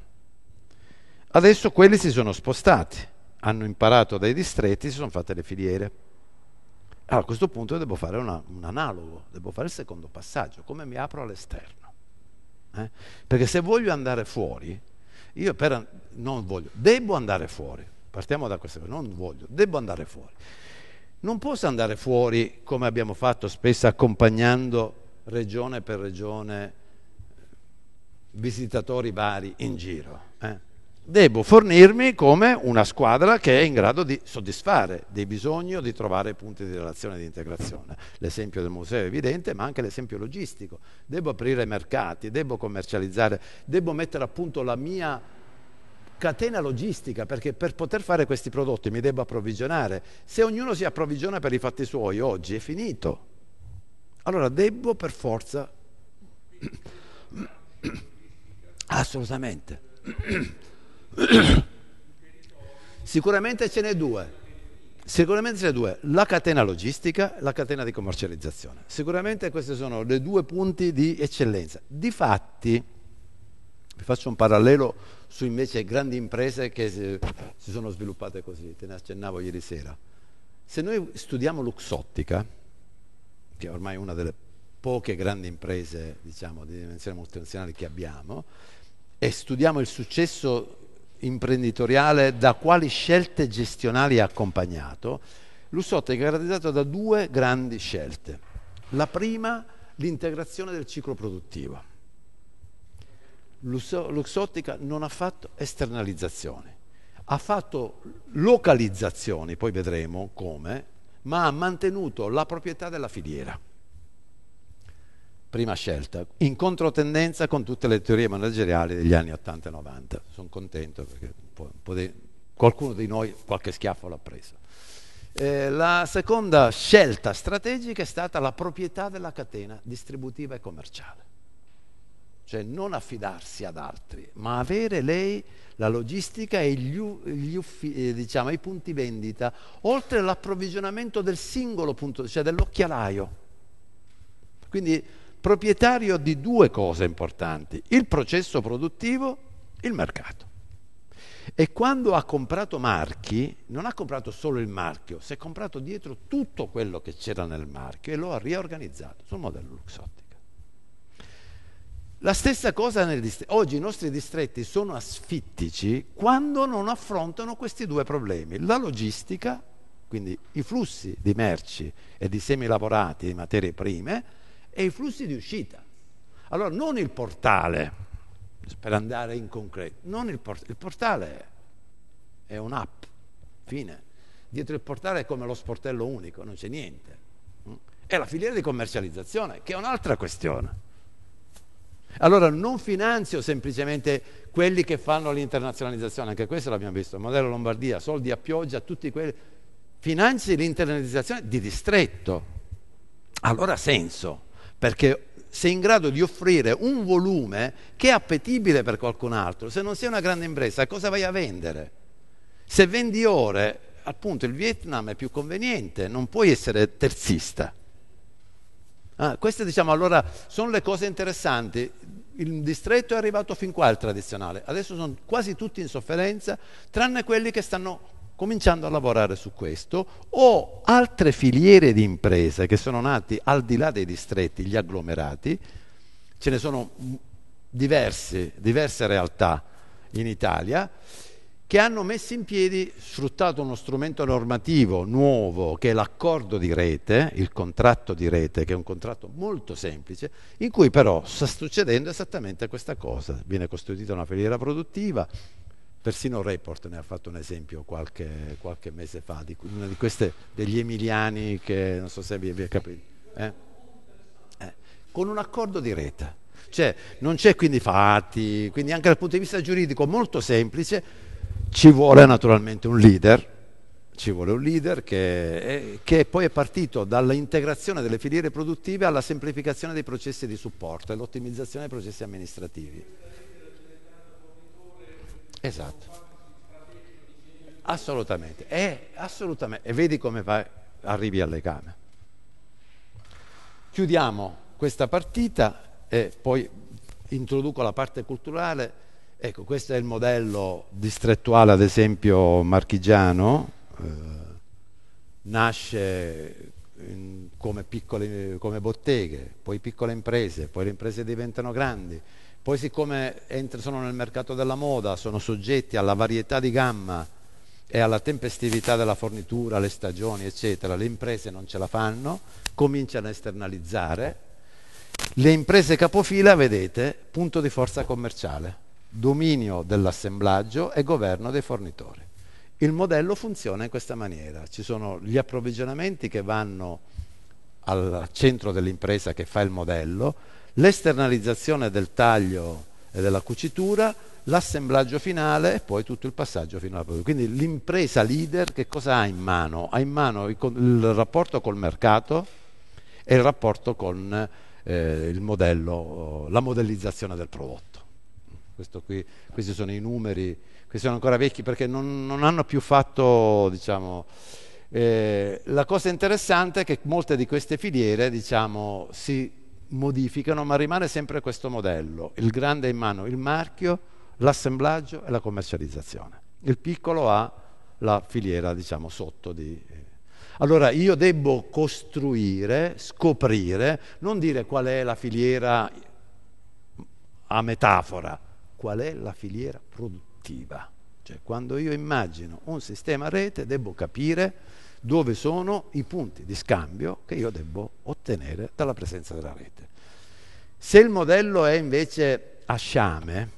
[SPEAKER 2] Adesso quelli si sono spostati, hanno imparato dai distretti, si sono fatte le filiere. Allora, a questo punto devo fare una, un analogo, devo fare il secondo passaggio, come mi apro all'esterno. Eh? Perché se voglio andare fuori, io per, non voglio, devo andare fuori partiamo da questa cosa, non voglio, devo andare fuori. Non posso andare fuori come abbiamo fatto spesso accompagnando regione per regione visitatori vari in giro. Eh. Devo fornirmi come una squadra che è in grado di soddisfare dei bisogni o di trovare punti di relazione e di integrazione. L'esempio del museo è evidente, ma anche l'esempio logistico. Devo aprire mercati, devo commercializzare, devo mettere a punto la mia catena logistica, perché per poter fare questi prodotti mi devo approvvigionare. Se ognuno si approvvigiona per i fatti suoi, oggi è finito. Allora devo per forza... Assolutamente. Sicuramente ce n'è due. Sicuramente ce ne due, la catena logistica e la catena di commercializzazione. Sicuramente questi sono i due punti di eccellenza. Difatti, vi faccio un parallelo su invece grandi imprese che si sono sviluppate così, te ne accennavo ieri sera. Se noi studiamo Luxottica, che è ormai una delle poche grandi imprese diciamo, di dimensione multinazionale che abbiamo, e studiamo il successo imprenditoriale da quali scelte gestionali ha accompagnato, Luxottica è caratterizzata da due grandi scelte. La prima, l'integrazione del ciclo produttivo. Luxottica non ha fatto esternalizzazione, ha fatto localizzazioni, poi vedremo come, ma ha mantenuto la proprietà della filiera. Prima scelta, in controtendenza con tutte le teorie manageriali degli anni 80 e 90. Sono contento perché un po di, qualcuno di noi qualche schiaffo l'ha preso. Eh, la seconda scelta strategica è stata la proprietà della catena distributiva e commerciale cioè non affidarsi ad altri, ma avere lei la logistica e gli, gli eh, diciamo, i punti vendita, oltre all'approvvigionamento del singolo punto, cioè dell'occhialaio. Quindi proprietario di due cose importanti, il processo produttivo, il mercato. E quando ha comprato marchi, non ha comprato solo il marchio, si è comprato dietro tutto quello che c'era nel marchio e lo ha riorganizzato sul modello Luxotti. La stessa cosa nel distretto. Oggi i nostri distretti sono asfittici quando non affrontano questi due problemi, la logistica, quindi i flussi di merci e di semilavorati, di materie prime, e i flussi di uscita. Allora non il portale, per andare in concreto, non il, port- il portale è un'app, fine. Dietro il portale è come lo sportello unico, non c'è niente. È la filiera di commercializzazione, che è un'altra questione. Allora non finanzio semplicemente quelli che fanno l'internazionalizzazione, anche questo l'abbiamo visto, il modello Lombardia, soldi a pioggia, tutti quelli. Finanzi l'internazionalizzazione di distretto. Allora ha senso, perché sei in grado di offrire un volume che è appetibile per qualcun altro. Se non sei una grande impresa, cosa vai a vendere? Se vendi ore, appunto il Vietnam è più conveniente, non puoi essere terzista. Ah, queste diciamo allora sono le cose interessanti. Il distretto è arrivato fin qua al tradizionale, adesso sono quasi tutti in sofferenza, tranne quelli che stanno cominciando a lavorare su questo, o altre filiere di imprese che sono nati al di là dei distretti, gli agglomerati, ce ne sono diverse, diverse realtà in Italia, che hanno messo in piedi, sfruttato uno strumento normativo nuovo che è l'accordo di rete, il contratto di rete, che è un contratto molto semplice, in cui però sta succedendo esattamente questa cosa. Viene costituita una filiera produttiva, persino Report ne ha fatto un esempio qualche, qualche mese fa, di una di queste degli emiliani che non so se vi, vi è capito. Eh? Eh. Con un accordo di rete. Cioè, non c'è quindi fatti, quindi anche dal punto di vista giuridico molto semplice, ci vuole naturalmente un leader, ci vuole un leader che, che, poi è partito dall'integrazione delle filiere produttive alla semplificazione dei processi di supporto e all'ottimizzazione dei processi amministrativi. Esatto. Assolutamente. E, assolutamente. e vedi come vai, arrivi alle camere. Chiudiamo questa partita e poi introduco la parte culturale Ecco, questo è il modello distrettuale, ad esempio, marchigiano, eh, nasce in, come, piccole, come botteghe, poi piccole imprese, poi le imprese diventano grandi, poi siccome sono nel mercato della moda, sono soggetti alla varietà di gamma e alla tempestività della fornitura, le stagioni, eccetera, le imprese non ce la fanno, cominciano a esternalizzare. Le imprese capofila, vedete, punto di forza commerciale dominio dell'assemblaggio e governo dei fornitori. Il modello funziona in questa maniera, ci sono gli approvvigionamenti che vanno al centro dell'impresa che fa il modello, l'esternalizzazione del taglio e della cucitura, l'assemblaggio finale e poi tutto il passaggio fino alla produzione. Quindi l'impresa leader che cosa ha in mano? Ha in mano il rapporto col mercato e il rapporto con eh, il modello, la modellizzazione del prodotto. Qui, questi sono i numeri, questi sono ancora vecchi perché non, non hanno più fatto, diciamo, eh, la cosa interessante è che molte di queste filiere, diciamo, si modificano, ma rimane sempre questo modello, il grande in mano, il marchio, l'assemblaggio e la commercializzazione. Il piccolo ha la filiera, diciamo, sotto di... Eh. Allora io devo costruire, scoprire, non dire qual è la filiera a metafora, qual è la filiera produttiva. Cioè, quando io immagino un sistema a rete, devo capire dove sono i punti di scambio che io devo ottenere dalla presenza della rete. Se il modello è invece a sciame,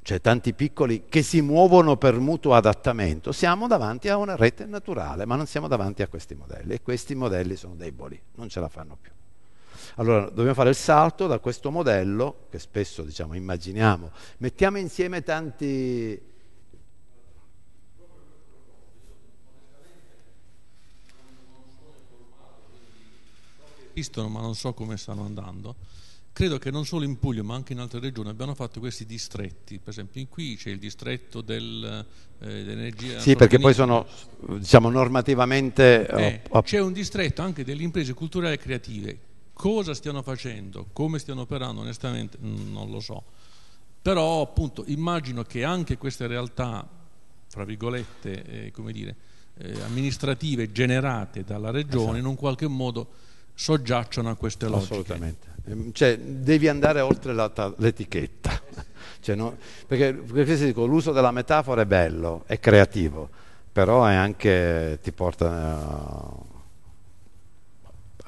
[SPEAKER 2] cioè tanti piccoli che si muovono per mutuo adattamento, siamo davanti a una rete naturale, ma non siamo davanti a questi modelli e questi modelli sono deboli, non ce la fanno più. Allora dobbiamo fare il salto da questo modello, che spesso diciamo immaginiamo, mettiamo insieme tanti...
[SPEAKER 3] Esistono ma non so come stanno andando. Credo che non solo in Puglia ma anche in altre regioni abbiano fatto questi distretti, per esempio in qui c'è il distretto del, eh, dell'energia. Sì, perché poi sono
[SPEAKER 2] diciamo normativamente... Eh, eh c'è un
[SPEAKER 3] distretto anche delle imprese culturali e creative Cosa stiano facendo, come stiano operando, onestamente non lo so. Però appunto immagino che anche queste realtà, tra virgolette, eh, come dire, eh, amministrative generate dalla regione esatto. in un qualche modo soggiacciono a queste logiche. Assolutamente. Ehm, cioè, devi
[SPEAKER 2] andare oltre l'etichetta. Cioè, no, perché, perché dico, l'uso della metafora è bello, è creativo, però è anche, ti porta... Uh,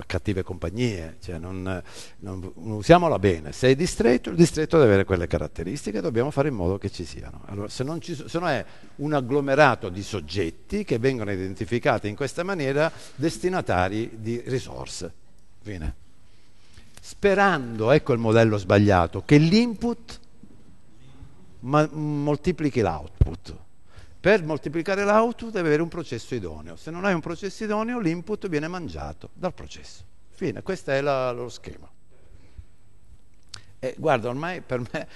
[SPEAKER 2] cattive compagnie, cioè non, non, usiamola bene, se è distretto, il distretto deve avere quelle caratteristiche, dobbiamo fare in modo che ci siano. Allora, se, ci, se no è un agglomerato di soggetti che vengono identificati in questa maniera destinatari di risorse. Fine. Sperando, ecco il modello sbagliato, che l'input mm, moltiplichi l'output. Per moltiplicare l'output deve avere un processo idoneo. Se non hai un processo idoneo, l'input viene mangiato dal processo. Fine, questo è la, lo schema. E eh, guarda, ormai per me,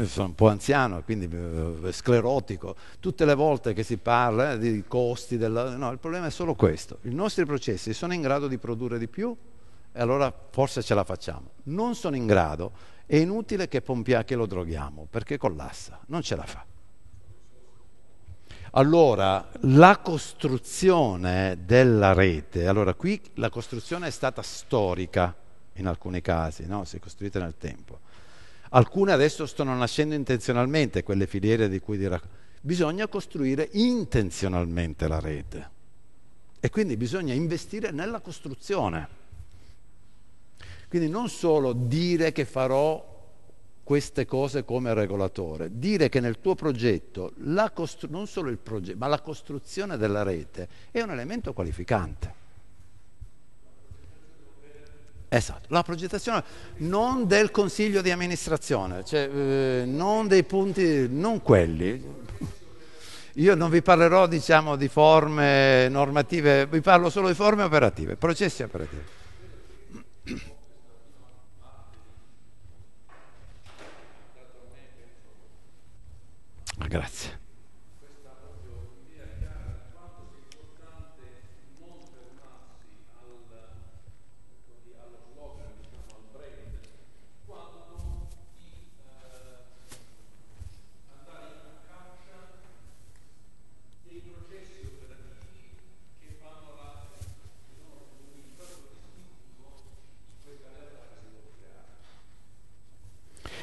[SPEAKER 2] eh, sono un po' anziano, quindi eh, sclerotico, tutte le volte che si parla di costi, della, no, il problema è solo questo. I nostri processi sono in grado di produrre di più e allora forse ce la facciamo. Non sono in grado, è inutile che, pompia, che lo droghiamo perché collassa, non ce la fa. Allora, la costruzione della rete, allora qui la costruzione è stata storica in alcuni casi, no? si è costruita nel tempo. Alcune adesso stanno nascendo intenzionalmente, quelle filiere di cui dirà. Bisogna costruire intenzionalmente la rete e quindi bisogna investire nella costruzione. Quindi non solo dire che farò queste cose come regolatore. Dire che nel tuo progetto, costru- non solo il progetto, ma la costruzione della rete è un elemento qualificante. Esatto, la progettazione non del consiglio di amministrazione, cioè, eh, non dei punti, non quelli. Io non vi parlerò diciamo, di forme normative, vi parlo solo di forme operative, processi operativi. Grazie.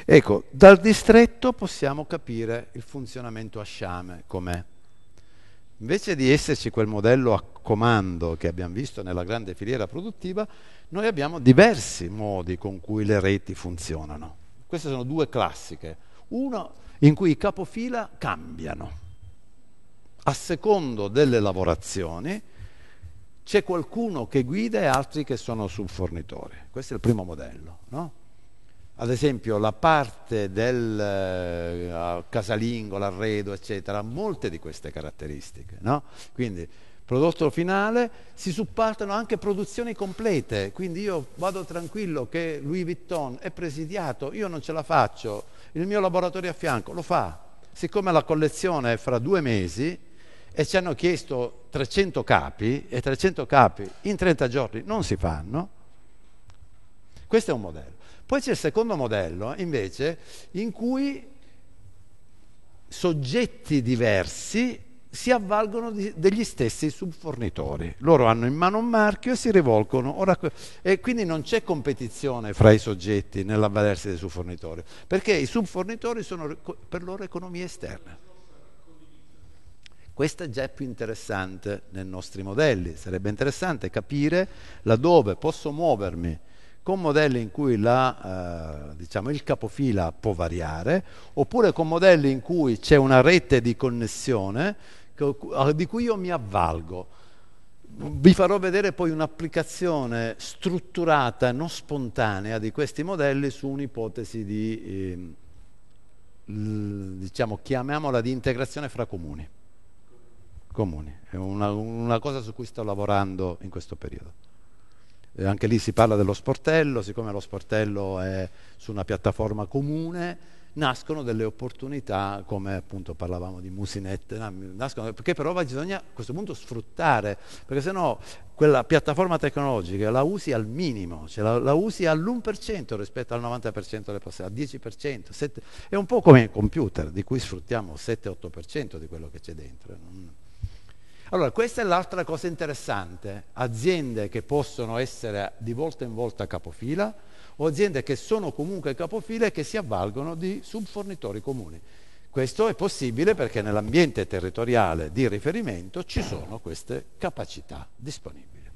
[SPEAKER 2] Ecco, dal distretto possiamo capire il funzionamento a sciame com'è. Invece di esserci quel modello a comando che abbiamo visto nella grande filiera produttiva, noi abbiamo diversi modi con cui le reti funzionano. Queste sono due classiche. Uno in cui i capofila cambiano. A secondo delle lavorazioni c'è qualcuno che guida e altri che sono sul fornitore. Questo è il primo modello. No? ad esempio la parte del eh, casalingo, l'arredo, eccetera, ha molte di queste caratteristiche. No? Quindi prodotto finale si supportano anche produzioni complete, quindi io vado tranquillo che Louis Vuitton è presidiato, io non ce la faccio, il mio laboratorio a fianco lo fa. Siccome la collezione è fra due mesi e ci hanno chiesto 300 capi e 300 capi in 30 giorni non si fanno, questo è un modello. Poi c'è il secondo modello, invece, in cui soggetti diversi si avvalgono di, degli stessi subfornitori. Loro hanno in mano un marchio e si rivolgono. Ora, e quindi non c'è competizione fra i soggetti nell'avvalersi dei subfornitori, perché i subfornitori sono per loro economie esterne. Questa già è più interessante nei nostri modelli, sarebbe interessante capire laddove posso muovermi con modelli in cui la, eh, diciamo, il capofila può variare, oppure con modelli in cui c'è una rete di connessione che, di cui io mi avvalgo. Vi farò vedere poi un'applicazione strutturata, non spontanea, di questi modelli su un'ipotesi di, eh, l, diciamo, chiamiamola di integrazione fra comuni. Comuni, è una, una cosa su cui sto lavorando in questo periodo eh, anche lì si parla dello sportello, siccome lo sportello è su una piattaforma comune, nascono delle opportunità, come appunto parlavamo di musinette, nascono, perché però bisogna a questo punto sfruttare, perché sennò quella piattaforma tecnologica la usi al minimo, cioè la, la usi all'1% rispetto al 90% delle persone, al 10%, 7, è un po' come il computer di cui sfruttiamo 7-8% di quello che c'è dentro. Non, allora, questa è l'altra cosa interessante, aziende che possono essere di volta in volta capofila o aziende che sono comunque capofila e che si avvalgono di subfornitori comuni. Questo è possibile perché nell'ambiente territoriale di riferimento ci sono queste capacità disponibili.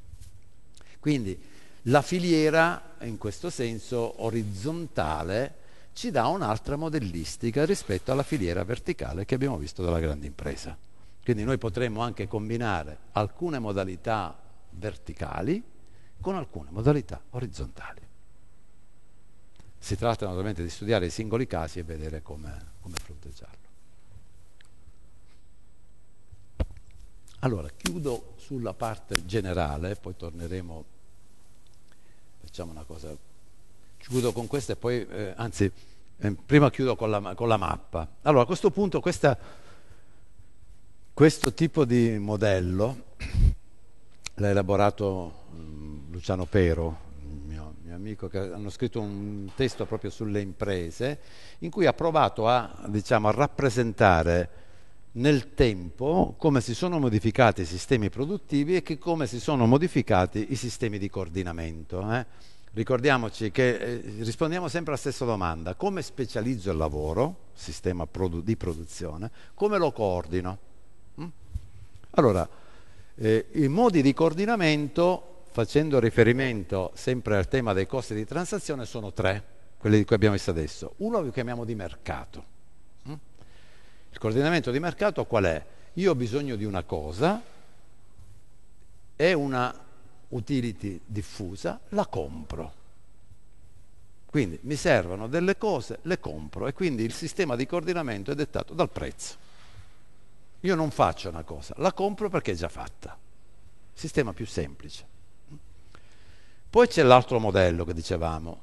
[SPEAKER 2] Quindi la filiera, in questo senso orizzontale, ci dà un'altra modellistica rispetto alla filiera verticale che abbiamo visto dalla grande impresa. Quindi noi potremmo anche combinare alcune modalità verticali con alcune modalità orizzontali. Si tratta naturalmente di studiare i singoli casi e vedere come, come fronteggiarlo. Allora, chiudo sulla parte generale, poi torneremo, facciamo una cosa, chiudo con questa e poi, eh, anzi, eh, prima chiudo con la, con la, mappa. Allora, a questo punto questa questo tipo di modello l'ha elaborato mm, Luciano Pero, mio, mio amico, che hanno scritto un testo proprio sulle imprese, in cui ha provato a, diciamo, a rappresentare nel tempo come si sono modificati i sistemi produttivi e come si sono modificati i sistemi di coordinamento. Eh? Ricordiamoci che eh, rispondiamo sempre alla stessa domanda, come specializzo il lavoro, sistema produ- di produzione, come lo coordino? Allora, eh, i modi di coordinamento, facendo riferimento sempre al tema dei costi di transazione, sono tre, quelli di cui abbiamo visto adesso. Uno lo chiamiamo di mercato. Mm? Il coordinamento di mercato qual è? Io ho bisogno di una cosa, è una utility diffusa, la compro. Quindi mi servono delle cose, le compro e quindi il sistema di coordinamento è dettato dal prezzo. Io non faccio una cosa, la compro perché è già fatta. Sistema più semplice. Poi c'è l'altro modello che dicevamo,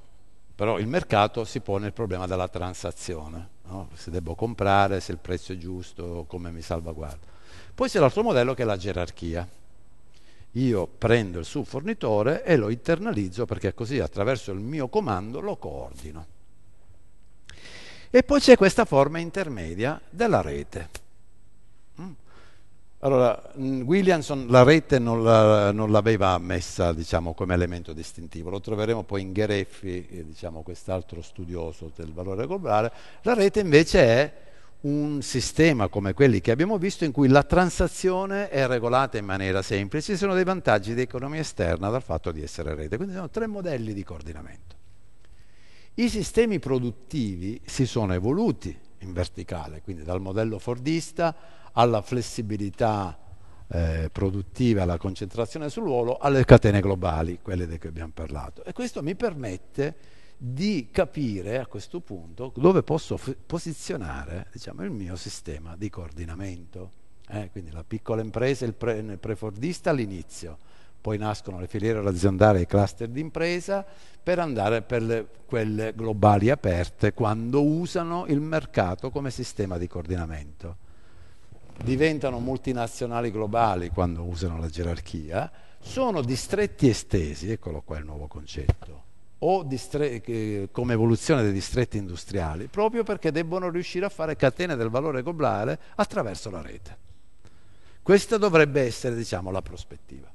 [SPEAKER 2] però il mercato si pone il problema della transazione, no? se devo comprare, se il prezzo è giusto, come mi salvaguardo. Poi c'è l'altro modello che è la gerarchia. Io prendo il subfornitore e lo internalizzo perché così attraverso il mio comando lo coordino. E poi c'è questa forma intermedia della rete allora, Williamson la rete non, la, non l'aveva messa diciamo, come elemento distintivo, lo troveremo poi in Gereffi, eh, diciamo, quest'altro studioso del valore globale. La rete invece è un sistema come quelli che abbiamo visto in cui la transazione è regolata in maniera semplice, ci sono dei vantaggi di economia esterna dal fatto di essere rete, quindi sono tre modelli di coordinamento. I sistemi produttivi si sono evoluti in verticale, quindi dal modello fordista alla flessibilità eh, produttiva, alla concentrazione sul ruolo, alle catene globali, quelle di cui abbiamo parlato. E questo mi permette di capire a questo punto dove posso f- posizionare diciamo, il mio sistema di coordinamento. Eh? Quindi la piccola impresa, il, pre- prefordista all'inizio, poi nascono le filiere aziendali e i cluster di impresa per andare per le, quelle globali aperte quando usano il mercato come sistema di coordinamento diventano multinazionali globali quando usano la gerarchia, sono distretti estesi, eccolo qua il nuovo concetto, o distre- come evoluzione dei distretti industriali, proprio perché debbono riuscire a fare catene del valore globale attraverso la rete. Questa dovrebbe essere, diciamo, la prospettiva.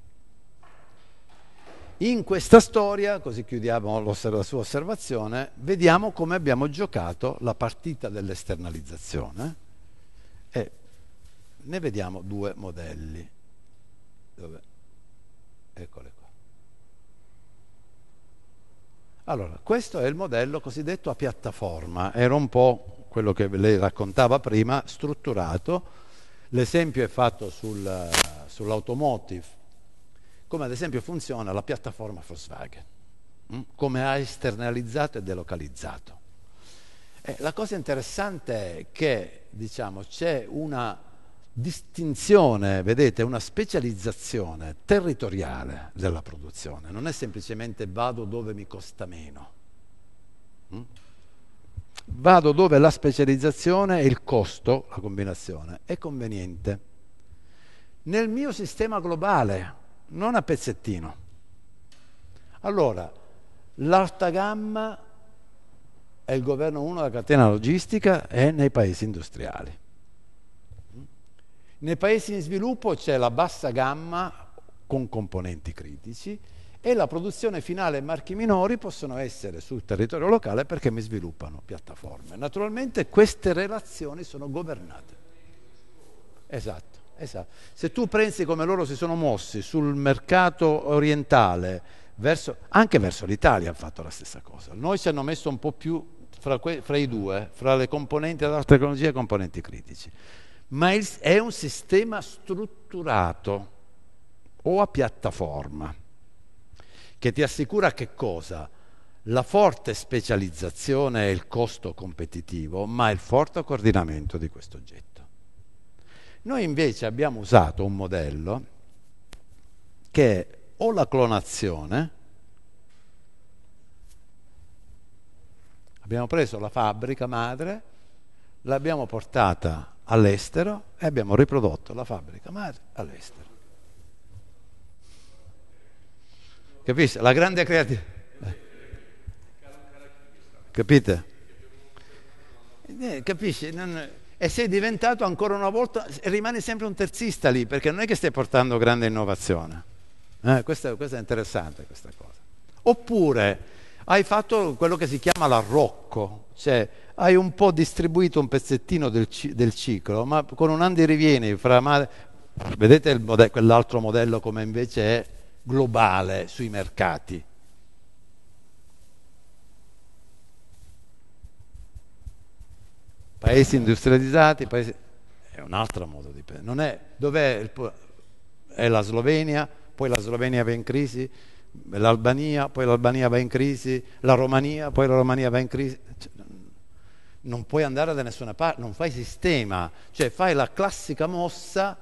[SPEAKER 2] In questa storia, così chiudiamo la sua osservazione, vediamo come abbiamo giocato la partita dell'esternalizzazione ne vediamo due modelli. Dove? Eccole qua. Allora, questo è il modello cosiddetto a piattaforma, era un po' quello che lei raccontava prima, strutturato. L'esempio è fatto sul, sull'automotive, come ad esempio funziona la piattaforma Volkswagen, mm? come ha esternalizzato e delocalizzato. Eh, la cosa interessante è che diciamo, c'è una distinzione, vedete, una specializzazione territoriale della produzione, non è semplicemente vado dove mi costa meno. Mm? Vado dove la specializzazione e il costo, la combinazione, è conveniente. Nel mio sistema globale, non a pezzettino. Allora, l'alta gamma è il governo 1 della catena logistica e nei paesi industriali. Nei paesi in sviluppo c'è la bassa gamma con componenti critici e la produzione finale e marchi minori possono essere sul territorio locale perché mi sviluppano piattaforme. Naturalmente queste relazioni sono governate. Esatto, esatto. Se tu pensi come loro si sono mossi sul mercato orientale, verso, anche verso l'Italia hanno fatto la stessa cosa. Noi ci hanno messo un po' più fra, que, fra i due, fra le componenti della tecnologia e i componenti critici ma è un sistema strutturato o a piattaforma che ti assicura che cosa? La forte specializzazione e il costo competitivo, ma il forte coordinamento di questo oggetto. Noi invece abbiamo usato un modello che è o la clonazione, abbiamo preso la fabbrica madre, l'abbiamo portata all'estero e abbiamo riprodotto la fabbrica madre all'estero. Capisci? La grande creatività. Eh. Capite? Eh, capisci? Non... E sei diventato ancora una volta, rimani sempre un terzista lì, perché non è che stai portando grande innovazione. Eh, questa, questa è interessante questa cosa. Oppure hai fatto quello che si chiama l'arrocco, cioè hai un po' distribuito un pezzettino del, del ciclo, ma con un andi rivieni fra... Ma, vedete modello, quell'altro modello come invece è globale sui mercati. Paesi industrializzati, paesi... è un altro modo di pensare. Non è, dov'è il... è la Slovenia, poi la Slovenia va in crisi, l'Albania, poi l'Albania va in crisi, la Romania, poi la Romania va in crisi. Cioè, non puoi andare da nessuna parte, non fai sistema, cioè fai la classica mossa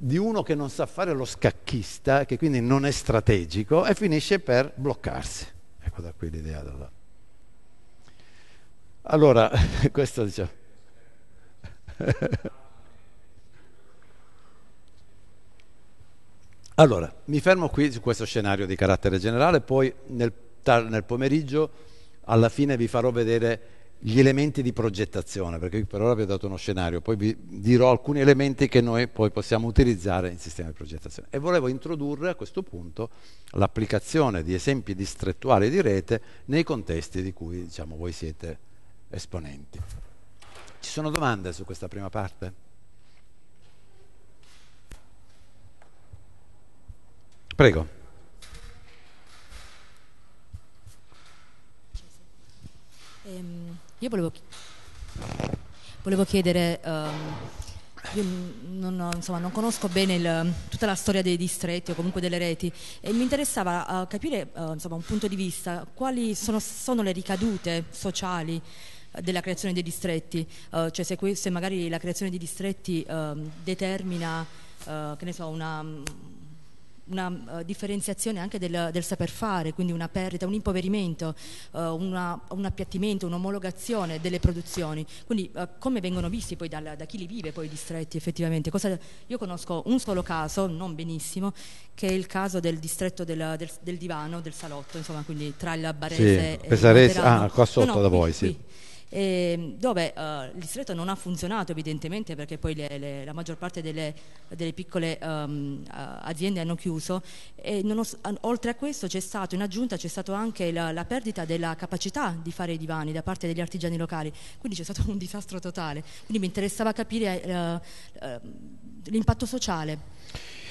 [SPEAKER 2] di uno che non sa fare lo scacchista, che quindi non è strategico e finisce per bloccarsi. Ecco da qui l'idea della... Allora, questo diciamo... Allora, mi fermo qui su questo scenario di carattere generale, poi nel, nel pomeriggio alla fine vi farò vedere gli elementi di progettazione, perché per ora vi ho dato uno scenario, poi vi dirò alcuni elementi che noi poi possiamo utilizzare in sistema di progettazione. E volevo introdurre a questo punto l'applicazione di esempi distrettuali di rete nei contesti di cui diciamo, voi siete esponenti. Ci sono domande su questa prima parte? Prego.
[SPEAKER 4] Ehm, io volevo, volevo chiedere, um, io non, ho, insomma, non, conosco bene il, tutta la storia dei distretti o comunque delle reti e mi interessava uh, capire uh, insomma, un punto di vista, quali sono, sono le ricadute sociali della creazione dei distretti, eh, cioè se, se, magari la creazione di distretti ehm, determina, che ne so, una, una eh, differenziazione anche del, del, saper fare, quindi una perdita, un impoverimento, eh, una, un appiattimento, un'omologazione delle produzioni. Quindi eh, come vengono visti poi dalla, da chi li vive poi i distretti effettivamente? Cosa, io conosco un solo caso, non benissimo, che è il caso del distretto del, del, del divano, del salotto, insomma, quindi tra il Barese sì, e il Materano. ah, qua sotto no, no, da voi, sì. Qui, e, ehm, dove eh, il distretto non ha funzionato evidentemente perché poi le, le, la maggior parte delle, delle piccole um, aziende hanno chiuso e ho, oltre a questo c'è stato in aggiunta c'è stata anche la, la, perdita della capacità di fare i divani da parte degli artigiani locali quindi c'è stato un disastro totale quindi mi interessava capire uh, uh, l'impatto sociale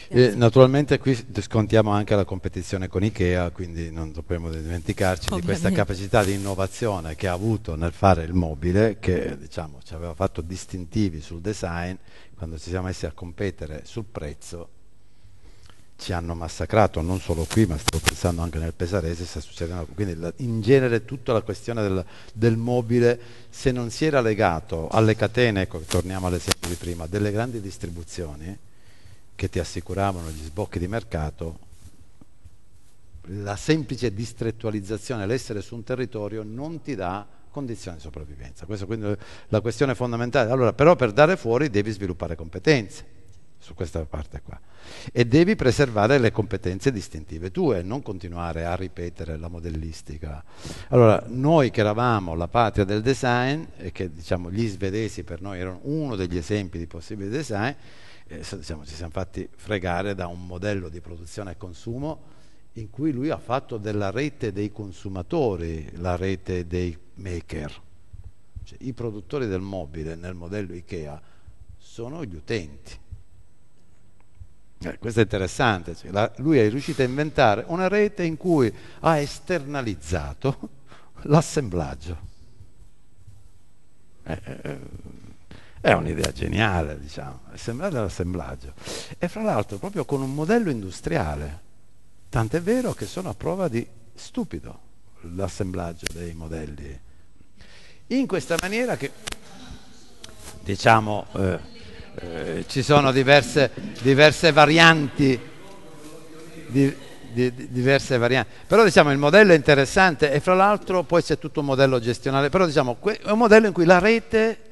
[SPEAKER 2] eh, naturalmente qui scontiamo anche la competizione con Ikea, quindi non dobbiamo dimenticarci Ovviamente. di questa capacità di innovazione che ha avuto nel fare il mobile, che diciamo, ci aveva fatto distintivi sul design, quando ci siamo messi a competere sul prezzo ci hanno massacrato, non solo qui, ma sto pensando anche nel Pesarese, sta succedendo. Quindi la, in genere tutta la questione del, del, mobile, se non si era legato alle catene, ecco, torniamo all'esempio di prima, delle grandi distribuzioni, che ti assicuravano gli sbocchi di mercato, la semplice distrettualizzazione, l'essere su un territorio non ti dà condizioni di sopravvivenza. Questa è quindi la questione fondamentale. Allora, però per dare fuori devi sviluppare competenze su questa parte qua e devi preservare le competenze distintive tue non continuare a ripetere la modellistica. Allora, noi che eravamo la patria del design e che diciamo gli svedesi per noi erano uno degli esempi di possibile design, eh, siamo, ci siamo fatti fregare da un modello di produzione e consumo in cui lui ha fatto della rete dei consumatori la rete dei maker. Cioè, I produttori del mobile nel modello IKEA sono gli utenti. Eh, questo è interessante, cioè, la, lui è riuscito a inventare una rete in cui ha esternalizzato l'assemblaggio. Eh, eh, eh è un'idea geniale, diciamo, è sembrata l'assemblaggio. E fra l'altro proprio con un modello industriale, tant'è vero che sono a prova di stupido l'assemblaggio dei modelli. In questa maniera che, diciamo, eh, eh, ci sono diverse, diverse varianti. Di, di, di, diverse varianti. Però diciamo il modello è interessante e fra l'altro poi c'è tutto un modello gestionale, però diciamo que- è un modello in cui la rete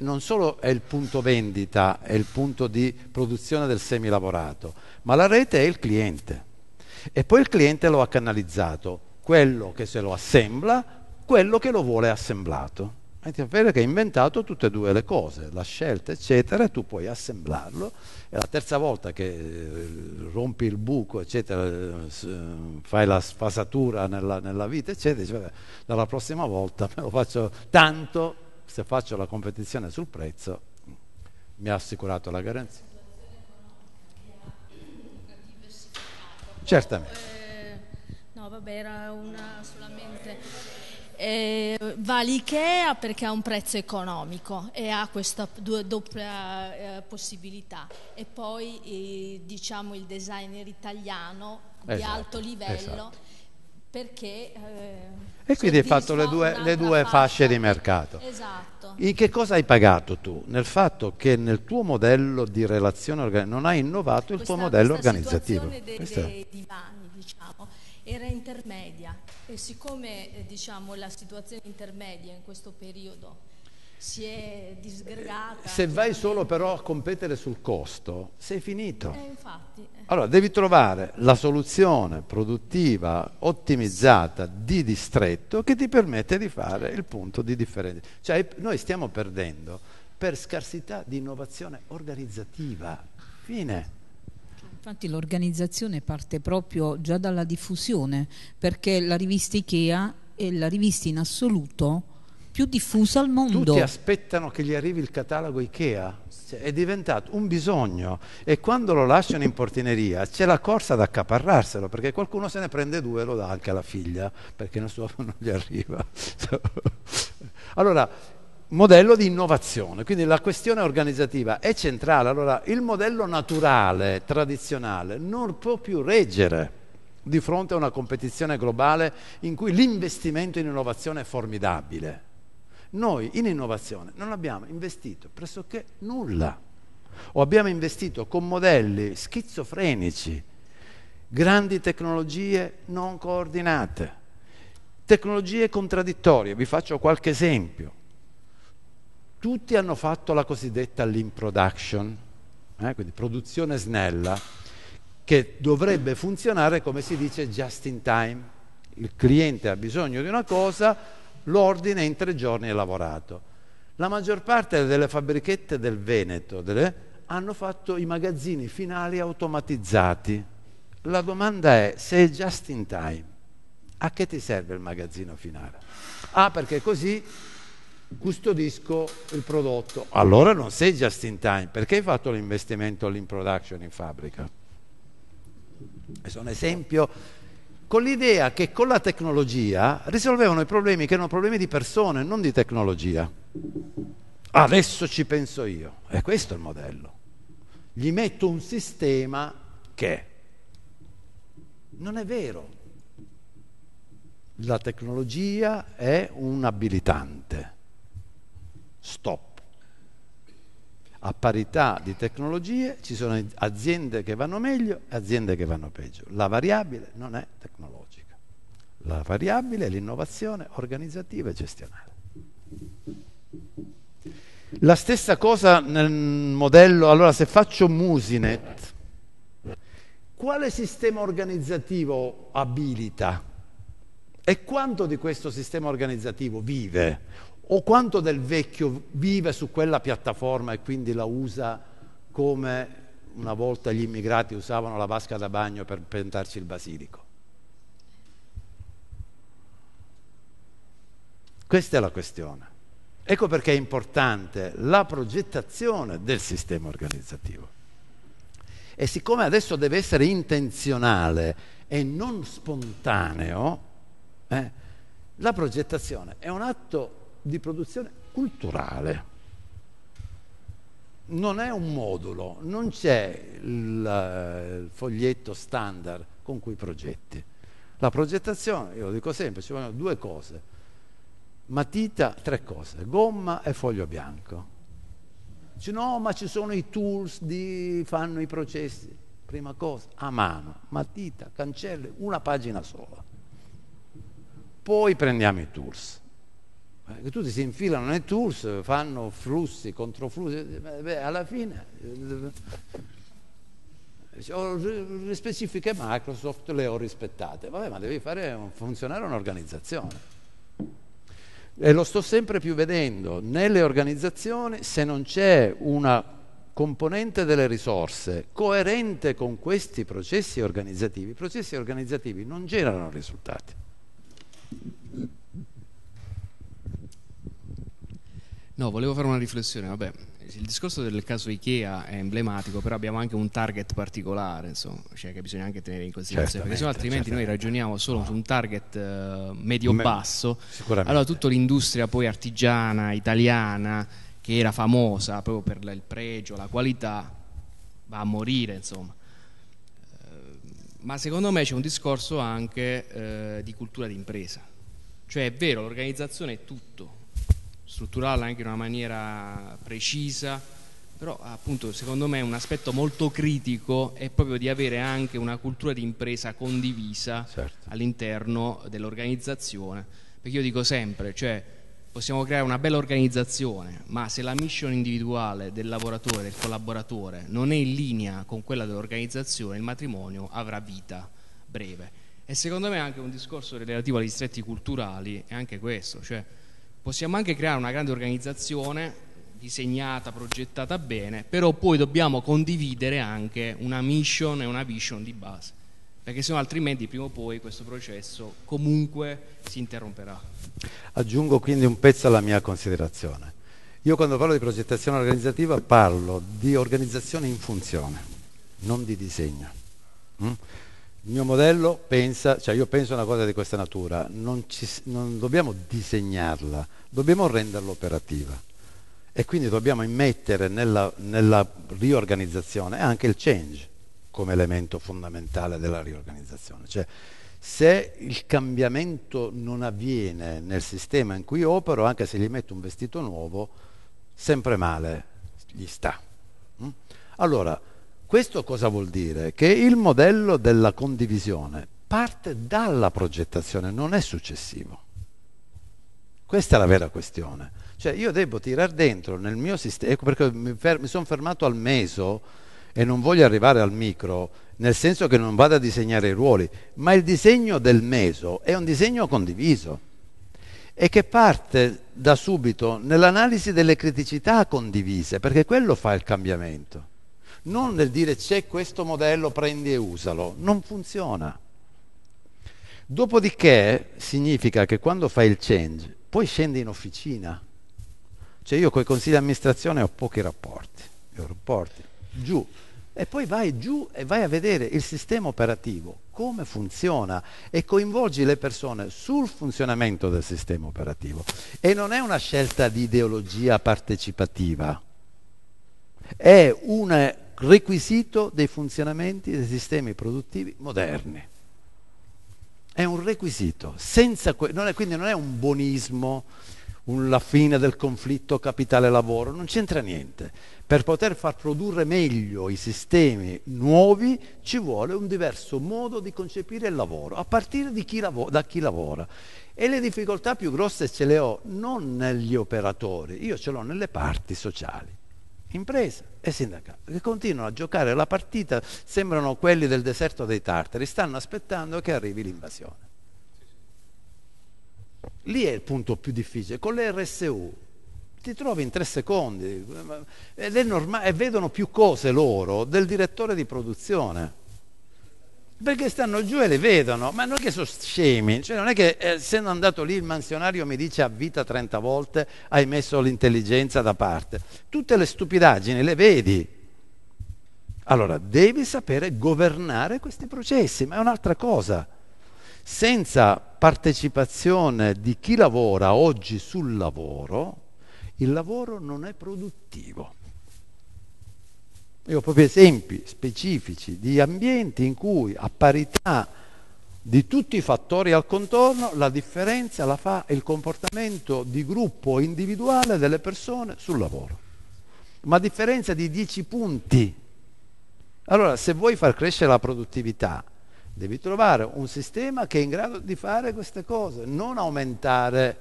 [SPEAKER 2] non solo è il punto vendita, è il punto di produzione del semilavorato, ma la rete è il cliente. E poi il cliente lo ha canalizzato, quello che se lo assembla, quello che lo vuole assemblato. E ti sapere che ha inventato tutte e due le cose, la scelta eccetera, tu puoi assemblarlo e la terza volta che eh, rompi il buco eccetera, fai la sfasatura nella, nella vita eccetera, dici, dalla prossima volta me lo faccio tanto se faccio la competizione sul prezzo mi ha assicurato la garanzia. Certamente. Eh,
[SPEAKER 4] no, vabbè, era una solamente... Eh, vale Ikea perché ha un prezzo economico e ha questa doppia eh, possibilità e poi eh, diciamo il designer italiano esatto, di alto livello esatto perché... Eh,
[SPEAKER 2] e quindi hai fatto le due, le due fasce di mercato. Esatto. In che cosa hai pagato tu? Nel fatto che nel tuo modello di relazione non hai innovato il questa, tuo modello organizzativo. La de, dei divani,
[SPEAKER 4] diciamo, era intermedia e siccome eh, diciamo, la situazione intermedia in questo periodo si è disgregata...
[SPEAKER 2] Se vai solo però a competere sul costo, sei finito. Eh, infatti, eh, allora devi trovare la soluzione produttiva, ottimizzata di distretto che ti permette di fare il punto di differenza. Cioè noi stiamo perdendo per scarsità di innovazione organizzativa. Fine.
[SPEAKER 4] Infatti l'organizzazione parte proprio già dalla diffusione, perché la rivista Ikea è la rivista in assoluto più diffusa al mondo. Tutti
[SPEAKER 2] aspettano che gli arrivi il catalogo Ikea? cioè, è diventato un bisogno e quando lo lasciano in portineria c'è la corsa ad accaparrarselo perché qualcuno se ne prende due e lo dà anche alla figlia perché non, non gli arriva. allora, modello di innovazione, quindi la questione organizzativa è centrale, allora il modello naturale, tradizionale, non può più reggere di fronte a una competizione globale in cui l'investimento in innovazione è formidabile. Noi in innovazione non abbiamo investito pressoché nulla, o abbiamo investito con modelli schizofrenici, grandi tecnologie non coordinate, tecnologie contraddittorie. Vi faccio qualche esempio. Tutti hanno fatto la cosiddetta lean production, eh, quindi produzione snella, che dovrebbe funzionare come si dice just in time. Il cliente ha bisogno di una cosa, l'ordine in tre giorni è lavorato. La maggior parte delle fabbrichette del Veneto delle, hanno fatto i magazzini finali automatizzati. La domanda è se è just in time. A che ti serve il magazzino finale? Ah, perché così custodisco il prodotto. Allora non sei just in time, perché hai fatto l'investimento all'in production in fabbrica? È un esempio con l'idea che con la tecnologia risolvevano i problemi che erano problemi di persone, non di tecnologia. Adesso ci penso io. E questo è il modello. Gli metto un sistema che... Non è vero. La tecnologia è un abilitante. Stop a parità di tecnologie ci sono aziende che vanno meglio e aziende che vanno peggio. La variabile non è tecnologica, la variabile è l'innovazione organizzativa e gestionale. La stessa cosa nel modello, allora se faccio Musinet, quale sistema organizzativo abilita? E quanto di questo sistema organizzativo vive? o quanto del vecchio vive su quella piattaforma e quindi la usa come una volta gli immigrati usavano la vasca da bagno per piantarci il basilico. Questa è la questione. Ecco perché è importante la progettazione del sistema organizzativo. E siccome adesso deve essere intenzionale e non spontaneo, eh, la progettazione è un atto di produzione culturale. Non è un modulo, non c'è il foglietto standard con cui progetti. La progettazione, io lo dico sempre, ci vogliono due cose. Matita, tre cose, gomma e foglio bianco. Dice, no, ma ci sono i tools di fanno i processi. Prima cosa, a mano, matita, cancelle, una pagina sola. Poi prendiamo i tools. Eh, che tutti si infilano nei tours, fanno flussi, controflussi, eh, beh, alla fine le eh, specifiche Microsoft le ho rispettate, vabbè ma devi fare funzionare un'organizzazione. E lo sto sempre più vedendo, nelle organizzazioni se non c'è una componente delle risorse coerente con questi processi organizzativi, i processi organizzativi non generano risultati.
[SPEAKER 1] No, volevo fare una riflessione, vabbè, il discorso del caso Ikea è emblematico, però abbiamo anche un target particolare, insomma, cioè che bisogna anche tenere in considerazione, perché altrimenti noi ragioniamo solo su un target eh, medio-basso, Me, allora tutta l'industria poi artigiana, italiana, che era famosa proprio per il pregio, la qualità, va a morire, insomma. Eh, ma secondo me c'è un discorso anche eh, di cultura d'impresa, cioè è vero, l'organizzazione è tutto, strutturarla anche in una maniera precisa, però appunto secondo me un aspetto molto critico è proprio di avere anche una cultura di impresa condivisa certo. all'interno dell'organizzazione, perché io dico sempre, cioè, possiamo creare una bella organizzazione, ma se la mission individuale del lavoratore, del collaboratore, non è in linea con quella dell'organizzazione, il matrimonio avrà vita breve. E secondo me anche un discorso relativo agli distretti culturali è anche questo, cioè Possiamo anche creare una grande organizzazione disegnata, progettata bene, però poi dobbiamo condividere anche una mission e una vision di base, perché sennò altrimenti prima o poi questo processo comunque si interromperà.
[SPEAKER 2] Aggiungo quindi un pezzo alla mia considerazione. Io quando parlo di progettazione organizzativa parlo di organizzazione in funzione, non di disegno. Mm? il mio modello pensa, cioè io penso a una cosa di questa natura, non, ci, non dobbiamo disegnarla, dobbiamo renderla operativa e quindi dobbiamo immettere nella, nella riorganizzazione anche il change come elemento fondamentale della riorganizzazione. Cioè, se il cambiamento non avviene nel sistema in cui opero, anche se gli metto un vestito nuovo, sempre male gli sta. Mm? Allora, questo cosa vuol dire? Che il modello della condivisione parte dalla progettazione, non è successivo. Questa è la vera questione. Cioè io devo tirare dentro nel mio sistema, ecco perché mi, fer- mi sono fermato al meso e non voglio arrivare al micro, nel senso che non vado a disegnare i ruoli, ma il disegno del meso è un disegno condiviso e che parte da subito nell'analisi delle criticità condivise, perché quello fa il cambiamento non nel dire c'è questo modello, prendi e usalo, non funziona. Dopodiché significa che quando fai il change, poi scendi in officina. Cioè io con i consigli di amministrazione ho pochi rapporti, ho rapporti giù. E poi vai giù e vai a vedere il sistema operativo, come funziona e coinvolgi le persone sul funzionamento del sistema operativo. E non è una scelta di ideologia partecipativa è un requisito dei funzionamenti dei sistemi produttivi moderni. È un requisito, que- non è, quindi non è un buonismo, la fine del conflitto capitale-lavoro, non c'entra niente. Per poter far produrre meglio i sistemi nuovi ci vuole un diverso modo di concepire il lavoro, a partire chi lav- da chi lavora. E le difficoltà più grosse ce le ho non negli operatori, io ce l'ho nelle parti sociali impresa e sindacato, che continuano a giocare la partita, sembrano quelli del deserto dei tartari, stanno aspettando che arrivi l'invasione. Lì è il punto più difficile, con le RSU ti trovi in tre secondi eh, ed è normale, e vedono più cose loro del direttore di produzione perché stanno giù e le vedono, ma non è che sono scemi, cioè non è che eh, essendo andato lì il mansionario mi dice a vita 30 volte hai messo l'intelligenza da parte, tutte le stupidaggini le vedi. Allora devi sapere governare questi processi, ma è un'altra cosa. Senza partecipazione di chi lavora oggi sul lavoro, il lavoro non è produttivo. Io ho proprio esempi specifici di ambienti in cui a parità di tutti i fattori al contorno la differenza la fa il comportamento di gruppo individuale delle persone sul lavoro. Ma a differenza di 10 punti. Allora, se vuoi far crescere la produttività, devi trovare un sistema che è in grado di fare queste cose, non aumentare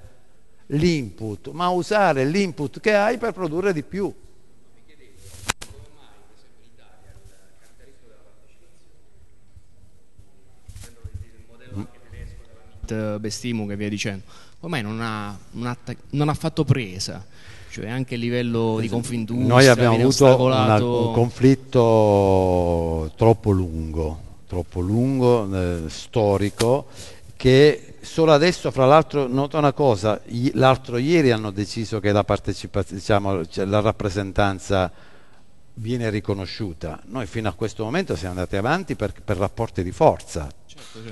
[SPEAKER 2] l'input, ma usare l'input che hai per produrre di più.
[SPEAKER 1] Matt eh, Bestimu e via dicendo, ormai non ha, non ha, non ha fatto presa. Cioè anche a livello di esatto. confindustria noi abbiamo avuto una, un
[SPEAKER 2] conflitto troppo lungo troppo lungo eh, storico che solo adesso fra l'altro nota una cosa l'altro ieri hanno deciso che la partecipazione diciamo, cioè, la rappresentanza viene riconosciuta noi fino a questo momento siamo andati avanti per, per rapporti di forza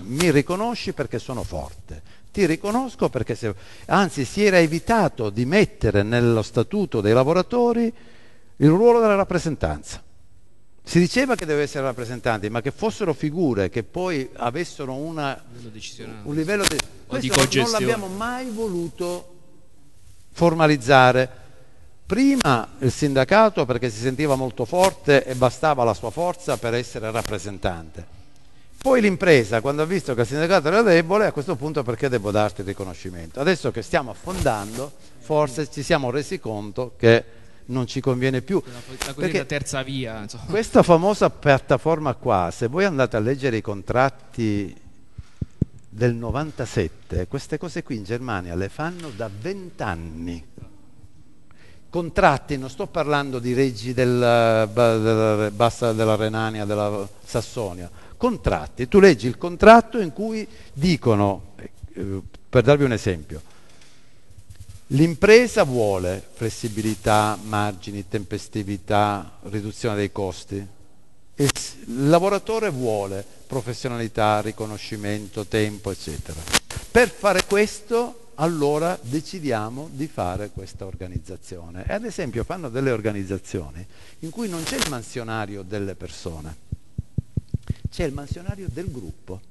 [SPEAKER 2] mi riconosci perché sono forte, ti riconosco perché se... anzi si era evitato di mettere nello statuto dei lavoratori il ruolo della rappresentanza. Si diceva che deve essere rappresentanti, ma che fossero figure che poi avessero una, un livello di... Questo di non l'abbiamo mai voluto formalizzare. Prima il sindacato perché si sentiva molto forte e bastava la sua forza per essere rappresentante poi l'impresa, quando ha visto che il sindacato era debole, a questo punto perché devo darti il riconoscimento? Adesso che stiamo affondando, forse ci siamo resi conto che non ci conviene più. La, la
[SPEAKER 1] terza via. Insomma. Questa
[SPEAKER 2] famosa piattaforma qua, se voi andate a leggere i contratti del 97, queste cose qui in Germania le fanno da vent'anni. Contratti, non sto parlando di reggi del, eh, della, della Renania, della Sassonia, contratti. Tu leggi il contratto in cui dicono, eh, per darvi un esempio, l'impresa vuole flessibilità, margini, tempestività, riduzione dei costi. Il lavoratore vuole professionalità, riconoscimento, tempo, eccetera. Per fare questo, allora decidiamo di fare questa organizzazione. E ad esempio fanno delle organizzazioni in cui non c'è il mansionario delle persone c'è il mansionario del gruppo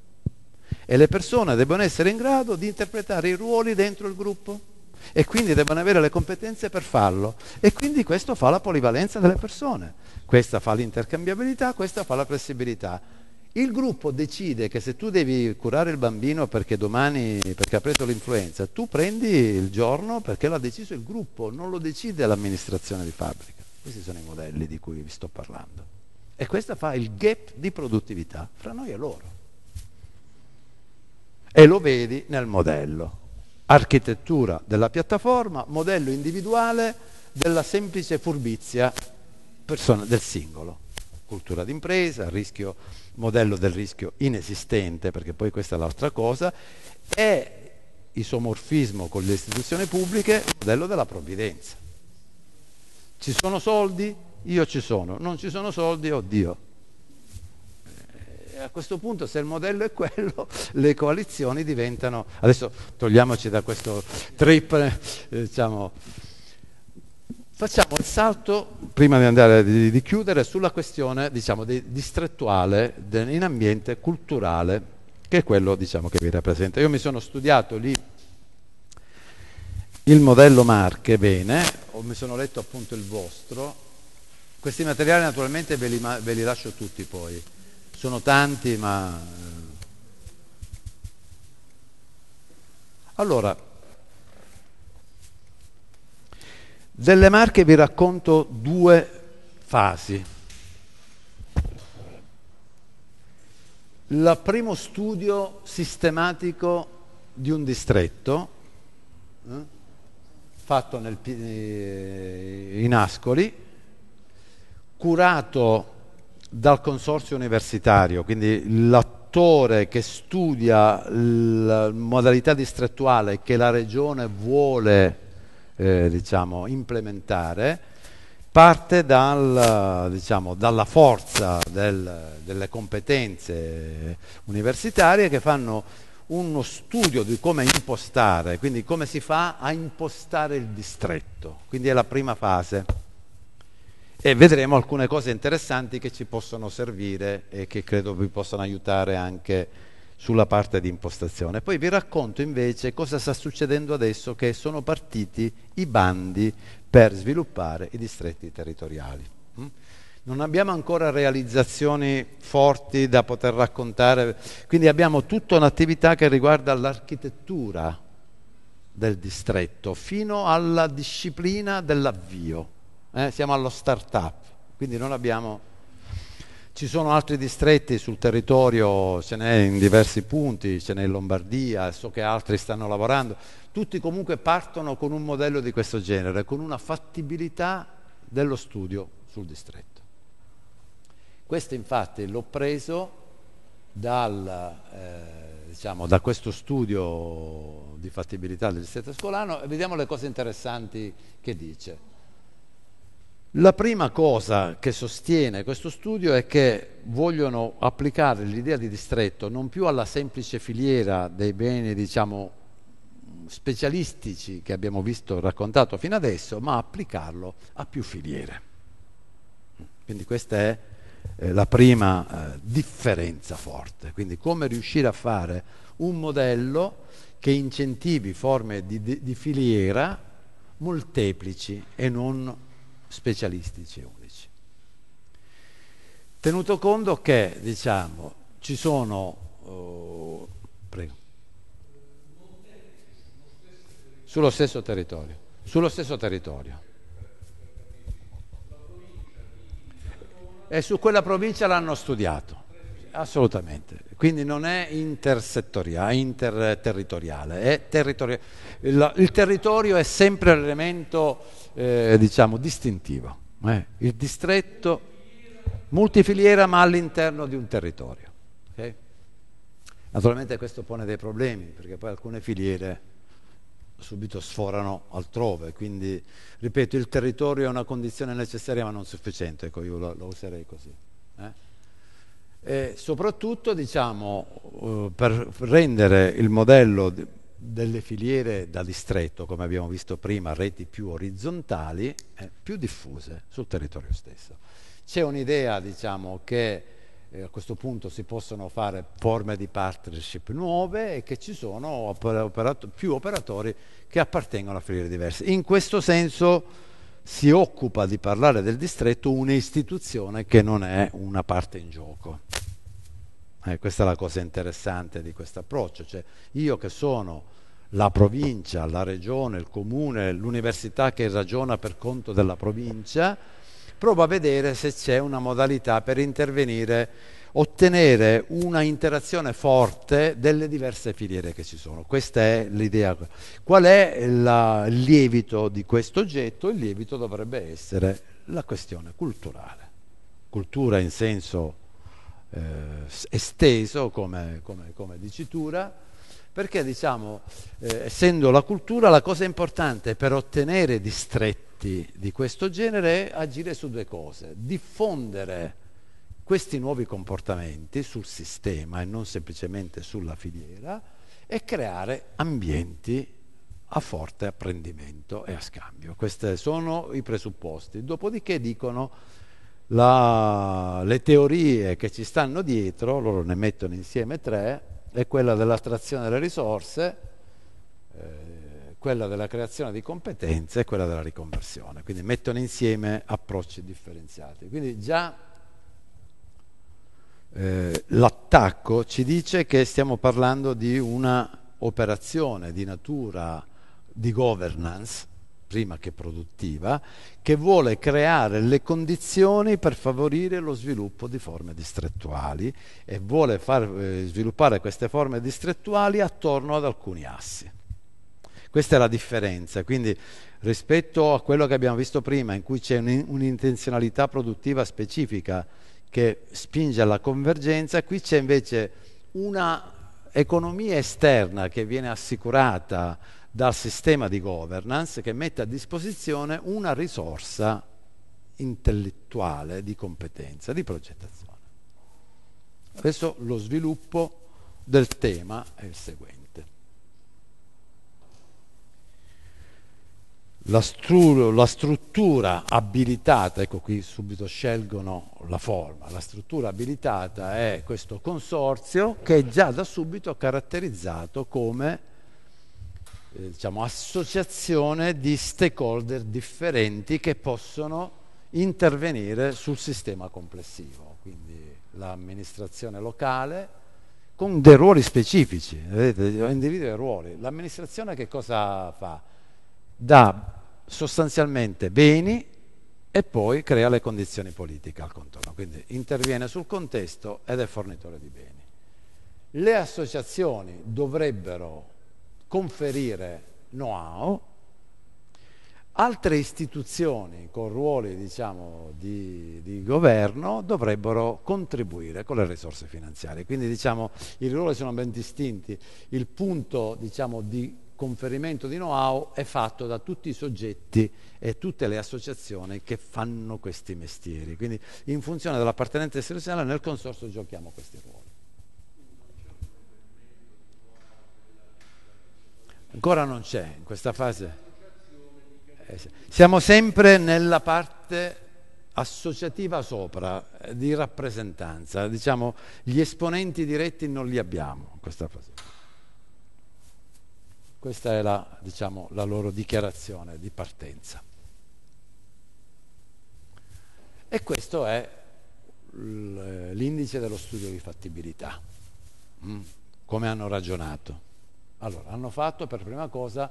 [SPEAKER 2] e le persone devono essere in grado di interpretare i ruoli dentro il gruppo e quindi devono avere le competenze per farlo e quindi questo fa la polivalenza delle persone, questa fa l'intercambiabilità, questa fa la flessibilità. Il gruppo decide che se tu devi curare il bambino perché domani perché ha preso l'influenza, tu prendi il giorno perché l'ha deciso il gruppo, non lo decide l'amministrazione di fabbrica. Questi sono i modelli di cui vi sto parlando. E questo fa il gap di produttività fra noi e loro. E lo vedi nel modello. Architettura della piattaforma, modello individuale della semplice furbizia persona, del singolo. Cultura d'impresa, rischio, modello del rischio inesistente, perché poi questa è l'altra cosa, e isomorfismo con le istituzioni pubbliche, modello della provvidenza. Ci sono soldi? io ci sono, non ci sono soldi, oddio. E eh, a questo punto se il modello è quello, le coalizioni diventano... Adesso togliamoci da questo trip, eh, diciamo, Facciamo il salto, prima di, andare, di, di chiudere, sulla questione diciamo, di, distrettuale de, in ambiente culturale, che è quello diciamo, che vi rappresenta. Io mi sono studiato lì il modello Marche bene, mi sono letto appunto il vostro, questi materiali naturalmente ve li, ve li lascio tutti poi, sono tanti ma... Eh. Allora, delle Marche vi racconto due fasi. Il primo studio sistematico di un distretto, eh, fatto nel, eh, in Ascoli, curato dal consorzio universitario, quindi l'attore che studia la modalità distrettuale che la regione vuole eh, diciamo, implementare, parte dal, diciamo, dalla forza del, delle competenze universitarie che fanno uno studio di come impostare, quindi come si fa a impostare il distretto, quindi è la prima fase e vedremo alcune cose interessanti che ci possono servire e che credo vi possano aiutare anche sulla parte di impostazione. Poi vi racconto invece cosa sta succedendo adesso che sono partiti i bandi per sviluppare i distretti territoriali. Mm? Non abbiamo ancora realizzazioni forti da poter raccontare, quindi abbiamo tutta un'attività che riguarda l'architettura del distretto fino alla disciplina dell'avvio eh, siamo allo start-up, quindi non abbiamo... Ci sono altri distretti sul territorio, ce n'è in diversi punti, ce n'è in Lombardia, so che altri stanno lavorando, tutti comunque partono con un modello di questo genere, con una fattibilità dello studio sul distretto. Questo infatti l'ho preso dal, eh, diciamo, da questo studio di fattibilità del distretto scolano e vediamo le cose interessanti che dice. La prima cosa che sostiene questo studio è che vogliono applicare l'idea di distretto non più alla semplice filiera dei beni, diciamo, specialistici che abbiamo visto raccontato fino adesso, ma applicarlo a più filiere. Quindi questa è eh, la prima eh, differenza forte, quindi come riuscire a fare un modello che incentivi forme di, di, di filiera molteplici e non specialistici unici. Tenuto conto che, diciamo, ci sono... Uh, Sullo stesso territorio. Sullo stesso territorio. E su quella provincia l'hanno studiato. Assolutamente, quindi non è intersettoriale, interterritoriale, è territorio. Il, il, territorio è sempre l'elemento eh, diciamo, distintivo, eh. il distretto multifiliera ma all'interno di un territorio. Okay? Naturalmente questo pone dei problemi perché poi alcune filiere subito sforano altrove, quindi ripeto il territorio è una condizione necessaria ma non sufficiente, ecco io lo, lo userei così. Eh? E soprattutto diciamo, eh, per rendere il modello delle filiere da distretto, come abbiamo visto prima, reti più orizzontali, eh, più diffuse sul territorio stesso. C'è un'idea diciamo, che eh, a questo punto si possono fare forme di partnership nuove e che ci sono operato, più operatori che appartengono a filiere diverse. In questo senso si occupa di parlare del distretto un'istituzione che non è una parte in gioco. Eh, questa è la cosa interessante di questo approccio. Cioè, io che sono la provincia, la regione, il comune, l'università che ragiona per conto della provincia, provo a vedere se c'è una modalità per intervenire, ottenere una interazione forte delle diverse filiere che ci sono. Questa è l'idea. Qual è la, il lievito di questo oggetto? Il lievito dovrebbe essere la questione culturale. Cultura in senso eh, esteso come, come, come, dicitura, perché diciamo, eh, essendo la cultura, la cosa importante per ottenere distretti di questo genere è agire su due cose, diffondere questi nuovi comportamenti sul sistema e non semplicemente sulla filiera e creare ambienti a forte apprendimento e a scambio. Questi sono i presupposti. Dopodiché dicono la, le teorie che ci stanno dietro, loro ne mettono insieme tre, è quella dell'attrazione delle risorse, eh, quella della creazione di competenze e quella della riconversione. Quindi mettono insieme approcci differenziati. Quindi già eh, l'attacco ci dice che stiamo parlando di una operazione di natura di governance prima che produttiva, che vuole creare le condizioni per favorire lo sviluppo di forme distrettuali e vuole far eh, sviluppare queste forme distrettuali attorno ad alcuni assi. Questa è la differenza, quindi rispetto a quello che abbiamo visto prima, in cui c'è un'intenzionalità produttiva specifica che spinge alla convergenza, qui c'è invece una economia esterna che viene assicurata dal sistema di governance che mette a disposizione una risorsa intellettuale di competenza, di progettazione. Adesso lo sviluppo del tema è il seguente. La, stru la, struttura abilitata, ecco qui subito scelgono la forma, la struttura abilitata è questo consorzio che è già da subito caratterizzato come eh, diciamo, associazione di stakeholder differenti che possono intervenire sul sistema complessivo, quindi l'amministrazione locale con dei ruoli specifici, vedete, individua i ruoli. L'amministrazione che cosa fa? Dà sostanzialmente beni e poi crea le condizioni politiche al contorno, quindi interviene sul contesto ed è fornitore di beni. Le associazioni dovrebbero conferire know-how, altre istituzioni con ruoli diciamo, di, di, governo dovrebbero contribuire con le risorse finanziarie. Quindi diciamo, i ruoli sono ben distinti, il punto diciamo, di conferimento di know-how è fatto da tutti i soggetti e tutte le associazioni che fanno questi mestieri. Quindi in funzione dell'appartenenza istituzionale nel consorzio giochiamo questi ruoli. Ancora non c'è in questa fase. Eh, siamo sempre nella parte associativa sopra, eh, di rappresentanza. Diciamo, gli esponenti diretti non li abbiamo in questa fase. Questa è la, diciamo, la loro dichiarazione di partenza. E questo è l'indice dello studio di fattibilità, mm, come hanno ragionato. Allora, hanno fatto per prima cosa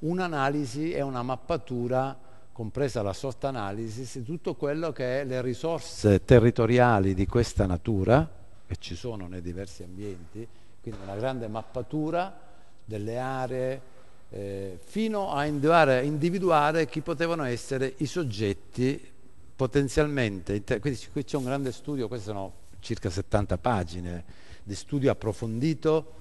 [SPEAKER 2] un'analisi e una mappatura, compresa la sostanalisi, di tutto quello che è le risorse territoriali di questa natura, che ci sono nei diversi ambienti, quindi una grande mappatura delle aree, eh, fino a individuare, individuare, chi potevano essere i soggetti potenzialmente. Quindi qui c'è un grande studio, queste sono circa 70 pagine di studio approfondito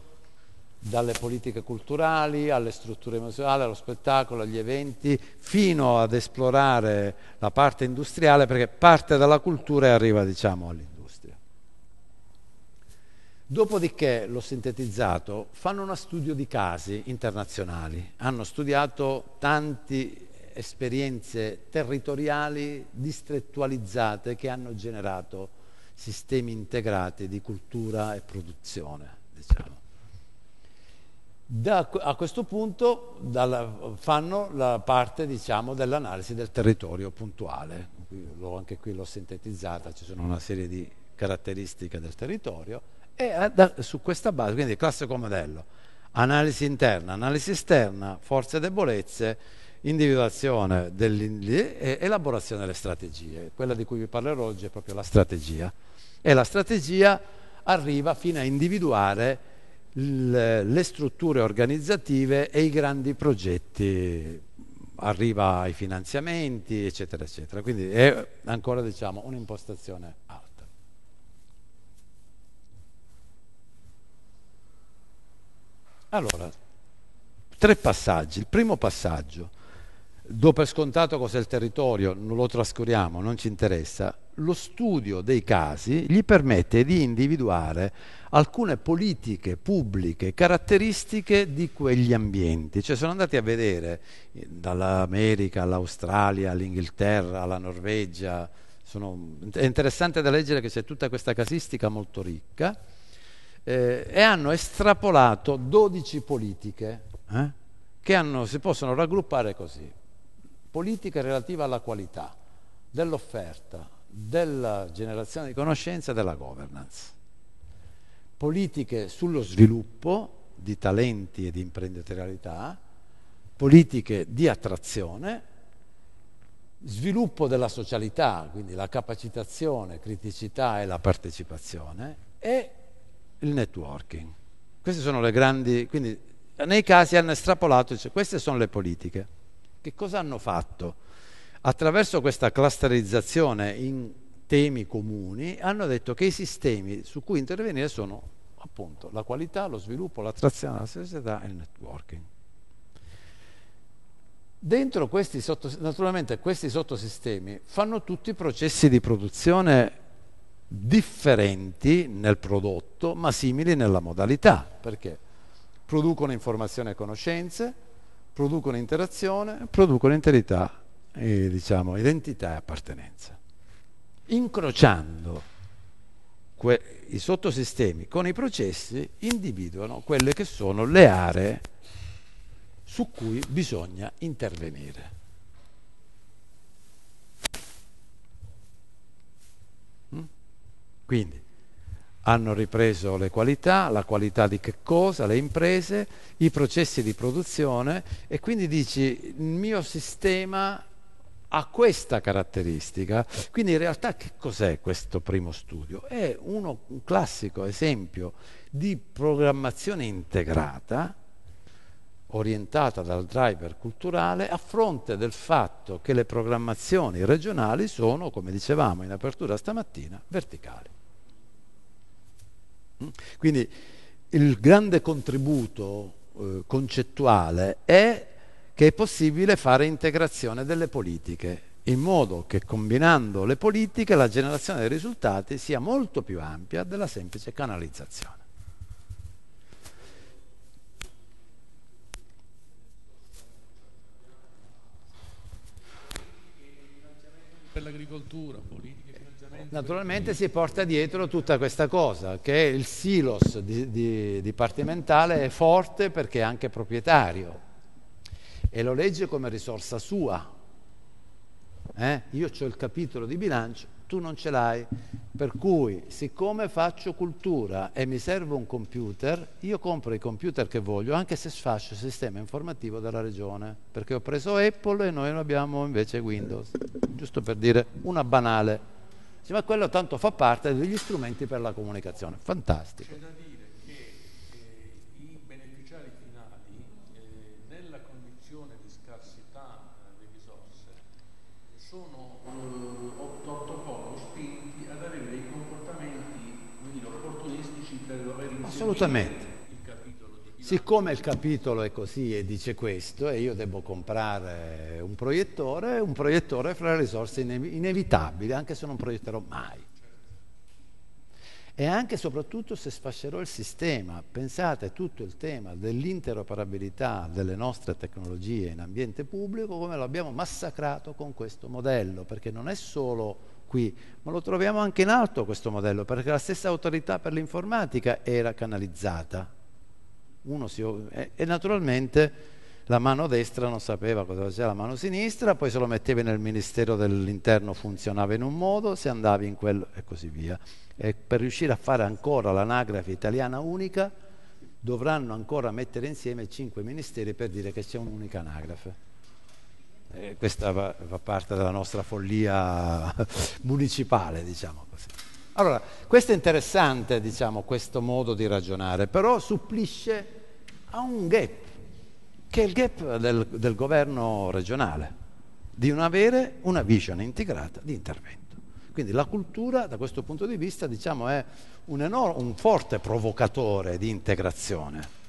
[SPEAKER 2] dalle politiche culturali alle strutture museali, allo spettacolo, agli eventi, fino ad esplorare la parte industriale, perché parte dalla cultura e arriva diciamo, all'industria. Dopodiché, l'ho sintetizzato, fanno uno studio di casi internazionali, hanno studiato tante esperienze territoriali distrettualizzate che hanno generato sistemi integrati di cultura e produzione. Diciamo. Da, a questo punto dalla, fanno la parte diciamo, dell'analisi del territorio puntuale, anche qui l'ho sintetizzata, ci sono una serie di caratteristiche del territorio e eh, da, su questa base, quindi il classico modello, analisi interna, analisi esterna, forze e debolezze, individuazione e elaborazione delle strategie. Quella di cui vi parlerò oggi è proprio la strategia e la strategia arriva fino a individuare le strutture organizzative e i grandi progetti arriva ai finanziamenti eccetera eccetera quindi è ancora diciamo un'impostazione alta allora tre passaggi il primo passaggio Do per scontato cos'è il territorio, non lo trascuriamo, non ci interessa. Lo studio dei casi gli permette di individuare alcune politiche pubbliche caratteristiche di quegli ambienti. Cioè sono andati a vedere eh, dall'America all'Australia, all'Inghilterra, alla Norvegia. Sono, è interessante da leggere che c'è tutta questa casistica molto ricca. Eh, e hanno estrapolato 12 politiche eh, che hanno, si possono raggruppare così politiche relative alla qualità dell'offerta, della generazione di conoscenza e della governance. Politiche sullo sviluppo di talenti e di imprenditorialità, politiche di attrazione, sviluppo della socialità, quindi la capacitazione, criticità e la partecipazione e il networking. Queste sono le grandi, quindi nei casi hanno estrapolato, cioè, queste sono le politiche. Che cosa hanno fatto? Attraverso questa clusterizzazione in temi comuni hanno detto che i sistemi su cui intervenire sono appunto la qualità, lo sviluppo, l'attrazione alla società e il networking. Dentro questi sottosistemi, naturalmente questi sottosistemi fanno tutti processi di produzione differenti nel prodotto ma simili nella modalità, perché producono informazioni e conoscenze, producono interazione, producono interità, e, diciamo, identità e appartenenza. Incrociando que- i sottosistemi con i processi individuano quelle che sono le aree su cui bisogna intervenire. Mm? Quindi hanno ripreso le qualità, la qualità di che cosa, le imprese, i processi di produzione e quindi dici il mio sistema ha questa caratteristica. Quindi in realtà che cos'è questo primo studio? È uno, un classico esempio di programmazione integrata orientata dal driver culturale a fronte del fatto che le programmazioni regionali sono, come dicevamo in apertura stamattina, verticali. Quindi il grande contributo eh, concettuale è che è possibile fare integrazione delle politiche in modo che combinando le politiche la generazione dei risultati sia molto più ampia della semplice canalizzazione.
[SPEAKER 3] Per l'agricoltura, politica naturalmente
[SPEAKER 2] si porta dietro tutta questa cosa, che il silos di, di, dipartimentale è forte perché è anche proprietario e lo legge come risorsa sua. Eh? Io ho il capitolo di bilancio, tu non ce l'hai, per cui siccome faccio cultura e mi serve un computer, io compro i computer che voglio anche se sfascio il sistema informativo della regione, perché ho preso Apple e noi non abbiamo invece Windows, giusto per dire una banale. Sì, ma quello tanto fa parte degli strumenti per la comunicazione. Fantastico.
[SPEAKER 3] C'è da dire che eh, i beneficiari finali, eh, nella condizione di scarsità eh, di risorse, sono eh, spinti ad avere dei comportamenti opportunistici per dover inserire... Assolutamente
[SPEAKER 2] Siccome il capitolo è così e dice questo, e io devo comprare un proiettore, un proiettore fra le risorse inevitabili, anche se non proietterò mai. E anche e soprattutto se sfascerò il sistema. Pensate tutto il tema dell'interoperabilità delle nostre tecnologie in ambiente pubblico, come lo abbiamo massacrato con questo modello, perché non è solo qui, ma lo troviamo anche in alto questo modello, perché la stessa autorità per l'informatica era canalizzata uno si... e, e naturalmente la mano destra non sapeva cosa faceva la mano sinistra, poi se lo mettevi nel ministero dell'interno funzionava in un modo, se andavi in quello e così via. E per riuscire a fare ancora l'anagrafe italiana unica dovranno ancora mettere insieme cinque ministeri per dire che c'è un'unica anagrafe. E eh, questa fa parte della nostra follia municipale, diciamo così. Allora, questo è interessante, diciamo, questo modo di ragionare, però supplisce a un gap, che è il gap del, del governo regionale, di non avere una visione integrata di intervento. Quindi la cultura, da questo punto di vista, diciamo, è un, enorme, un forte provocatore di integrazione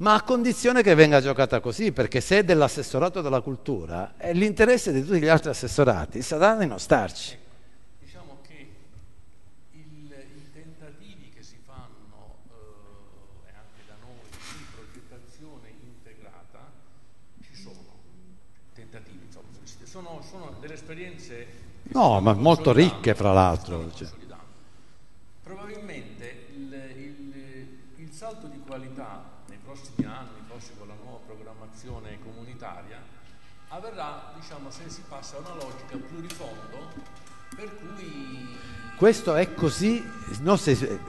[SPEAKER 2] ma a condizione che venga giocata così, perché se è dell'assessorato della cultura, eh, l'interesse di tutti gli altri assessorati sarà di non starci.
[SPEAKER 3] No, ma molto ricche
[SPEAKER 2] fra l'altro. Cioè.
[SPEAKER 3] Probabilmente il, il, il, salto di qualità nei prossimi anni, forse con la nuova programmazione comunitaria, avverrà diciamo, se si passa a una logica plurifondo per cui...
[SPEAKER 2] Questo è così, no, se,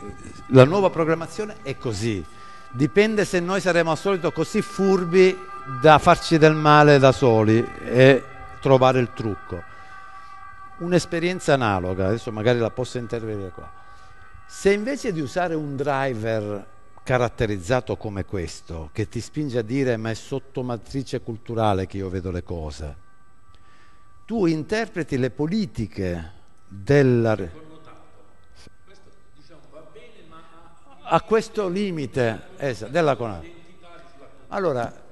[SPEAKER 2] la nuova programmazione è così, dipende se noi saremo al solito così furbi da farci del male da soli e trovare il trucco un'esperienza analoga, adesso magari la posso intervenire qua. Se invece di usare un driver caratterizzato come questo, che ti spinge a dire ma è sotto matrice culturale che io vedo le cose, tu interpreti le politiche della... Questo, diciamo, bene, ma... A questo limite esatto, della CONAT. Allora,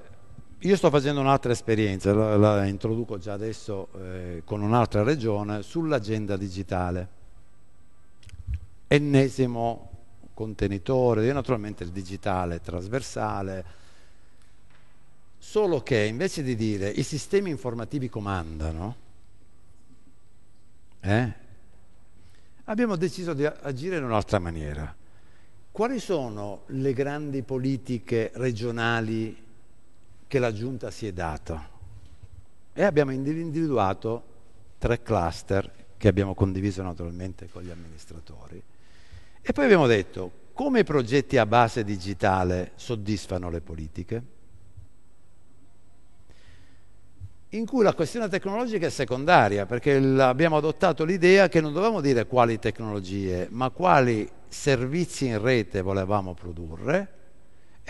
[SPEAKER 2] io sto facendo un'altra esperienza, la, la, introduco già adesso eh, con un'altra regione, sull'agenda digitale. Ennesimo contenitore, e naturalmente il digitale è trasversale, solo che invece di dire i sistemi informativi comandano, eh, abbiamo deciso di agire in un'altra maniera. Quali sono le grandi politiche regionali che la giunta si è data e abbiamo individuato tre cluster che abbiamo condiviso naturalmente con gli amministratori e poi abbiamo detto come i progetti a base digitale soddisfano le politiche in cui la questione tecnologica è secondaria, perché abbiamo adottato l'idea che non dovevamo dire quali tecnologie, ma quali servizi in rete volevamo produrre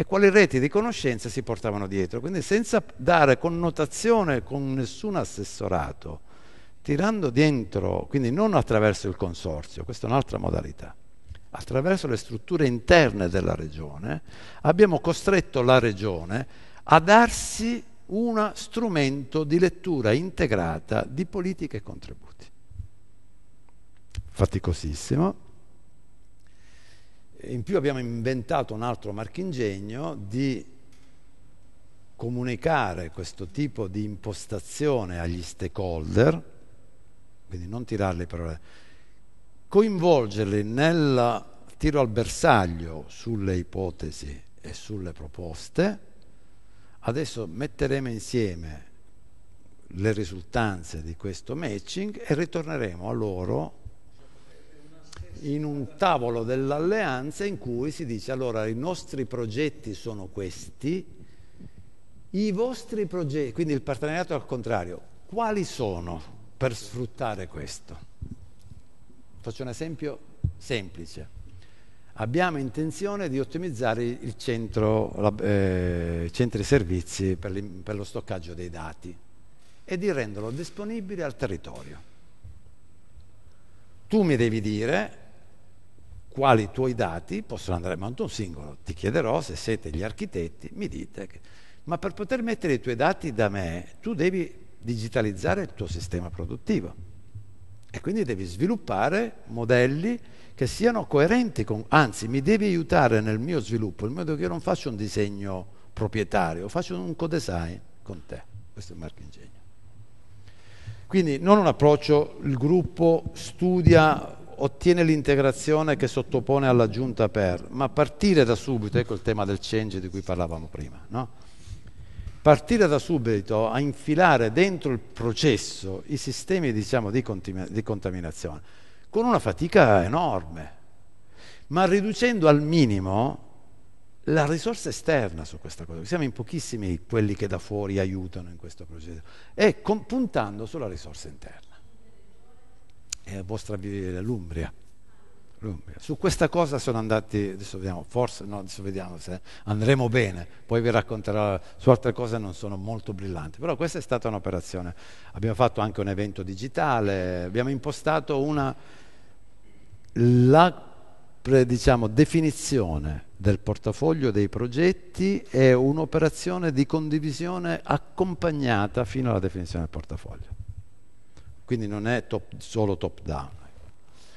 [SPEAKER 2] e quali reti di conoscenze si portavano dietro. Quindi senza dare connotazione con nessun assessorato, tirando dentro, quindi non attraverso il consorzio, questa è un'altra modalità, attraverso le strutture interne della regione, abbiamo costretto la regione a darsi uno strumento di lettura integrata di politiche e contributi. Faticosissimo, in più abbiamo inventato un altro marchingegno di comunicare questo tipo di impostazione agli stakeholder, quindi non tirarli per coinvolgerli nel tiro al bersaglio sulle ipotesi e sulle proposte. Adesso metteremo insieme le risultanze di questo matching e ritorneremo a loro in un tavolo dell'alleanza in cui si dice allora i nostri progetti sono questi, i vostri progetti, quindi il partenariato al contrario, quali sono per sfruttare questo? Faccio un esempio semplice. Abbiamo intenzione di ottimizzare eh, i eh, centri servizi per, li, per lo stoccaggio dei dati e di renderlo disponibile al territorio tu mi devi dire quali i tuoi dati possono andare a Mountain Singolo. Ti chiederò se siete gli architetti, mi dite. Che... Ma per poter mettere i tuoi dati da me, tu devi digitalizzare il tuo sistema produttivo e quindi devi sviluppare modelli che siano coerenti con, anzi mi devi aiutare nel mio sviluppo, in modo che io non faccio un disegno proprietario, faccio un co-design con te. Questo è il marchio ingegno. Quindi non un approccio, il gruppo studia ottiene l'integrazione che sottopone alla giunta per, ma partire da subito, ecco il tema del change di cui parlavamo prima, no? partire da subito a infilare dentro il processo i sistemi diciamo, di, di contaminazione, con una fatica enorme, ma riducendo al minimo la risorsa esterna su questa cosa, siamo in pochissimi quelli che da fuori aiutano in questo processo, e puntando sulla risorsa interna eh, vostra vivere l'Umbria. L'Umbria. Su questa cosa sono andati, adesso vediamo, forse no, adesso vediamo se andremo bene, poi vi racconterò, su altre cose non sono molto brillanti, però questa è stata un'operazione. Abbiamo fatto anche un evento digitale, abbiamo impostato una, la diciamo, definizione del portafoglio dei progetti è un'operazione di condivisione accompagnata fino alla definizione del portafoglio quindi non è top, solo top down.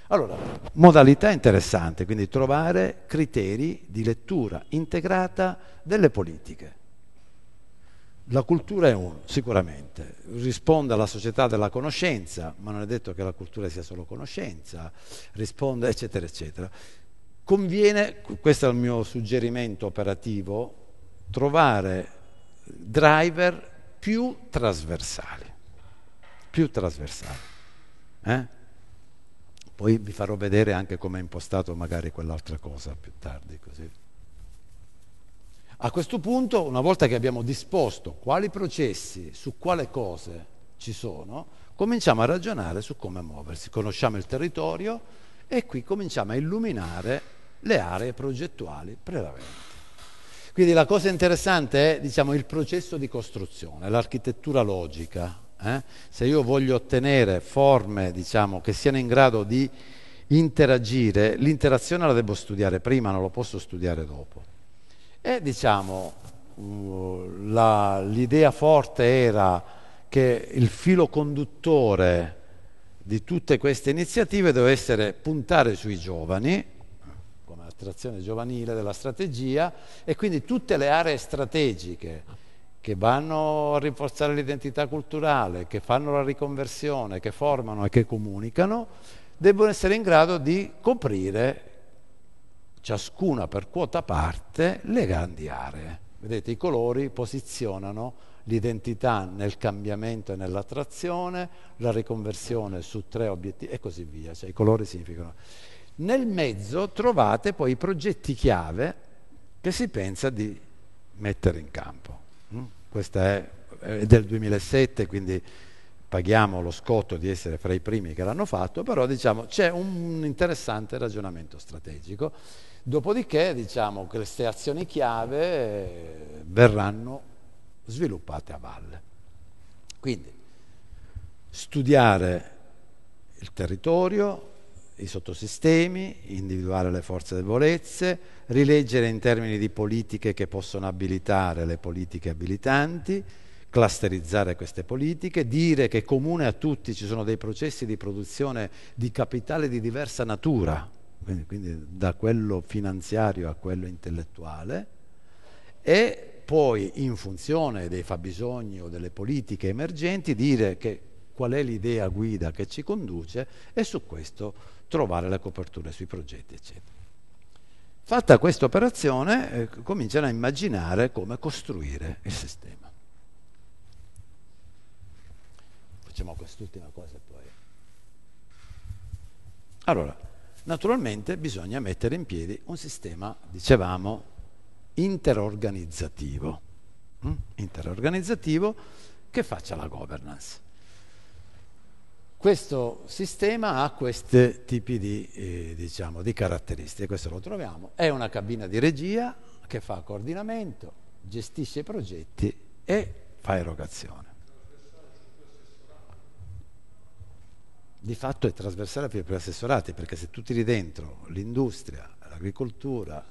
[SPEAKER 2] Allora, modalità interessante, quindi trovare criteri di lettura integrata delle politiche. La cultura è uno, sicuramente, risponde alla società della conoscenza, ma non è detto che la cultura sia solo conoscenza, risponde eccetera eccetera. Conviene, questo è il mio suggerimento operativo, trovare driver più trasversali più trasversale. Eh? Poi vi farò vedere anche come è impostato magari quell'altra cosa più tardi. Così. A questo punto, una volta che abbiamo disposto quali processi, su quale cose ci sono, cominciamo a ragionare su come muoversi. Conosciamo il territorio e qui cominciamo a illuminare le aree progettuali prevalenti. Quindi la cosa interessante è diciamo, il processo di costruzione, l'architettura logica, eh? se io voglio ottenere forme diciamo, che siano in grado di interagire, l'interazione la devo studiare prima, non lo posso studiare dopo. E diciamo, uh, la, l'idea forte era che il filo conduttore di tutte queste iniziative deve essere puntare sui giovani, come attrazione giovanile della strategia, e quindi tutte le aree strategiche che vanno a rinforzare l'identità culturale, che fanno la riconversione, che formano e che comunicano, debbono essere in grado di coprire ciascuna per quota parte le grandi aree. Vedete, i colori posizionano l'identità nel cambiamento e nell'attrazione, la riconversione su tre obiettivi e così via, cioè i colori significano. Nel mezzo trovate poi i progetti chiave che si pensa di mettere in campo. Mm? Questa è, è del 2007, quindi paghiamo lo scotto di essere fra i primi che l'hanno fatto, però diciamo, c'è un interessante ragionamento strategico. Dopodiché diciamo queste azioni chiave eh, verranno sviluppate a valle. Quindi studiare il territorio, i sottosistemi, individuare le forze e debolezze, rileggere in termini di politiche che possono abilitare le politiche abilitanti, clusterizzare queste politiche, dire che comune a tutti ci sono dei processi di produzione di capitale di diversa natura, quindi, quindi da quello finanziario a quello intellettuale, e poi in funzione dei fabbisogni o delle politiche emergenti dire che qual è l'idea guida che ci conduce e su questo trovare la copertura sui progetti, eccetera. Fatta questa operazione eh, cominciano a immaginare come costruire il sistema. Facciamo quest'ultima cosa poi. Allora, naturalmente bisogna mettere in piedi un sistema, dicevamo, interorganizzativo, mm? interorganizzativo che faccia la governance. Questo sistema ha questi tipi di, eh, diciamo, di caratteristiche, questo lo troviamo. È una cabina di regia che fa coordinamento, gestisce i progetti e fa erogazione. Di fatto è trasversale per gli assessorati, perché se tu lì dentro l'industria, l'agricoltura,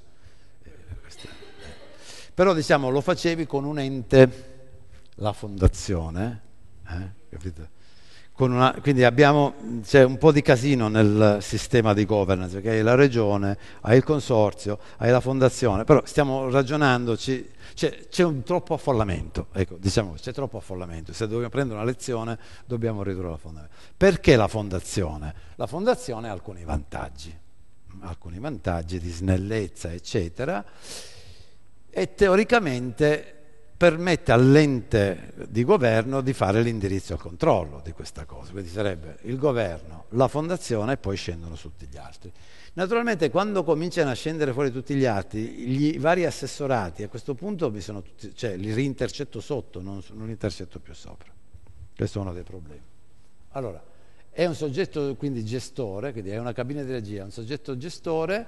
[SPEAKER 2] eh, questa, eh. però diciamo lo facevi con un ente, la fondazione, eh, capito? una, quindi abbiamo, c'è un po' di casino nel sistema di governance, perché hai la regione, hai il consorzio, hai la fondazione, però stiamo ragionandoci, c'è, c'è un troppo affollamento, ecco, diciamo c'è troppo affollamento, se dobbiamo prendere una lezione dobbiamo ridurre la fondazione. Perché la fondazione? La fondazione ha alcuni vantaggi, alcuni vantaggi di snellezza, eccetera, e teoricamente permette all'ente di governo di fare l'indirizzo e il controllo di questa cosa, quindi sarebbe il governo, la fondazione e poi scendono tutti gli altri. Naturalmente quando cominciano a scendere fuori tutti gli altri, i vari assessorati a questo punto tutti, cioè, li rintercetto sotto, non, non li intercetto più sopra. Questo è uno dei problemi. Allora, è un soggetto quindi gestore, quindi è una cabina di regia, è un soggetto gestore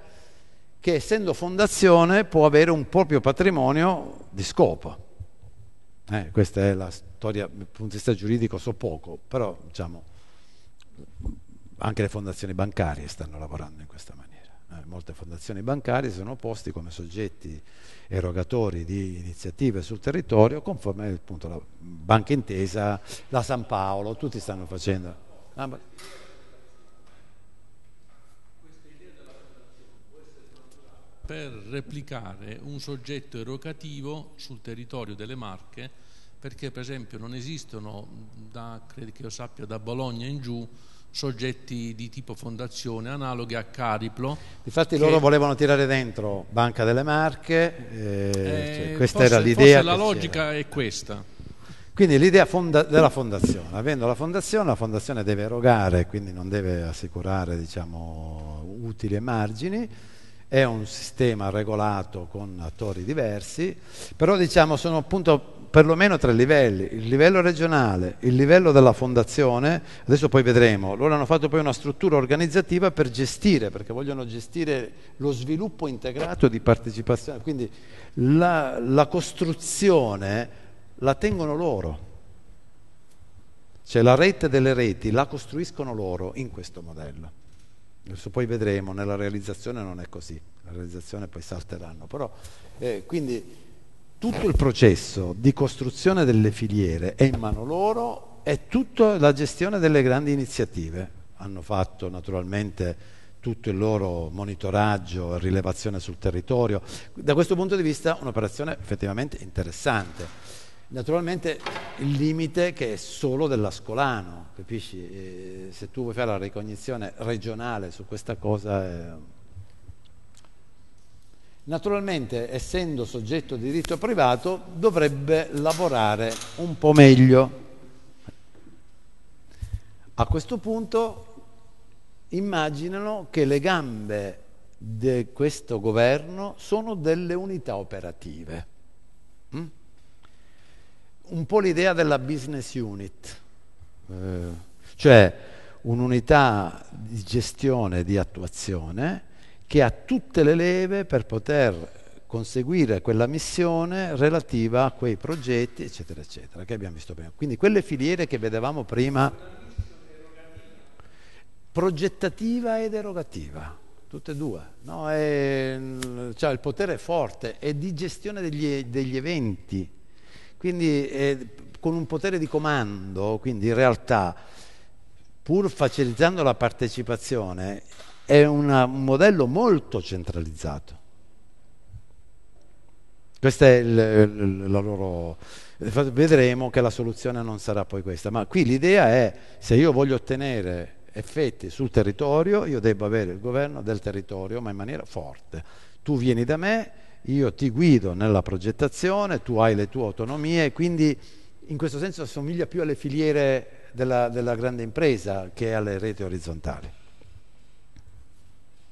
[SPEAKER 2] che essendo fondazione può avere un proprio patrimonio di scopo eh, questa è la storia, dal punto di vista giuridico so poco, però diciamo, anche le fondazioni bancarie stanno lavorando in questa maniera. Eh, molte fondazioni bancarie sono posti come soggetti erogatori di iniziative sul territorio, conforme appunto la Banca Intesa, la San Paolo, tutti stanno facendo.
[SPEAKER 3] Ah, per replicare un soggetto erogativo sul territorio delle Marche perché per esempio non esistono, da, credo che io sappia, da Bologna in giù soggetti di tipo fondazione analoghi a Cariplo. Infatti loro
[SPEAKER 2] volevano tirare dentro Banca delle Marche, eh, eh cioè questa forse, era l'idea. La logica
[SPEAKER 3] era. è questa.
[SPEAKER 2] Quindi l'idea fonda della fondazione, avendo la fondazione, la fondazione deve erogare, quindi non deve assicurare diciamo, utili e margini, è un sistema regolato con attori diversi, però diciamo sono appunto perlomeno tre livelli, il livello regionale, il livello della fondazione, adesso poi vedremo, loro hanno fatto poi una struttura organizzativa per gestire, perché vogliono gestire lo sviluppo integrato di partecipazione, quindi la, la costruzione la tengono loro, cioè la rete delle reti la costruiscono loro in questo modello. Adesso poi vedremo, nella realizzazione non è così, la realizzazione poi salteranno, però eh, quindi tutto il processo di costruzione delle filiere è in mano loro e tutta la gestione delle grandi iniziative. Hanno fatto naturalmente tutto il loro monitoraggio, e rilevazione sul territorio. Da questo punto di vista un'operazione effettivamente interessante. Naturalmente il limite che è solo dell'ascolano, capisci? E se tu vuoi fare la ricognizione regionale su questa cosa... È... Naturalmente, essendo soggetto di diritto privato, dovrebbe lavorare un po' meglio. A questo punto immaginano che le gambe di questo governo sono delle unità operative. Mm? un po' l'idea della business unit, eh, cioè un'unità di gestione e di attuazione che ha tutte le leve per poter conseguire quella missione relativa a quei progetti, eccetera, eccetera, che abbiamo visto prima. Quindi quelle filiere che vedevamo prima, progettativa ed erogativa, tutte e due, no? è, cioè il potere è forte, è di gestione degli, degli eventi quindi eh, con un potere di comando, quindi in realtà, pur facilitando la partecipazione, è una, un modello molto centralizzato. Questa è il, la loro... Eh, vedremo che la soluzione non sarà poi questa, ma qui l'idea è se io voglio ottenere effetti sul territorio, io debbo avere il governo del territorio, ma in maniera forte. Tu vieni da me, io ti guido nella progettazione, tu hai le tue autonomie, quindi in questo senso assomiglia più alle filiere della, della grande impresa che alle reti orizzontali.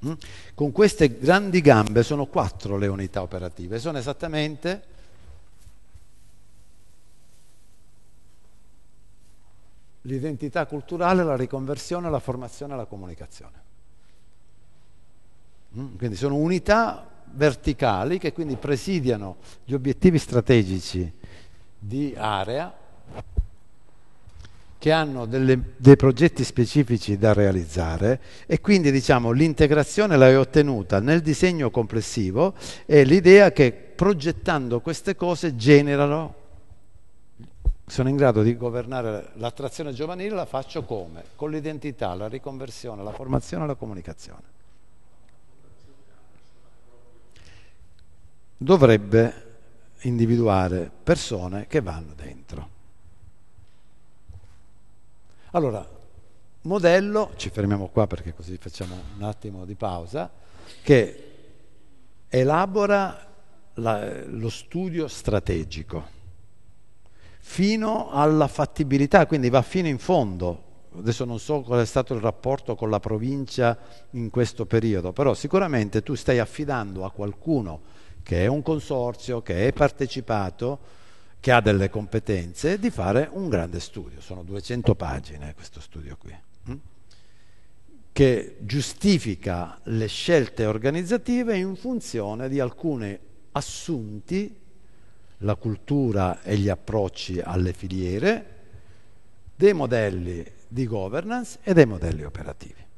[SPEAKER 2] Mm? Con queste grandi gambe sono quattro le unità operative, sono esattamente l'identità culturale, la riconversione, la formazione e la comunicazione. Mm? Quindi sono unità verticali che quindi presidiano gli obiettivi strategici di area che hanno delle, dei progetti specifici da realizzare e quindi diciamo, l'integrazione l'hai ottenuta nel disegno complessivo e l'idea che progettando queste cose generano sono in grado di governare l'attrazione giovanile la faccio come? Con l'identità, la riconversione, la formazione e la comunicazione. dovrebbe individuare persone che vanno dentro. Allora, modello, ci fermiamo qua perché così facciamo un attimo di pausa, che elabora la, lo studio strategico fino alla fattibilità, quindi va fino in fondo. Adesso non so qual è stato il rapporto con la provincia in questo periodo, però sicuramente tu stai affidando a qualcuno che è un consorzio, che è partecipato, che ha delle competenze, di fare un grande studio. Sono 200 pagine questo studio qui, mm? che giustifica le scelte organizzative in funzione di alcuni assunti, la cultura e gli approcci alle filiere, dei modelli di governance e dei modelli operativi.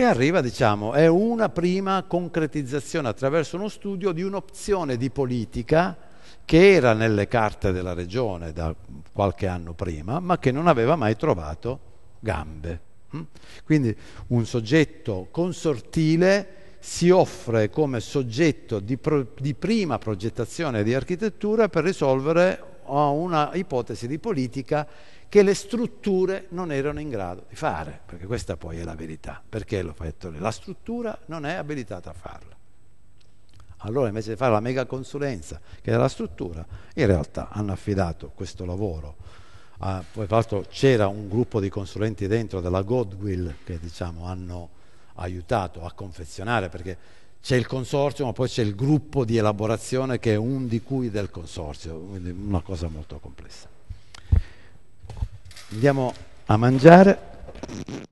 [SPEAKER 2] E arriva, diciamo, è una prima concretizzazione attraverso uno studio di un'opzione di politica che era nelle carte della regione da qualche anno prima, ma che non aveva mai trovato gambe. Mm? Quindi un soggetto consortile si offre come soggetto di, pro, di prima progettazione di architettura per risolvere oh, una ipotesi di politica che le strutture non erano in grado di fare, perché questa poi è la verità. Perché l'ho fatto lì? La struttura non è abilitata a farla. Allora invece di fare la mega consulenza che era la struttura, in realtà hanno affidato questo lavoro. A, ah, poi tra l'altro c'era un gruppo di consulenti dentro della Godwill che diciamo hanno aiutato a confezionare perché c'è il consorzio ma poi c'è il gruppo di elaborazione che è un di cui del consorzio, quindi una cosa molto complessa. Andiamo a mangiare.